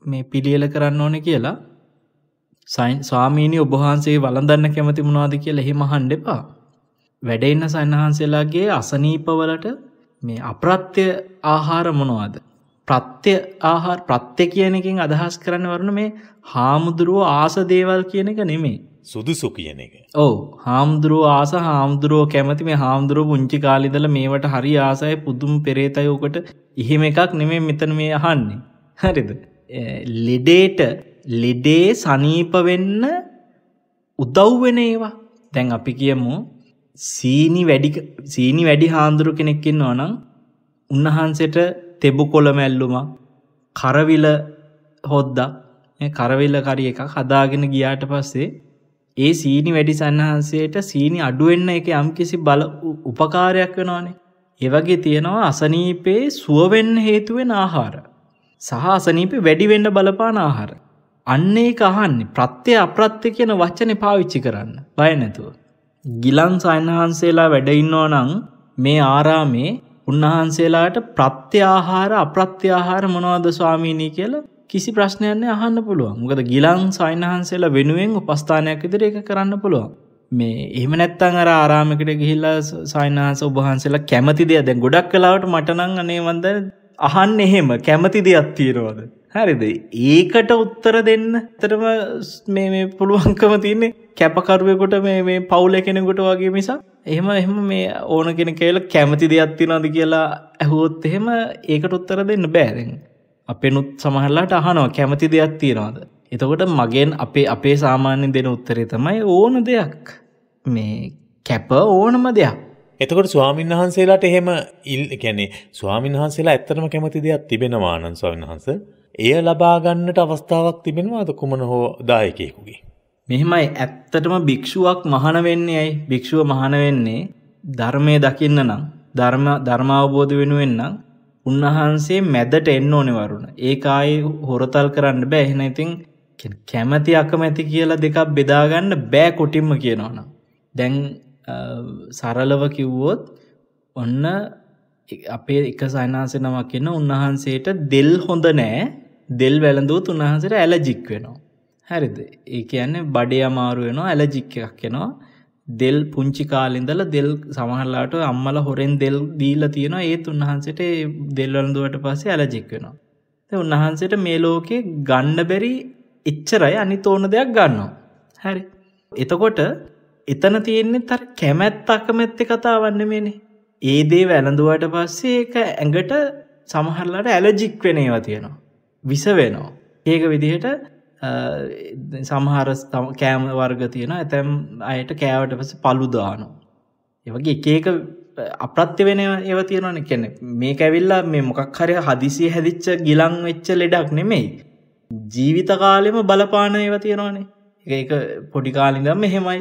මේ පිළියල කරන්න ඕන කියලා සයින් ස්වාමීණී ඔබහන්සේ වලඳන්න කැමති මුණවාද කියලා එහෙම හණ්ඩ එපා. වැඩඉන්න සන්නහන්සේලාගේ අසනීපවලට මේ අප්‍රත්‍ය ආහාර මොනවාද. ප්‍රත්‍ය ආහාර ප්‍රත්‍ය කියන එකින් අදහස් කරන්න වරන මේ හාමුදුරුවෝ ආස දේවල් කියන එක නෙමේ. සුදුසු කියන එක. ඔව හාමුදුරුව ආස හාමුදුරුවෝ කැමති මේ හාමුදුරුව පුංචි කාලිදල මේවට හරි ආසයි පුදුම් පෙරේතයෝකට ඉහෙම එකක් නෙමේ මෙතන මේ අහන්නේ. හරිද. ලෙඩේට ලෙඩේ සනීප වෙන්න උදව්වෙන ඒවා දැන් අපි කියමු සීනි වැඩි සීනි වැඩි හාමුදුරු කෙනෙක්කෙන් ඕනම් උන්වහන්සේට තෙබු කොළ මැල්ලුම කරවිල හොද්දා කරවෙල්ලකරි එක හදාගෙන ගියාට පස්සේ ඒ සීනි වැඩි සන්නහන්සේට සීනි අඩුවෙන්න එක යම් කිසි බල උපකාරයක් වෙනවානේ. ඒවගේ තියෙනවා අසනීපේ සුවවෙන්න හේතුවෙන් ආහාර. සහ අසනීපේ වැඩිවෙන්න බලපාන ආහාර. අන්නේ කහන්නේ ප්‍රත්්‍යය අප්‍රත්්‍ය කියන වච්චන පාවිච්චි කරන්න බය නැතුව. ගිලන් සයින්හන්සේලා වැඩඉන්නෝ නං මේ ආරාමේ උන්වහන්සේලාට ප්‍රත්‍යාහාර අප්‍රත්‍යාහාර මොනවද ස්වාමීණී කියලා කිසි ප්‍රශ්නයන්න අහන්න පුළුව මොකද ගිලන් සයින්හන්සේලා වෙනුවෙන් උපස්ථානයක් ඉදිර එක කරන්න පුළුවන් මේ එහම නැත්තන් අර ආරාමකට ගිහිල්ලා සයින්හන්ස උබහන්සේලා කැමති දෙයක් දැ ගොඩක් කලාවට මටනං අනේවන්ද අහන් එහෙම කැමති දෙයක් තීරවද හරිද ඒකට උත්තර දෙන්න තරම මේ පුළුවන්කම තියන්නේ කැපකරුවකොට මේ පවුල කෙනෙකුට වගේ මිසා එහෙම එහෙම මේ ඕන කෙන කියල කැමති දෙයක් තිනද කියලා ඇහුවොත් එහෙම ඒකට උත්තර දෙන්න බෑරෙන් අපෙනුත් සමහරලාට අහනෝ කැමති දෙයක් තියෙනවාද. එතකොට මගෙන් අපේ අපේ සාමාන්‍ය දෙන උත්තරේ තමයි ඕන දෙයක් මේ කැප ඕනම දෙයක්. එතකොට ස්වාමීන් වහන්සේලාට එහෙම ඉල් ගැනේ ස්වාමීන් වහන්සේලා ඇත්තරම කැමති දෙයක් තිබෙනවා නන් ස්වාමීන් වහන්ස එය ලබාගන්නට අවස්ථාවක් තිබෙනවාද කුමන හෝ දායකයෙකුගේ. මෙහෙමයි ඇත්තටම භික්ෂුවක් මහන වෙන්නේ ඇයි භික්ෂුව මහන වෙන්නේ ධර්මය දකින්න නම් ධර්ම ධර්මාවබෝධ වෙනුවෙන්නම් උන්වහන්සේ මැදට එන්න ඕනෙ වරුණ ඒකායි හොරතල් කරන්න බෑ එහෙන ඉතින් කැමති අකමැති කියලා දෙකක් බෙදාගන්න බෑ කොටිම්ම කියනවන දැන් සරලව කිව්වොත් ඔන්න අපේ එක සයිනාසෙනමක් කියන්න උන්වහන්සේට දෙල් හොඳ නෑ දෙල් වැළඳූත් උන්වහන්සේට ඇලජික් වෙනවා හැරිද ඒ කියන්නේ බඩේ අමාරුවෙනවා ඇලජික් එකක් කෙනවා දෙල් පුංචි කාලින්දල දෙල් සමහරලාට අම්මල හොරෙන් දෙල් දීල තියෙන ඒත් උන්වහන්සට දෙල්වලඳුවට පස්සේ ඇලජෙක් වෙනවා. ත උන්වහන්සට මේ ලෝකෙ ගන්න බැරි එච්චරයි අනි තෝන දෙයක් ගන්නවා. හැරි. එතකොට එතන තියෙන්නේ තර කැමැත් අකමැත්ත කතා වන්න මේනේ. ඒ දේ වැළඳුවට පස්සේ එක ඇඟට සමහරලාට ඇලජික් වෙනේවා තියෙනවා. විස වෙනවා. ඒක විදිහට සමහර කෑම වර්ග තියෙන ඇතැම් අයට කෑවට පස පළුදානු. ඒවගේ එකක අප්‍රත්්‍ය වෙන ඒව තියෙනන කැනෙ මේ ඇවිල්ලා මේ මොකක් හරය හදිසි හැදිච්ච ගිලං වෙච්ච ලෙඩක් නෙමෙයි. ජීවිත කාලෙම බලපාන ඒව තියෙනවානේ එක පොඩිකාලිදම් මෙහෙමයි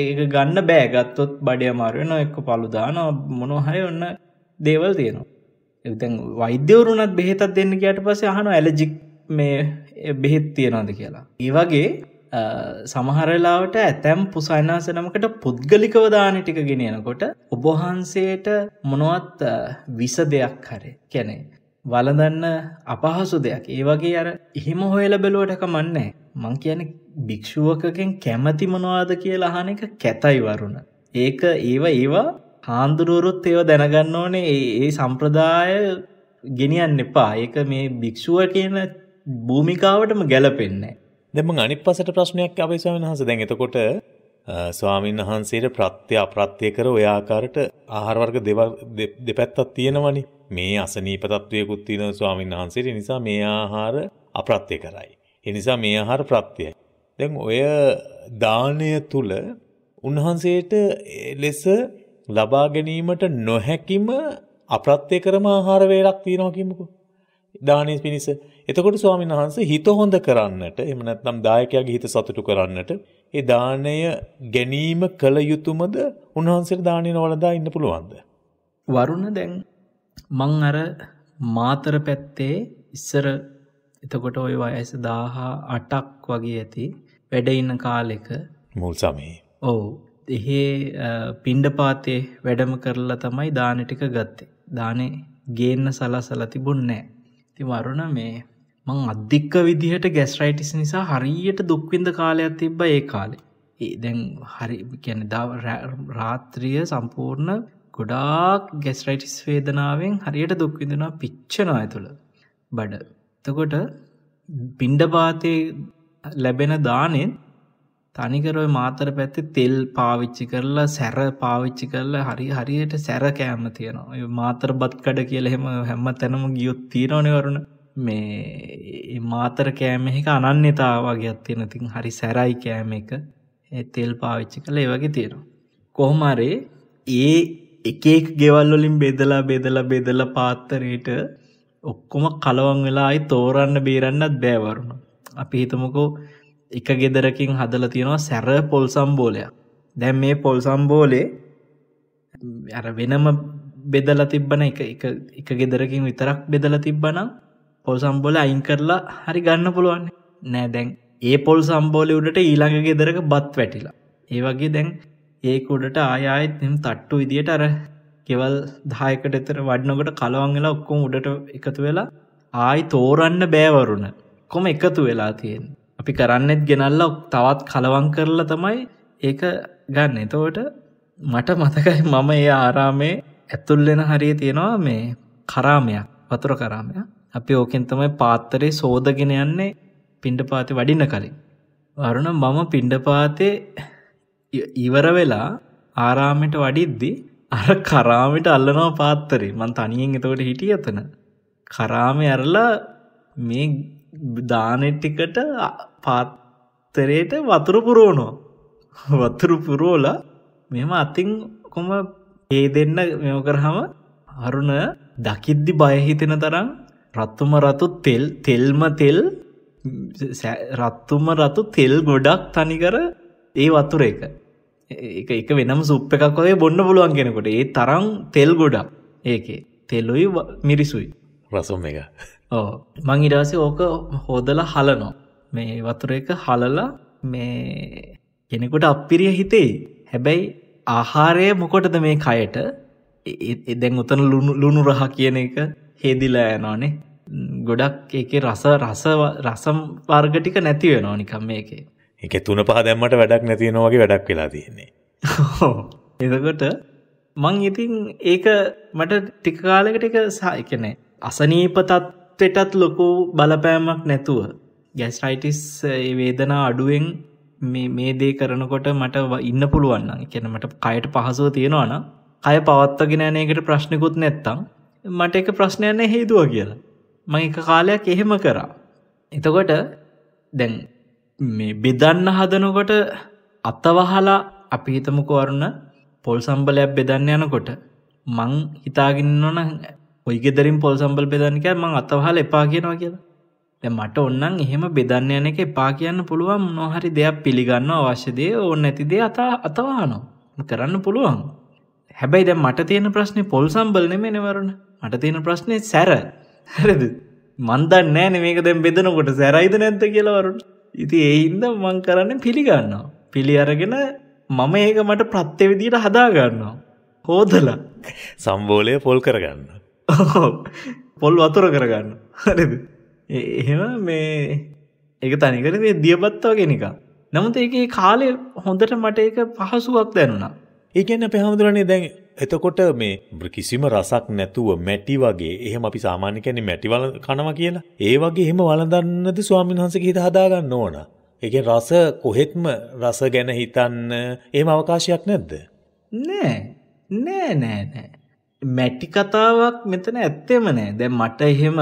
ඒක ගන්න බෑගත්තොත් බඩය අමාරුවෙන එක්ක පළුදාන මොනොහය ඔන්න දේවල් තියෙනවා. එතැන් වෛද්‍යවරුණත් බෙහෙතත් දෙන්න කියට පසේ අහනු ඇලජික් මේ බෙහෙත් තියෙනවාද කියලා. ඒවගේ සමහරලාවට ඇතැම් පුසයිනාසනමකට පුද්ගලිකව දාන ටික ගෙනයනකොට ඔබහන්සේට මොනවත් විස දෙයක් හරේ කැනෙ. වලදන්න අපහසු දෙයක් ඒ වගේ අර එහෙම හොයල බැලුවටක මන්නේ මං කියන භික්‍ෂුවකකෙන් කැමති මොනවාද කියලා අහන එක කැතයි වරුණ. ඒක ඒව ඒවා හාන්දුරුවරුත් ඒව දැනගන්න ඕනේ ඒ සම්ප්‍රදාය ගෙනියන්න එපා ඒක මේ භික්‍ෂුව කියන භූමිකාවටම ගැලපෙන්නේ. දෙම අනි පසට ප්‍රශ්නයක් අභේස්වාමන් හස දැන් එතකොට ස්වාමීන් වහන්සේට ප්‍රත්‍ය අප්‍රත්්‍යය කර ඔයාකාරට ආහාරවර්ග දෙපැත්තත් තියෙනවනි මේ අසනීප තත්වයකුත් තියෙන ස්වාමීන් වහන්සේට නිසා මේ ආහාර අප්‍රත්්‍යය කරයි. එනිසා මේ ආහාර ප්‍රත්්‍යයයි. දැන් ඔය දානය තුළ උන්වහන්සේට ලෙස ලබා ගැනීමට නොහැකිම අප්‍රත්්‍යය කරම ආහාර වේලක් තියෙනවා කිමකු. දානය පිණිස එතකොට ස්වාමීන් වහන්සේ හිත හොඳ කරන්නට එහෙම නැත්නම් දායකයාගේ හිත සතුටු කරන්නට ඒ දාණය ගැනීම කල යුතුයමද උන්වහන්සේට දාණය නොවලදා ඉන්න පුළුවන්ද? වරුණ දැන් මං අර මාතර පැත්තේ ඉස්සර එතකොට ওই වයස 18ක් වගේ ඇති වැඩ ඉන්න කාලෙක මුල් සමයේ. ඔව්. එහේ පිණ්ඩපාතේ වැඩම කරලා තමයි දාන ටික ගත්තේ. දානේ ගේන්න සලසලා තිබුණේ නැහැ. ඉතින් වරුණ මේ මං අධික්ක විදිහට ගැස්රයිටිස් නිසා හරියට දුක්විින්ද කාලයක් තිබ්බ ඒ කාලේ ඒ දැන් හරි කියැන රාත්‍රිය සම්පූර්ණ ගොඩාක් ගෙස්රයිටිස් වේදනාවෙන් හරියට දුක්විඳනා පිච්චනාය තුළ බඩ තකොට පින්ඩබාතය ලැබෙන දානෙන් තනිකරොයි මාතර පැත්ති තෙල් පාවිච්චි කරලා සැර පාවිච්චි කරලා හරි හරියට සැර කෑම තියෙනවා මාතර බත්කඩ කියල හෙම හැම තැනම ගියුත් තීරණයවරුණ මේ මාතර කෑම එක අනන්‍යතා වගේත් තියෙන තින් හරි සැරයි කෑම එක තෙල් පාවිච්චි කළ ඒ වගේ තියෙනවා. කොහොමරේ ඒ එකෙක් ගෙවල්වලින් බෙදලා බෙදල බෙදල පාත්තරයට ඔක්කොම කලවන් වෙලායි තෝරන්න බේරන්නත් බෑවරුණ. අපි හිතමකෝ එක ගෙදරකින් හදල තියෙනවා සැර පොල් සම්බෝලයක් දැම් මේ පොල් සම්බෝලේ ඇර වෙනම බෙදල තිබ්බන එක එක ගෙදරකින් විතරක් බෙදල තිබ්බනම් පොල් සම්බෝල අයින් කරලා හරි ගන්න පුළුවන් නෑ දැන් ඒ පොල් සම්බෝලය උඩට ඊළඟ ගෙදරක බත් වැටිලා. ඒ වගේ දැන් ඒකුඩට ආයායත් එම තට්ටු විදියට අර කෙවල් දායකට එතර වඩනකට කලවංගලා ඔක්කොම උඩට එකතු වෙලා ආයි තෝරන්න බෑවරුණ කොම එකතු වෙලා තියෙන්. අපි කරන්නෙත් ගෙනල්ලා තවත් කලවං කරලා තමයි ඒක ගන්න එතවට මට මතකයි මම ඒ ආරාමේ ඇතුල්ලෙන හරිය තියෙනවා මේ කරාමයක් වතුර කරාමයක් අපි ඕකෙන් තමයි පාත්තරේ සෝදගෙන යන්නේ පිණ්ඩපාතේ වඩින්න කලින්. වරුණ මම පිණ්ඩපාතේ ඉවර වෙලා ආරාමෙට වඩිද්දි අර කරාමෙට අල්ලනවා පාත්තරේ මං තනියෙන් එතකොට හිටිය එතන. කරාමේ ඇරලා මේ දානෙට්ටිකට පාත්තරයට වතුර පුරෝනවා. වතුරු පුරෝල මෙම අතින් කොම ඒ දෙන්න මෙෝ කරහම අරුණ දකිද්දි බයහිතෙන තරම් රත්තුම රතු තෙල් තෙල්ම තෙල් රත්තුම රතු තෙල් ගොඩක් තනිකර ඒ වතුර එක එක එක වෙනම සුප් එකක් වගේ බොන්න පුළුවන් කෙනකොට ඒ තරම් තෙල් ගොඩක් ඒකේ තෙල්ලුයි මිරිසුයි රසුම් එක ඕ මං ඉඩාසේ ඕක හෝදල හලනෝ මේ වතුර එක හලලා මේ කෙනෙකුට අපිරිය හිතේ හැබැයි ආහාරය මොකොටද මේ කයට එදැන් උතන ලුණු රහ කියන එක හෙදිලා යනෝනේ ගොඩක් එක රස රස රසම් වර්ගටික නැතිව නෝනිකම් මේකේ එක තුන පහ දැම්මට වැඩක් නැතිනවාගේ වැඩක් වෙලා තියෙන්නේ එදකොට මං ඉතින් ඒක මට ටිකකාලකට එක සායකනෙ අසනීපතත්වටත් ලොකු බලපෑමක් නැතුව ගැස්රයිටිස් වේදනා අඩුවෙන් මේ දේ කරනකොට මට ඉන්න පුළුවන්න එකන මට කයට පහසුව තියෙනවාන අය පවත්වගෙන නයකට ප්‍රශ්නකුත් නැත්තම් මට එක ප්‍රශ්නයන්න හේතුව කියලා. මං එක කාලයක් එහෙම කරා. එතකොට දැන් මේ බෙදන්න හදනකොට අත්තවහලා අපි හිතමකවරුණ පොල් සම්බලයක් බෙදන්න යනකොට මං හිතාගන්නන ඔයි ගෙදරින් පොල් සම්බල් බෙදන්නක මං අතවහල එපා කියනවා කියලා. දැ මට ඔන්නන් එහෙම බෙදන්න යන එක එපා කියන්න පුළුවන් නොහරි දෙයක් පිළිගන්න අවශ්‍යදය ඕන්න ඇති දේ අතා අතවානෝ කරන්න පුළුවන්. හැබැයි දැ මට තියෙන ප්‍රශ්නය පොල් සම්බල් නෙමෙනවරුණ මට තියෙන ප්‍රශ්නය සැර හැරද මන්දන්න නෑන මේක දැම් බෙදනකොට සැරයිද නැත්ත කියලවරුට ඉති එයින්ද මං කරන්න පිළිගන්නවා. පිළි අරගෙන මම ඒක මට ප්‍රත්්‍යවිදිට හදාගන්නවා. හෝදල සම්බෝලය පොල් කරගන්න. පොල් වතුර කරගන්න හරිද. එහෙම මේ එක තනිකරේ දියබත්වා කෙනෙක. නමුත් ඒ කාලය හොඳට මට ඒක පහසුවක් දැනුණා. ඒකන්න පැහමුදුරනේ දැන් එතකොට මේ කිසිම රසක් නැතුව මැටි වගේ එහෙම අපි සාමාන්‍ය කියන්නේ මැටි වල කනවා කියලා. ඒ වගේ එහෙම වළඳන්නද ස්වාමීන් වහන්සේගේ හිත හදා ගන්න ඕන. ඒකේ රස කොහෙත්ම රස ගැන හිතන්න එහෙම අවකාශයක් නැද්ද? නෑ. නෑ නෑ නෑ. මැටි කතාවක් මෙතන ඇත්තෙම නෑ. දැන් මට එහෙම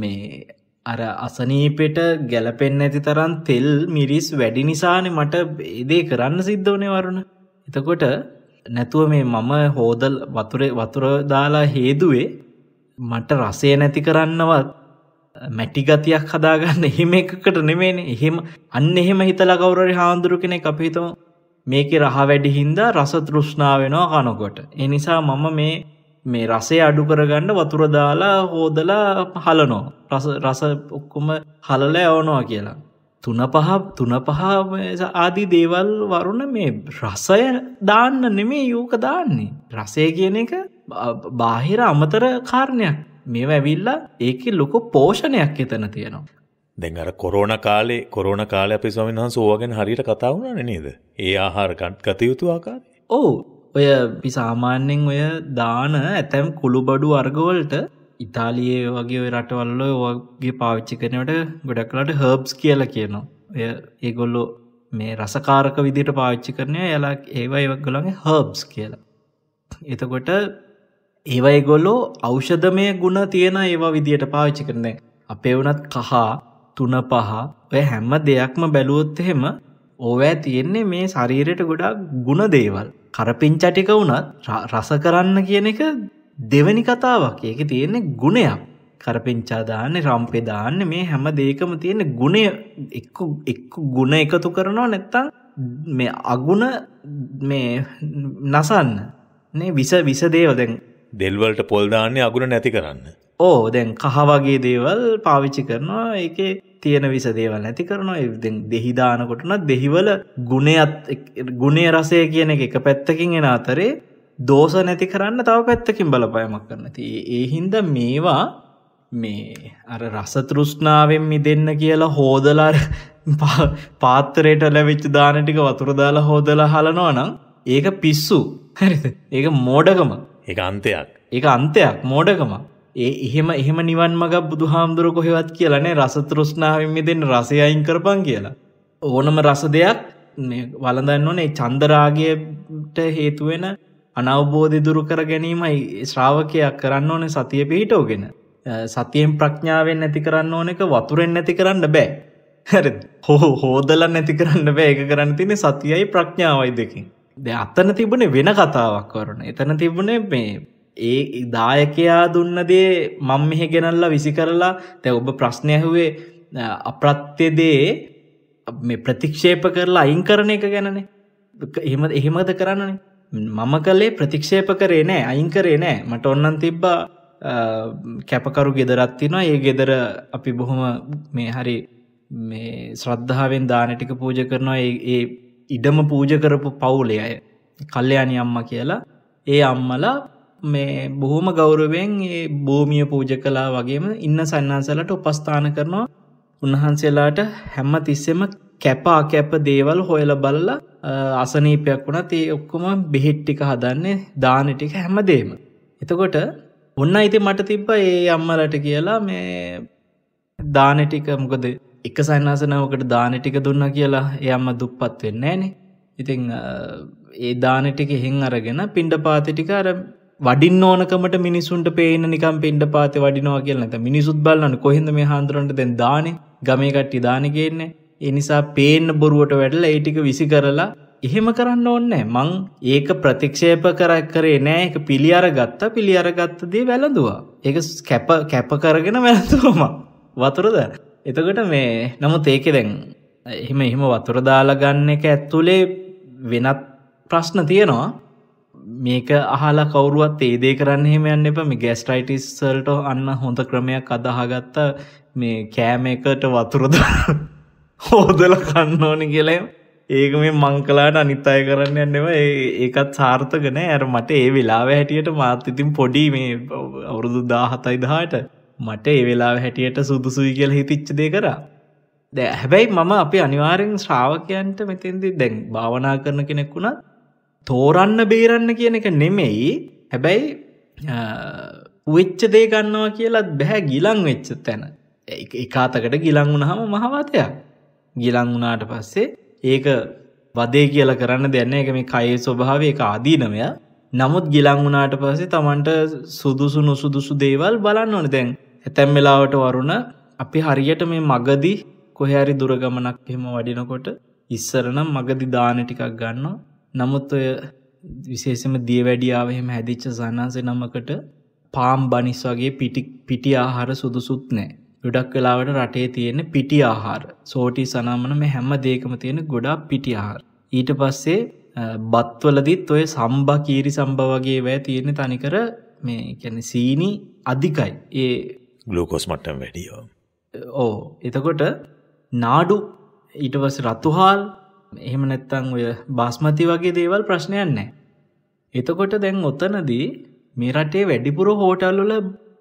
මේ අර අසනීපෙට ගැලපෙන්නේ නැති තරම් තෙල් මිරිස් වැඩි නිසානේ මට ඒ දේ කරන්න සිද්ධ වුණේ වරුණ. එතකොට නැතුව මේ මම හෝදල් වතුරේ වතුර දාලා හේදුවේ මට රසය නැති කරන්නවත් මැටිගතියක් හදාගන්න එහෙම එකකට නෙමේන එහෙම අන්න එහෙම හිතලා ගෞරරි හාමුදුරු කෙනෙ අපිහිතම මේක රහ වැඩි හින්දා රස තෘෂ්ණාවෙනවා කනකොට. එනිසා මම මේ මේ රසේ අඩු කරගන්න වතුර දාලා හෝදලා හලනෝ රස ඔක්කොම හලලා යවනවා කියලා. තුනපහ තුනපහ ආදි දේවල් වරුණ මේ රසය දාන්න නෙමේ යෝක දාන්නේ. රසය කියන එක බාහිර අමතර කාරණයක් මේ ඇවිල්ලා ඒක ලොකු පෝෂණයක් එතන තියෙනවා. දෙඟර කොරෝණ කාලේ කොරෝණ කාලය අපි ස්වමින්හන් සෝවාගෙන් හරිට කතාවුණන නේද. ඒ ආහාරකට් කතයුතු ආකාරය. ඕ ඔය පිසාමාන්‍යෙන් ඔය දාන ඇතැම් කුළුබඩු අර්ගවලට ඉතාලියේ වගේ ඔය රටවල්ල වගේ පාවිච්චි කරනට ගොඩක් කලට හර්බ්ස් කියල කියනවා ඔය ඒගොල්ලො මේ රසකාරක විදිට පාවිච්චි කරනය යලා ඒවා ඒවක්ගොළගේ හර්බ්ස් කියලා එතකොට ඒවයිගොල්ලෝ අෞෂධමය ගුණ තියෙන ඒවා විදියට පාවිච්චි කරනෑ අපේ වනත් කහා තුන පහ ඔය හැම්ම දෙයක්ම බැලුවොත් එහෙම ඕවෑ තියෙන්නේ මේ ශරීරයට ගොඩක් ගුණ දේවල් කරපින්චටික වුණත් රස කරන්න කියන එක දෙවැනි කතාවක් ඒක තියෙන්නේ ගුණයක් කරපෙන්චාදාන්න රම්පෙදාන්න මේ හැම දේකම තියෙන ගුණය එක්ක ගුණ එකතු කරනවා නැත්තං මේ අගුණ මේ නසන්න නේ විස විස දේවදැන් දෙල්වලට පොල්දාන්නේ අගුණ නැති කරන්න ඕ දැන් කහවගේ දේවල් පාවිච්චි කරනවා ඒක තියෙන විස දේවල් නැති කරනවා දෙහිදානකොටන දෙහිවල ගුණයත් ගුණේ රසය කියන එක පැත්තකින් එෙන අතරේ දෝස නැති කරන්න තව පැත්තකින් බලපයමක් කරන ති ඒ හින්ද මේවා මේ අර රසතෘෂ්ණාවෙන් මිදන්න කියලා හෝදලාර පාත්තරයට ලැවිච්ච දානටික වතුරදාලා හෝදලා හලනවා නම් ඒක පිස්සු හරි ඒක මෝඩකම ඒ අන්තයක් ඒ අන්තයක් මෝඩකම ඒ එහෙම එහෙම නිවන් මග බුදු හාමුදුර කොහෙවත් කියලනේ රසතෘෂ්ණාවෙන් මිදෙන් රසයයින් කරපන් කියලා ඕනම රස දෙයක් වලදන්න ඕනේ චන්දරාගයට හේතුවෙන අනවබෝධි දුරුකර ගැනීමයි ශ්‍රාවකයක් කරන්න ඕන සතිය පිහිටෝගෙන. සතියෙන් ප්‍රඥාවෙන් නැති කරන්න ඕන එක වතුරෙන් නැති කරන්න බෑ. හැරි හෝ හෝදල නැති කරන්න බෑ එක කරන්න තින සතියයි ප්‍රඥාවයි දෙකින්. දෙ අත්තන තිබුණ වෙන කතාවක් වරන. එතන තිබුණේ මේ ඒ දායකයා දුන්නදේ මං මෙහෙ ගෙනල්ලා විසි කරලා තැ ඔබ ප්‍රශ්නයහුවේ අප්‍රත්්‍යදේ මේ ප්‍රතික්ෂේප කරලා අයිංකරණ එක ගැනනේ එහෙම එහෙමද කරන්නනේ මම කලේ ප්‍රතික්ෂේප කරේ නෑ අයින් කරේ නෑ මට ඔන්නන් තිබ්බා කැපකරු ගෙදරත්තිනවා ඒ ගෙදර අපි බොහොම මේ හරි මේ ශ්‍රද්ධාවෙන් දානටික පූජ කරනවා ඒ ඉඩම පූජ කරපු පවුලේ අය කල්්‍යයානි අම්ම කියලා ඒ අම්මලා මේ බොහොම ගෞරවෙන් ඒ භූමිය පූජ කලා වගේම ඉන්න සන්නාසලට උපස්ථාන කරනවා උන්වහන්සේලාට හැම්ම තිස්සෙම කැපා කැප දේවල් හොයල බලලා අසනීපයක් වුණ තේ ඔක්කොම බෙහෙට්ටික හදන්නේ දානටික හැමදේම. එතකොට ඔන්න අයිති මට තිබ්බ ඒ අම්මලට කියලා මේ දානටික මොකද එක සන්නාසනාවකට දානටික දුන්න කියලා ඒ අම්ම දුප්පත් වෙන්න ෑනේ ඉතිං ඒ දානටික හිං අරගෙන පින්ඩ පාතිටික අර වඩින් ඕනකමට මිනිසුන්ට පේන නිකම් පින්ඩ පාති වඩිනවා කියලනත මිනිසුත් බලන්න කොහිද මේ හාන්දුරන්ට දැන් දානේ ගමේ කට්ටි දානගන්නේ එනිසා පේන්න බොරුවට වැඩල ඒටික විසි කරලා එහෙම කරන්න ඕන්නෑ මං ඒක ප්‍රතික්ෂේප කරක් කරේ නෑ එක පිළි අර ගත්තා පිළි අර ගත්ත දේ වැලඳවා ඒක කැප කැප කරගෙන වැලතුවම වතුරද එතකට මේ නමුත් ඒක දැන් එහෙම එහෙම වතුර දාලා ගන්න එක ඇත්තුලේ වෙනත් ප්‍රශ්න තියෙනවා මේක අහලා කවරුවත් ඒදේ කරන්න හෙම යන්න එප මේ ගැස්ටයිටිස් සල්ට අන්න හොඳ ක්‍රමයක් අදහගත්ත මේ කෑම එකට වතුරද හෝදල කන්න ඕනි කියලා ඒක මේ මංකලාට අනිත්තාය කරන්න යන්නවා ඒකත් සාර්ථකන ඇර මට ඒ වෙලාව හැටියට මාත් ඉතින් පොඩි මේ අවුරුදු දාහතයි දහට මට ඒ වෙලා හැටියට සුදුසුයි කියල හිතිච්ච දේ කරා දැ හැබැයි මම අපි අනිවාරෙන් ශ්‍රාවකයන්ට මෙතින්දි දැන් භාවනා කරන කෙනෙක්ුණත් තෝරන්න බේරන්න කියන එක නෙමෙයි හැබැයි වෙච්ච දේ ගන්නවා කියලත් බැහැ ගිලං වෙච්ච තැන එකකාතකට ගිලං වුණහම මහවාතයක් ගිලං වුණාට පස්සේ ඒක වදේ කියල කරන්න දෙන්න එක මේ කයේ ස්වභාව එක ආදීනමය නමුත් ගිලං වුණාට පස්සේ තමන්ට සුදුසු නොසුදුසු දේවල් බලන්න ඕන දැන් ඇතැම් වෙලාවට වරුණ අපි හරියට මේ මගදි කොහැරි දුරගමනක් එහෙම වඩිනකොට ඉස්සරනම් මගදි දාන ටිකක් ගන්නවා නමුත් ඔය විශේෂම දිය වැඩියාව එහෙම හැදිච්ච සන්නාසේ නමකට පාම් බනිස් වගේ පිටි ආහාර සුදුසුත් නෑ ගොඩක් වෙලාවට රටේ තියෙන පිටි ආහාර සෝටි සනාමන මේ හැම දේකම තියෙන ගොඩා පිටි ආහාර. ඊට පස්සේ බත්වලදිත් ඔය සම්බා කීරි සම්බ වගේ වැය තියෙන තනිකර මේ කැන සීනි අධිකයි ඒ ගලෝකෝස් මට්ටම් වැඩියෝ. ඕ එතකොට නාඩු ඊටවස රතුහාල් එහෙම නැත්තං ඔය බාස්මති වගේ දේවල් ප්‍රශ්නයන් නෑ. එතකොට දැන් ඔතනදී මේ රටේ වැඩිපුර හෝටල්ලල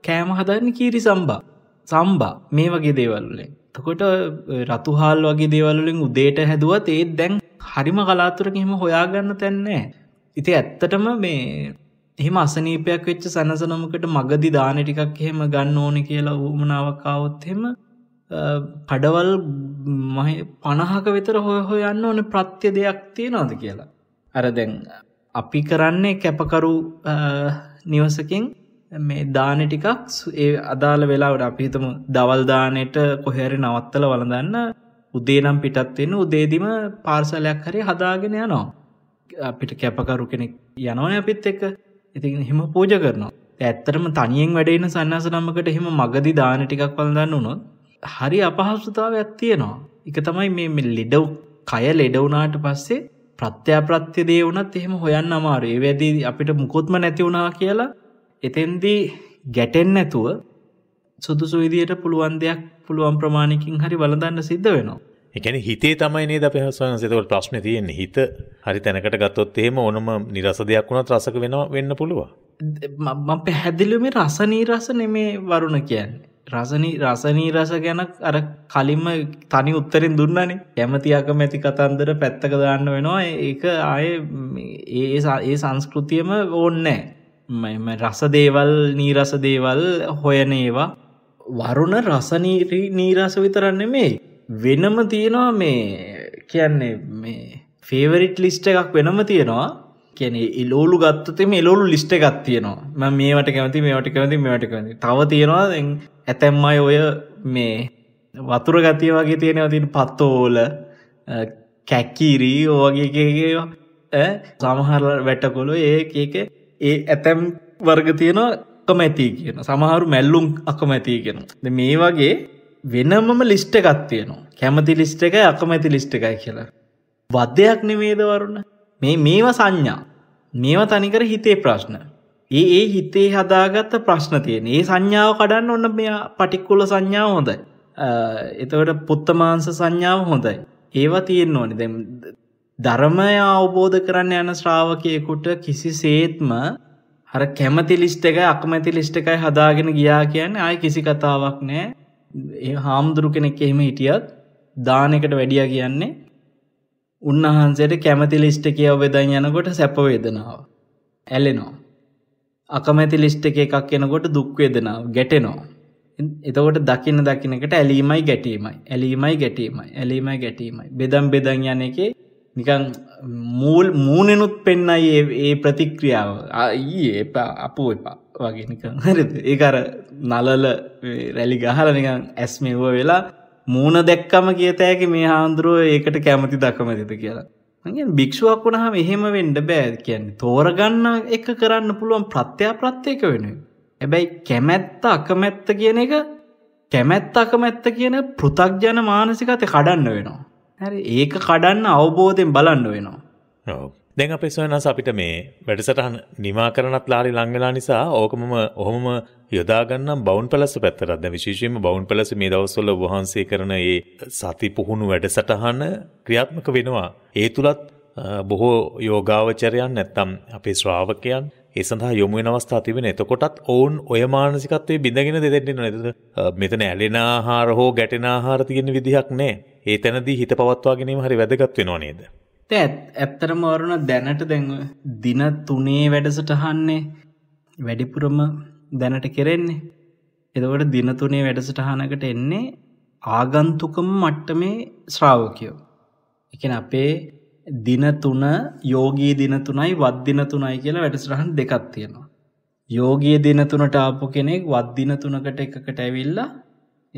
කෑම හදන්න කීරි සම්බා සම්බා මේ වගේ දේවල්ලෙන් තකොට රතුහාල් වගේ දේවල්ලින් උදේට හැදුවත් ඒත් දැන් හරිම කලාතුරකහෙම හොයාගන්න තැන්නේ ඉති ඇත්තටම මේ එහෙම අසනීපයක් වෙච්ච සැනසනමකට මගදි දාන ටිකක් එහෙම ගන්න ඕන කියලා වූමනාවකාවොත්හෙම කඩවල් පණහක වෙතර හොය හොයන්න ඕන ප්‍රත්‍ය දෙයක් තියෙනවාද කියලා අර දැන් අපි කරන්නේ කැපකරු නිවසකින් මේ දානෙ ටිකක් ඒ අදාළ වෙලාවට අපිහිතම දවල්දානයට කොහැරි නවත්තල වලඳන්න උදේනම් පිටත්වෙන්න උදේදිම පාර්සලයක් හරි හදාගෙන යනවා. අපිට කැපකරු කෙනෙක් යනවන අපිත් එක ඉතින් හෙම පූජ කරනවා. ඇත්තරම තනියෙන් වැඩෙන සන්නස නම්මකට හෙම මගදි දාන ටිකක් වලදන්න වුණොත් හරි අපහසුතාව ඇත්තියනවා. එක තමයි මේ ලෙඩව් කය ලෙඩවුනාට පස්සේ ප්‍රත්‍යාප්‍රත්‍ය දේ වනත් එහෙම හොයන්න අමාරේ වැදී අපිට මුකොත්ම නැතිවුණා කියලා එතෙන්දී ගැටෙන් නැතුව සුදුසු විදියට පුළුවන් දෙයක් පුළුවන් ප්‍රමාණිකින් හරි වලදන්න සිද්ධ වෙනවා. එකැන හිතේ තමයි නේද පහස්වන සතවල් ප්‍රශ්න තියෙන් හිත හරි තැනකට ගත්තොත් එහෙම ඕනම නිරස දෙයක් වුණත් රසක වෙන වෙන්න පුළුව. මම පැහැදිලිම රසනී රස නෙමේ වරුණ කියන්නේ. රසනී රසනී රස ගැන අර කලින්ම තනි උත්තරින් දුන්නනේ කැමතියක මැති කතන්දර පැත්තක දාන්න වෙනවා ඒක ආය ඒ සංස්කෘතියම ඕන්නෑ රස දේවල් නීරස දේවල් හොයන ඒවා වරුණ රසනීරී නීරස විතරන්න මේ වෙනම තියෙනවා මේ කියන්නේ මේ ෆේවරිට් ලිස්ට එකක් වෙනම තියෙනවා කියැනෙ එලෝලු ගත්තතේ මේ එලෝලු ලිස්ට එකක් තියෙනවා ම මේවට කැමති මේවට කැමති මේවට කැති තව තියෙනවා ඇතැම් අයි ඔය මේ වතුර ගතිය වගේ තියෙනවා තින් පත්තෝල කැක්කීරී ඕගේ සමහර වැටකොළු ඒ ඒක ඒ ඇතැම් වර්ග තියෙන කමැති කියන සමහරු මැල්ලුම් අකමැති කියෙන ද මේ වගේ වෙනමම ලිස්ට එකත් තියනවා කැමති ලිස්ට එකයි අකමැති ලිස්ට එකයි කියලා වදයක් නෙමේද වරුණ මේ මේවා සංඥා මේවා තනිකර හිතේ ප්‍රශ්න ඒ ඒ හිතේ හදාගත්ත ප්‍රශ්න තියෙන ඒ සංඥාව කඩන්න ඔන්න මෙයා පටික්කුල සංඥාව හොඳයි එතවට පුත්තමාංස සංඥාව හොඳයි ඒවා තියෙන් ඕනි දෙ ධර්මය අවබෝධ කරන්න යන ශ්‍රාවකයකුට කිසි සේත්ම හර කැමති ලිස්ට එකයි අකමැති ලිස්ට එකයි හදාගෙන ගියා කියන්නේ ආය කිසි කතාවක් නෑ ඒ හාමුදුරු කෙනෙක් එහෙම හිටියත් දානකට වැඩිය කියන්නේ උන්වහන්සේට කැමති ලිස්ට කියව වෙදන් යනකොට සැපවේදනාව ඇලෙනවා. අකමැති ලිස්ට එක එකක් එනකොට දුක්වේදනාව ගැටෙනවා. එතකොට දකින්න දකින්නකට ඇලීමයි ගැටීමයි ඇලීමයි ගැටීමයි ඇලීමයි ගැටීමයි බෙදම් බෙදන් යන එකේ නිකං මූල් මූනෙනුත් පෙන්නයි ඒ ප්‍රතික්‍රියාව ඒ එපා අපෝ එපා වගේ නිකං හරිද ඒ අර නලල රැලි ගහල නිකං ඇස් මෙව වෙලා මූුණ දැක්කම කියතෑකි මේ හාන්දුරුව ඒකට කැමති දක්කමතිද කියලා ගෙන් භික්ෂුවක් වුණහම එහෙම වෙන්ඩ බෑද කියන්නේ තෝරගන්න එක කරන්න පුළුවන් ප්‍රත්‍යා ප්‍රත්්‍යයක වෙන. ඇබැයි කැමැත්ත අකමැත්ත කියන එක කැමැත්ත අකමැත්ත කියන පෘතක්ජන මානසිකත කඩන්න වෙනවා. හැරි ඒක කඩන්න අවබෝධයෙන් බලන්න වෙනවා දෙ අපේ සොයනස අපිට මේ වැඩසටහන් නිමා කරනත් ලාරි ලංවෙලා නිසා ඕකමම ඔහොම යොදාගන්නම් බවන් පලස පැත්තරත් විශේෂයම බවන් පලස මේ දවස්වල වහන්සේ කරන ඒ සති පුහුණු වැඩසටහන ක්‍රියාත්මක වෙනවා. ඒ තුළත් බොහෝ යෝගාවචරයන් නැත්තම් අපේ ශ්‍රාවකයන් ඒ සඳහා යොමු වෙන අවස්ථා තිබෙන එතකොටත් ඔවුන් ඔය මානසිකත්වයේ බිඳගෙන දෙදෙන්නේ නැතද මෙතන ඇලෙන ආහාර හෝ ගැටෙන ආහාර තියෙන විදිහක් නැහැ ඒ තැනදී හිත පවත්වා ගැනීම හරි වැදගත් වෙනවා නේද? ඇත් ඇත්තරම වරුණ දැනට දැන් දින තුනේ වැඩසටහන්නේ වැඩිපුරම දැනට කෙරෙන්නේ. එදවට දින තුනේ වැඩසටහනකට එන්නේ ආගන්තුකම මට්ටමේ ශ්‍රාවකයෝ. එකන අපේ දින තුන යෝගී දින තුනයි වත් දින තුනයි කියලා වැඩසටහන් දෙකක් තියෙනවා. යෝගී දින තුනට ආපු කෙනෙක් වත් දින තුනකට එකකට ඇවිල්ලා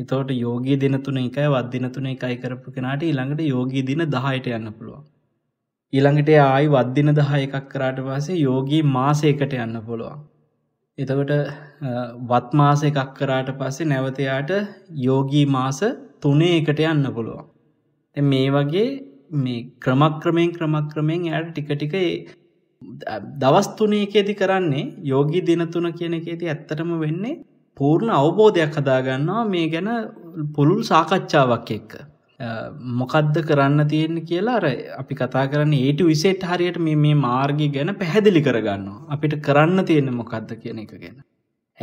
එතවට යෝගී දින තුන එකයි වත් දින තුන එකයි කරපු කෙනාට ඊළඟට යෝගී දින දහයට යන්න පුළුවන්. ඊළඟට ආයි වද්දින දහ එකක් කරාට පස්සේ යෝගී මාසයකට යන්න පුළුවන්. එතකොට වත් මාස එකක් කරාට පස්සේ නැවතයාට යෝගී මාස තුනේ එකට යන්න පුළුවන්. මේ වගේ මේ ක්‍රමක්‍රමයෙන් ක්‍රමක්‍රමයෙන් යට ටිකටික දවස් තුනේකේදි කරන්නේ යෝගී දිනතුන කියන එකේති ඇත්තටම වෙන්නේ පූර්ණ අවබෝධයක් හදාගන්නවා මේ ගැන පුළුල් සාකච්ඡාවක් එක්ක. මොකද්ද කරන්න තියෙන කියලා අර අපි කතා කරන්න ඒට විසේට් හරියට මේ මාර්ගි ගැන පැහැදිලි කරගන්නවා. අපිට කරන්න තියෙන මොකක්ද කියන එක ගැන.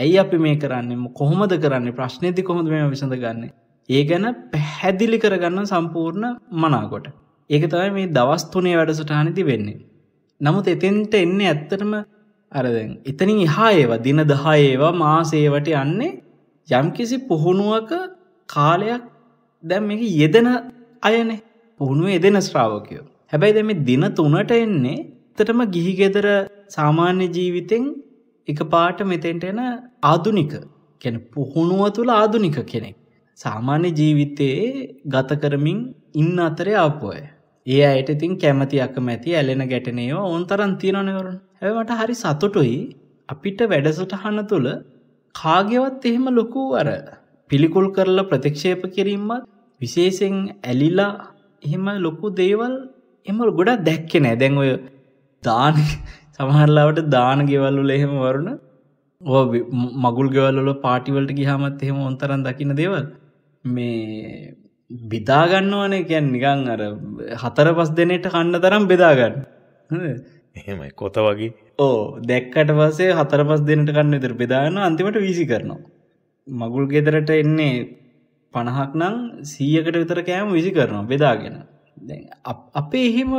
ඇයි අපි මේ කරන්නේ කොහොමද කරන්නේ ප්‍රශ්නයති කොහොඳ මෙම විසඳගන්නේ. ඒ ගැන පැහැදිලි කරගන්න සම්පූර්ණ මනාකොට. ඒක තමයි මේ දවස් තුනේ වැඩසටහනති වෙන්නේ. නමුත් එතෙන්ට එන්නේ ඇත්තටම අරදැන් එතනින් එහා ඒවා දින දහා ඒවා මාසේවට යන්නේ යම්කිසි පුහුණුවක කාලයක් දැම් එක යෙදෙන අයනේ පුහුණුව එදෙන ශ්‍රාවකයෝ හැබැයි දැම දින තුනට එන්නේ තටම ගිහිගෙදර සාමාන්‍ය ජීවිතෙන් එක පාට මෙතෙන්ට එන ආදුනික කැන පුහුණුව තුළ ආදුනික කෙනෙක් සාමාන්‍ය ජීවිතයේ ගත කරමින් ඉන්න අතරේ ආපුය ඒ අයට ඉතින් කැමති අකමැති ඇලෙන ගැටනයෝ ඔන්තරන් තියෙනනවරුන් ඇවට හරි සතුටුයි අපිට වැඩසටහන තුළ කාගෙවත් එහෙම ලොකු අර පිළිකුල් කරලා ප්‍රතික්ෂේප කිරීමත් විශේෂෙන් ඇලිලා එහෙම ලොකු දේවල් එම ගොඩා දැක්කෙන ඇදැන් ඔය දාන <laughs> සමහරලාවට දාන ගෙවල්ලුල එහෙම වරුණ ඕ මගුල් ගෙවල්ල පාටිවලට ගිහාමත් එහෙම ඔන්තරන් දකින දේවල් මේ බිදාගන්නවන කියැන් නිකං අර හතර පස් දෙනට කන්න තරම් බෙදාගන්න එහෙමයි කොත වගේ ඕ දැක්කට පසේ හතර පස් දෙනට කන්න ඉතර බෙදාගන්න අන්තිමට වීසි කරනවා මගුල් ගෙදරට එන්නේ පණහක් නං සීයකට විතර කෑම විසි කරනවා බෙදාගෙන අපේ එහෙම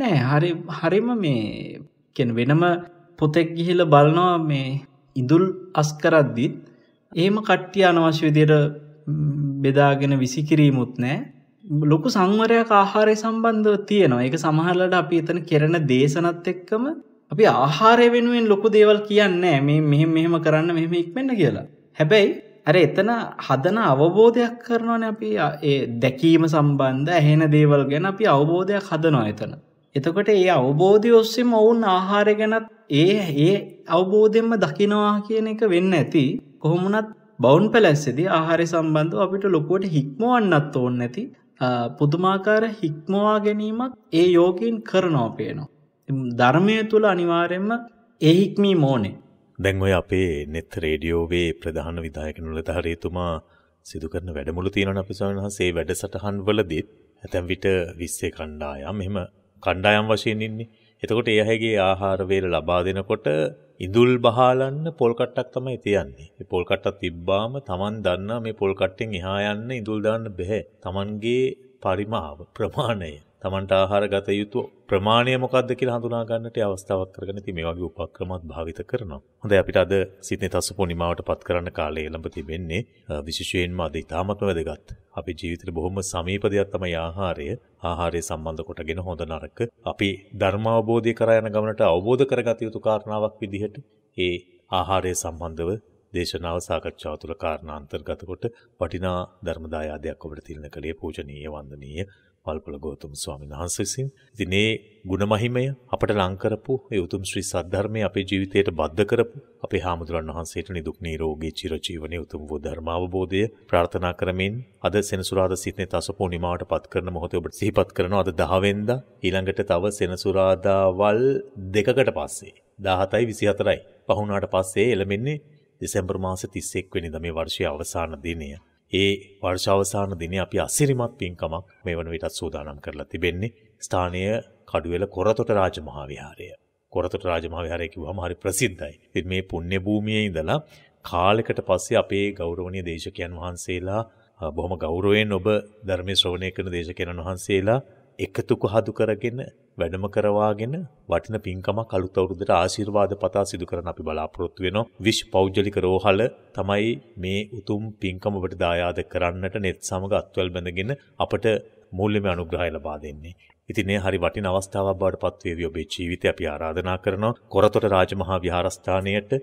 නෑ හරි හරිම මේ කෙන වෙනම පොතෙක් ගිහිල බලනවා මේ ඉඳුල් අස්කරද්දිත් ඒම කට්ටිය අනවශ්‍ය විදියට බෙදාගෙන විසිකිරීමුත් නෑ ලොකු සංවරයක් ආහාරය සම්බන්ධව තියෙනවා එක සමහරලට අපි එතන කෙරෙන දේශනත් එක්කම අපි ආහාරය වෙනුවෙන් ලොකු දේවල් කියන්නේ මේ මෙහෙම මෙහෙම කරන්න මෙහෙම ඉක්මෙන්න්න කියලා. හැබැයි ඇර එතන හදන අවබෝධයක් කරනවන අපි ඒ දැකීම සම්බන්ධ ඇහෙන දේවල් ගැන අපි අවබෝධයක් හදනවා එතන. එතකොට ඒ අවබෝධය ඔස්සෙම ඔවුන් ආහාරය ගැනත් ඒ ඒ අවබෝධයෙන්ම දකිනවා කියන එක වෙන්න ඇති කොහොමුණත් බෞන් පැලැස්සෙද ආහාරය සම්බන්ධ අපිට ලොකුවට හික්මවන්නත් ඕන්න නැති පුදුමාකාර හික්මවා ගැනීමක් ඒ යෝගීන් කරනෝපයනවා. ධර්මය තුළ අනිවාරයෙන්ම එහික්මී මෝනේ. දැන් ඔය අපේ නෙත් රේඩියෝවේ ප්‍රධාන විදායක නුලධාරීතුමා සිදු කරන වැඩමුළු තියෙනවා අපි ස්වාමීන් වහන්සේ වැඩසටහන් වලදීත් ඇතැම් විට 20 කණ්ඩායම් එහෙම කණ්ඩායම් වශයෙන් ඉන්නේ. එතකොට ඒ අයගේ ආහාර වේල ලබා දෙනකොට ඉඳුල් බහලන්න පොල් කට්ටක් තමයි තියන්නේ. මේ පොල් කට්ටක් තිබ්බාම Taman දන්නා මේ පොල් කට්ටෙන් එහා යන්න ඉඳුල් දාන්න බෑ. Tamanගේ පරිමාව ප්‍රමාණය තමන්ට ආහාර ගත යුතු ප්‍රමාණය මොකක්ද කියලා හඳුනා ගන්නට අවස්ථාවක් කරගෙන ඉතින් මේ වගේ උපක්‍රමات භාවිත කරනවා. හොඳයි අපිට අද සිද්නේ තසු පොණිමාවට පත් කරන්න කාලය එළඹ තිබෙන්නේ විශේෂයෙන්ම අද ඉතාමත්ම වැදගත්. අපේ ජීවිතේ බොහොම සමීප දෙයක් තමයි ආහාරය. ආහාරය සම්බන්ධ කොටගෙන හොඳ නරක අපි ධර්මාවබෝධය කරා යන ගමනට අවබෝධ කරගත යුතු කාරණාවක් විදිහට ඒ ආහාරය සම්බන්ධව දේශනාව සාකච්ඡාව තුළ කාරණා අන්තර්ගත කොට වටිනා ධර්මදායාදයක් ඔබට තිරණ කළේ පූජනීය වන්දනීය පල්පල ගෝතම ස්වාමීන් වහන්සේ විසින්. ඉතින් මේ ಗುಣමහිමය අපට ලං කරපු ඒ උතුම් ශ්‍රී සද්ධර්මයේ අපේ ජීවිතයට බද්ධ කරපු අපේ හාමුදුරන් වහන්සේට නිදුක් නිරෝගී චිරජීවනයේ උතුම් වූ ධර්මාවබෝධය ප්‍රාර්ථනා කරමින් අද සෙනසුරාදා සිටින තසපෝණිමාවට පත් කරන මොහොතේ ඔබට සිහිපත් කරනවා අද 10 වෙනිදා ඊළඟට තව සෙනසුරාදාවල් දෙකකට පස්සේ 17යි 24යි පහුණාට පස්සේ එළමෙන්නේ දෙසැම්බර් මාසේ 31 වෙනිදා මේ වර්ෂයේ අවසාන දිනය. ඒ වර්ෂාවසාන දිනේ අපි අසිරිමත් පින්කමක් මේ වන විටත් සූදානම් කරලා තිබෙන්නේ ස්ථානීය කඩුවෙල කොරතොට රාජමහා විහාරය. කොරතොට රාජමහා විහාරය කිව්වම හරි ප්‍රසිද්ධයි. ඉතින් මේ පුණ්‍ය භූමියේ ඉඳලා කාලෙකට පස්සේ අපේ ගෞරවනීය දේශකයන් වහන්සේලා බොහොම ගෞරවයෙන් ඔබ ධර්මයේ ශ්‍රවණය කරන දේශකයන් වහන්සේලා එකතු කොහදු කරගෙන වැඩම කරවාගෙන වටින පින්කමක් අලුත් අවුරුද්දට ආශිර්වාද පතා සිදු කරන අපි බලාපොරොත්තු වෙනවා. විශ් පෞද්ගලික රෝහල තමයි මේ උතුම් පින්කම ඔබට දායාද කරන්නට net සමග අත්වල් බැඳගෙන අපට මූල්‍යමය අනුග්‍රහය ලබා දෙන්නේ. ඉතින් මේ හරි වටින අවස්ථාවක් බවට පත්වේවි ඔබේ ජීවිතය අපි ආරාධනා කරනවා කොරතොට රාජමහා විහාරස්ථානයට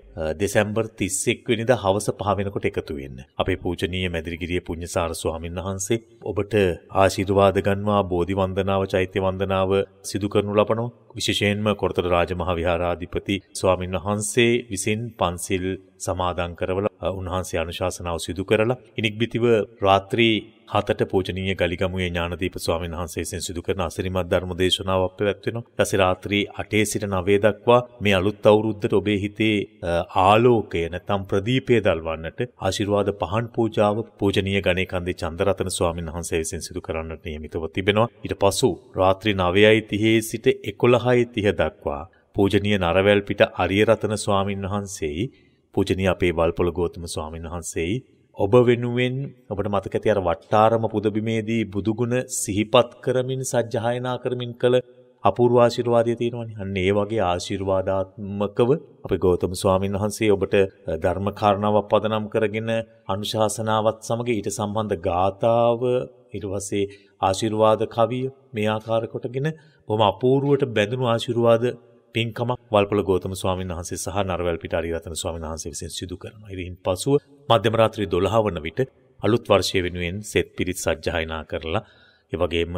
දෙසැම්බර් 31 වෙනිදා හවස 5 වෙනකොට එකතු වෙන්න. අපේ පූජනීය මැදිරිගිරිය පුණ්‍යසාර ස්වාමීන් වහන්සේ ඔබට ආශිර්වාද ගන්වා බෝධි වන්දනාව, චෛත්‍ය වන්දනාව සිදු කරනු ලබනවා. විශේෂයෙන්ම කොරතොඩ රාජමහා විහාරාධිපති ස්වාමින් වහන්සේ විසින් පන්සිල් සමාදන් කරවලා උන්වහන්සේ අනුශාසනාව සිදු කරලා ඉනික්බිතිව රාත්‍රී හතට පූජනීය ගලිගමුවේ ඥානදීප ස්වාමීන් වහන්සේ විසින් සිදු කරන අසිරිමත් ධර්ම දේශනාවක් පැවැත්වෙනවා. ඊටසේ රාත්‍රී 8 සිට 9 දක්වා මේ අලුත් අවුරුද්දට ඔබේ හිතේ ආලෝකය නැත්නම් ප්‍රදීපය දල්වන්නට ආශිර්වාද පහන් පූජාව පූජනීය ගණේකන්දේ චන්දරතන ස්වාමීන් වහන්සේ විසින් සිදු කරන්නට නියමිතව තිබෙනවා. ඊට පසු රාත්‍රී 9:30 සිට 11 10:30 දක්වා පූජනීය නරවැල්පිට අරියරතන ස්වාමින් වහන්සේයි පූජනීය අපේ වල්පොළ ගෞතම ස්වාමින් වහන්සේයි ඔබ වෙනුවෙන් ඔබට මතක ඇති අර වට්ටාරම පුදබිමේදී බුදුගුණ සිහිපත් කරමින් සජ්ජායනා කරමින් කළ අපූර්ව ආශිර්වාදය තියෙනවනේ. අන්න ඒ වගේ ආශිර්වාදාත්මකව අපේ ගෞතම ස්වාමින් වහන්සේ ඔබට ධර්ම කාරණාවක් පදනම් කරගෙන අනුශාසනාවත් සමග ඊට සම්බන්ධ ගාතාව ඊට පස්සේ ආශිර්වාද කවිය මේ ආකාර කොටගෙන බොහොම අපූර්වට බැඳුණු ආශිර්වාද පින්කමක් වල්පොල ගෞතම ස්වාමීන් වහන්සේ සහ නරවැල් පිට අරිරතන ස්වාමීන් වහන්සේ විසින් සිදු කරනවා. ඉතින් පසුව මධ්‍යම රාත්‍රී 12 වන විට අලුත් වර්ෂය වෙනුවෙන් සෙත් පිරිත් සජ්ජායනා කරලා ඒ වගේම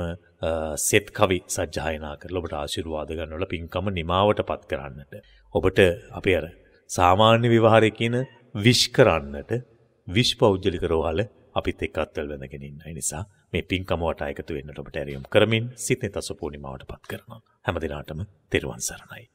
සෙත් කවි සජ්ජායනා කරලා ඔබට ආශිර්වාද ගන්නවල පින්කම නිමාවටපත් කරන්නට ඔබට අපේ අර සාමාන්‍ය විවාහය කියන විශ් කරන්නට විශ්පෞද්ගලික රෝහල අපිත් එක්ක අත්වල වෙනගෙන ඉන්න නිසා මේ පින්කමවට එකතු වෙන්නට ඔබට ඇරියම් කරමින් සිතේ තසපූර්ණිමාවට පත් කරනවා. හැමදිනාටම තෙරුවන් සරණයි.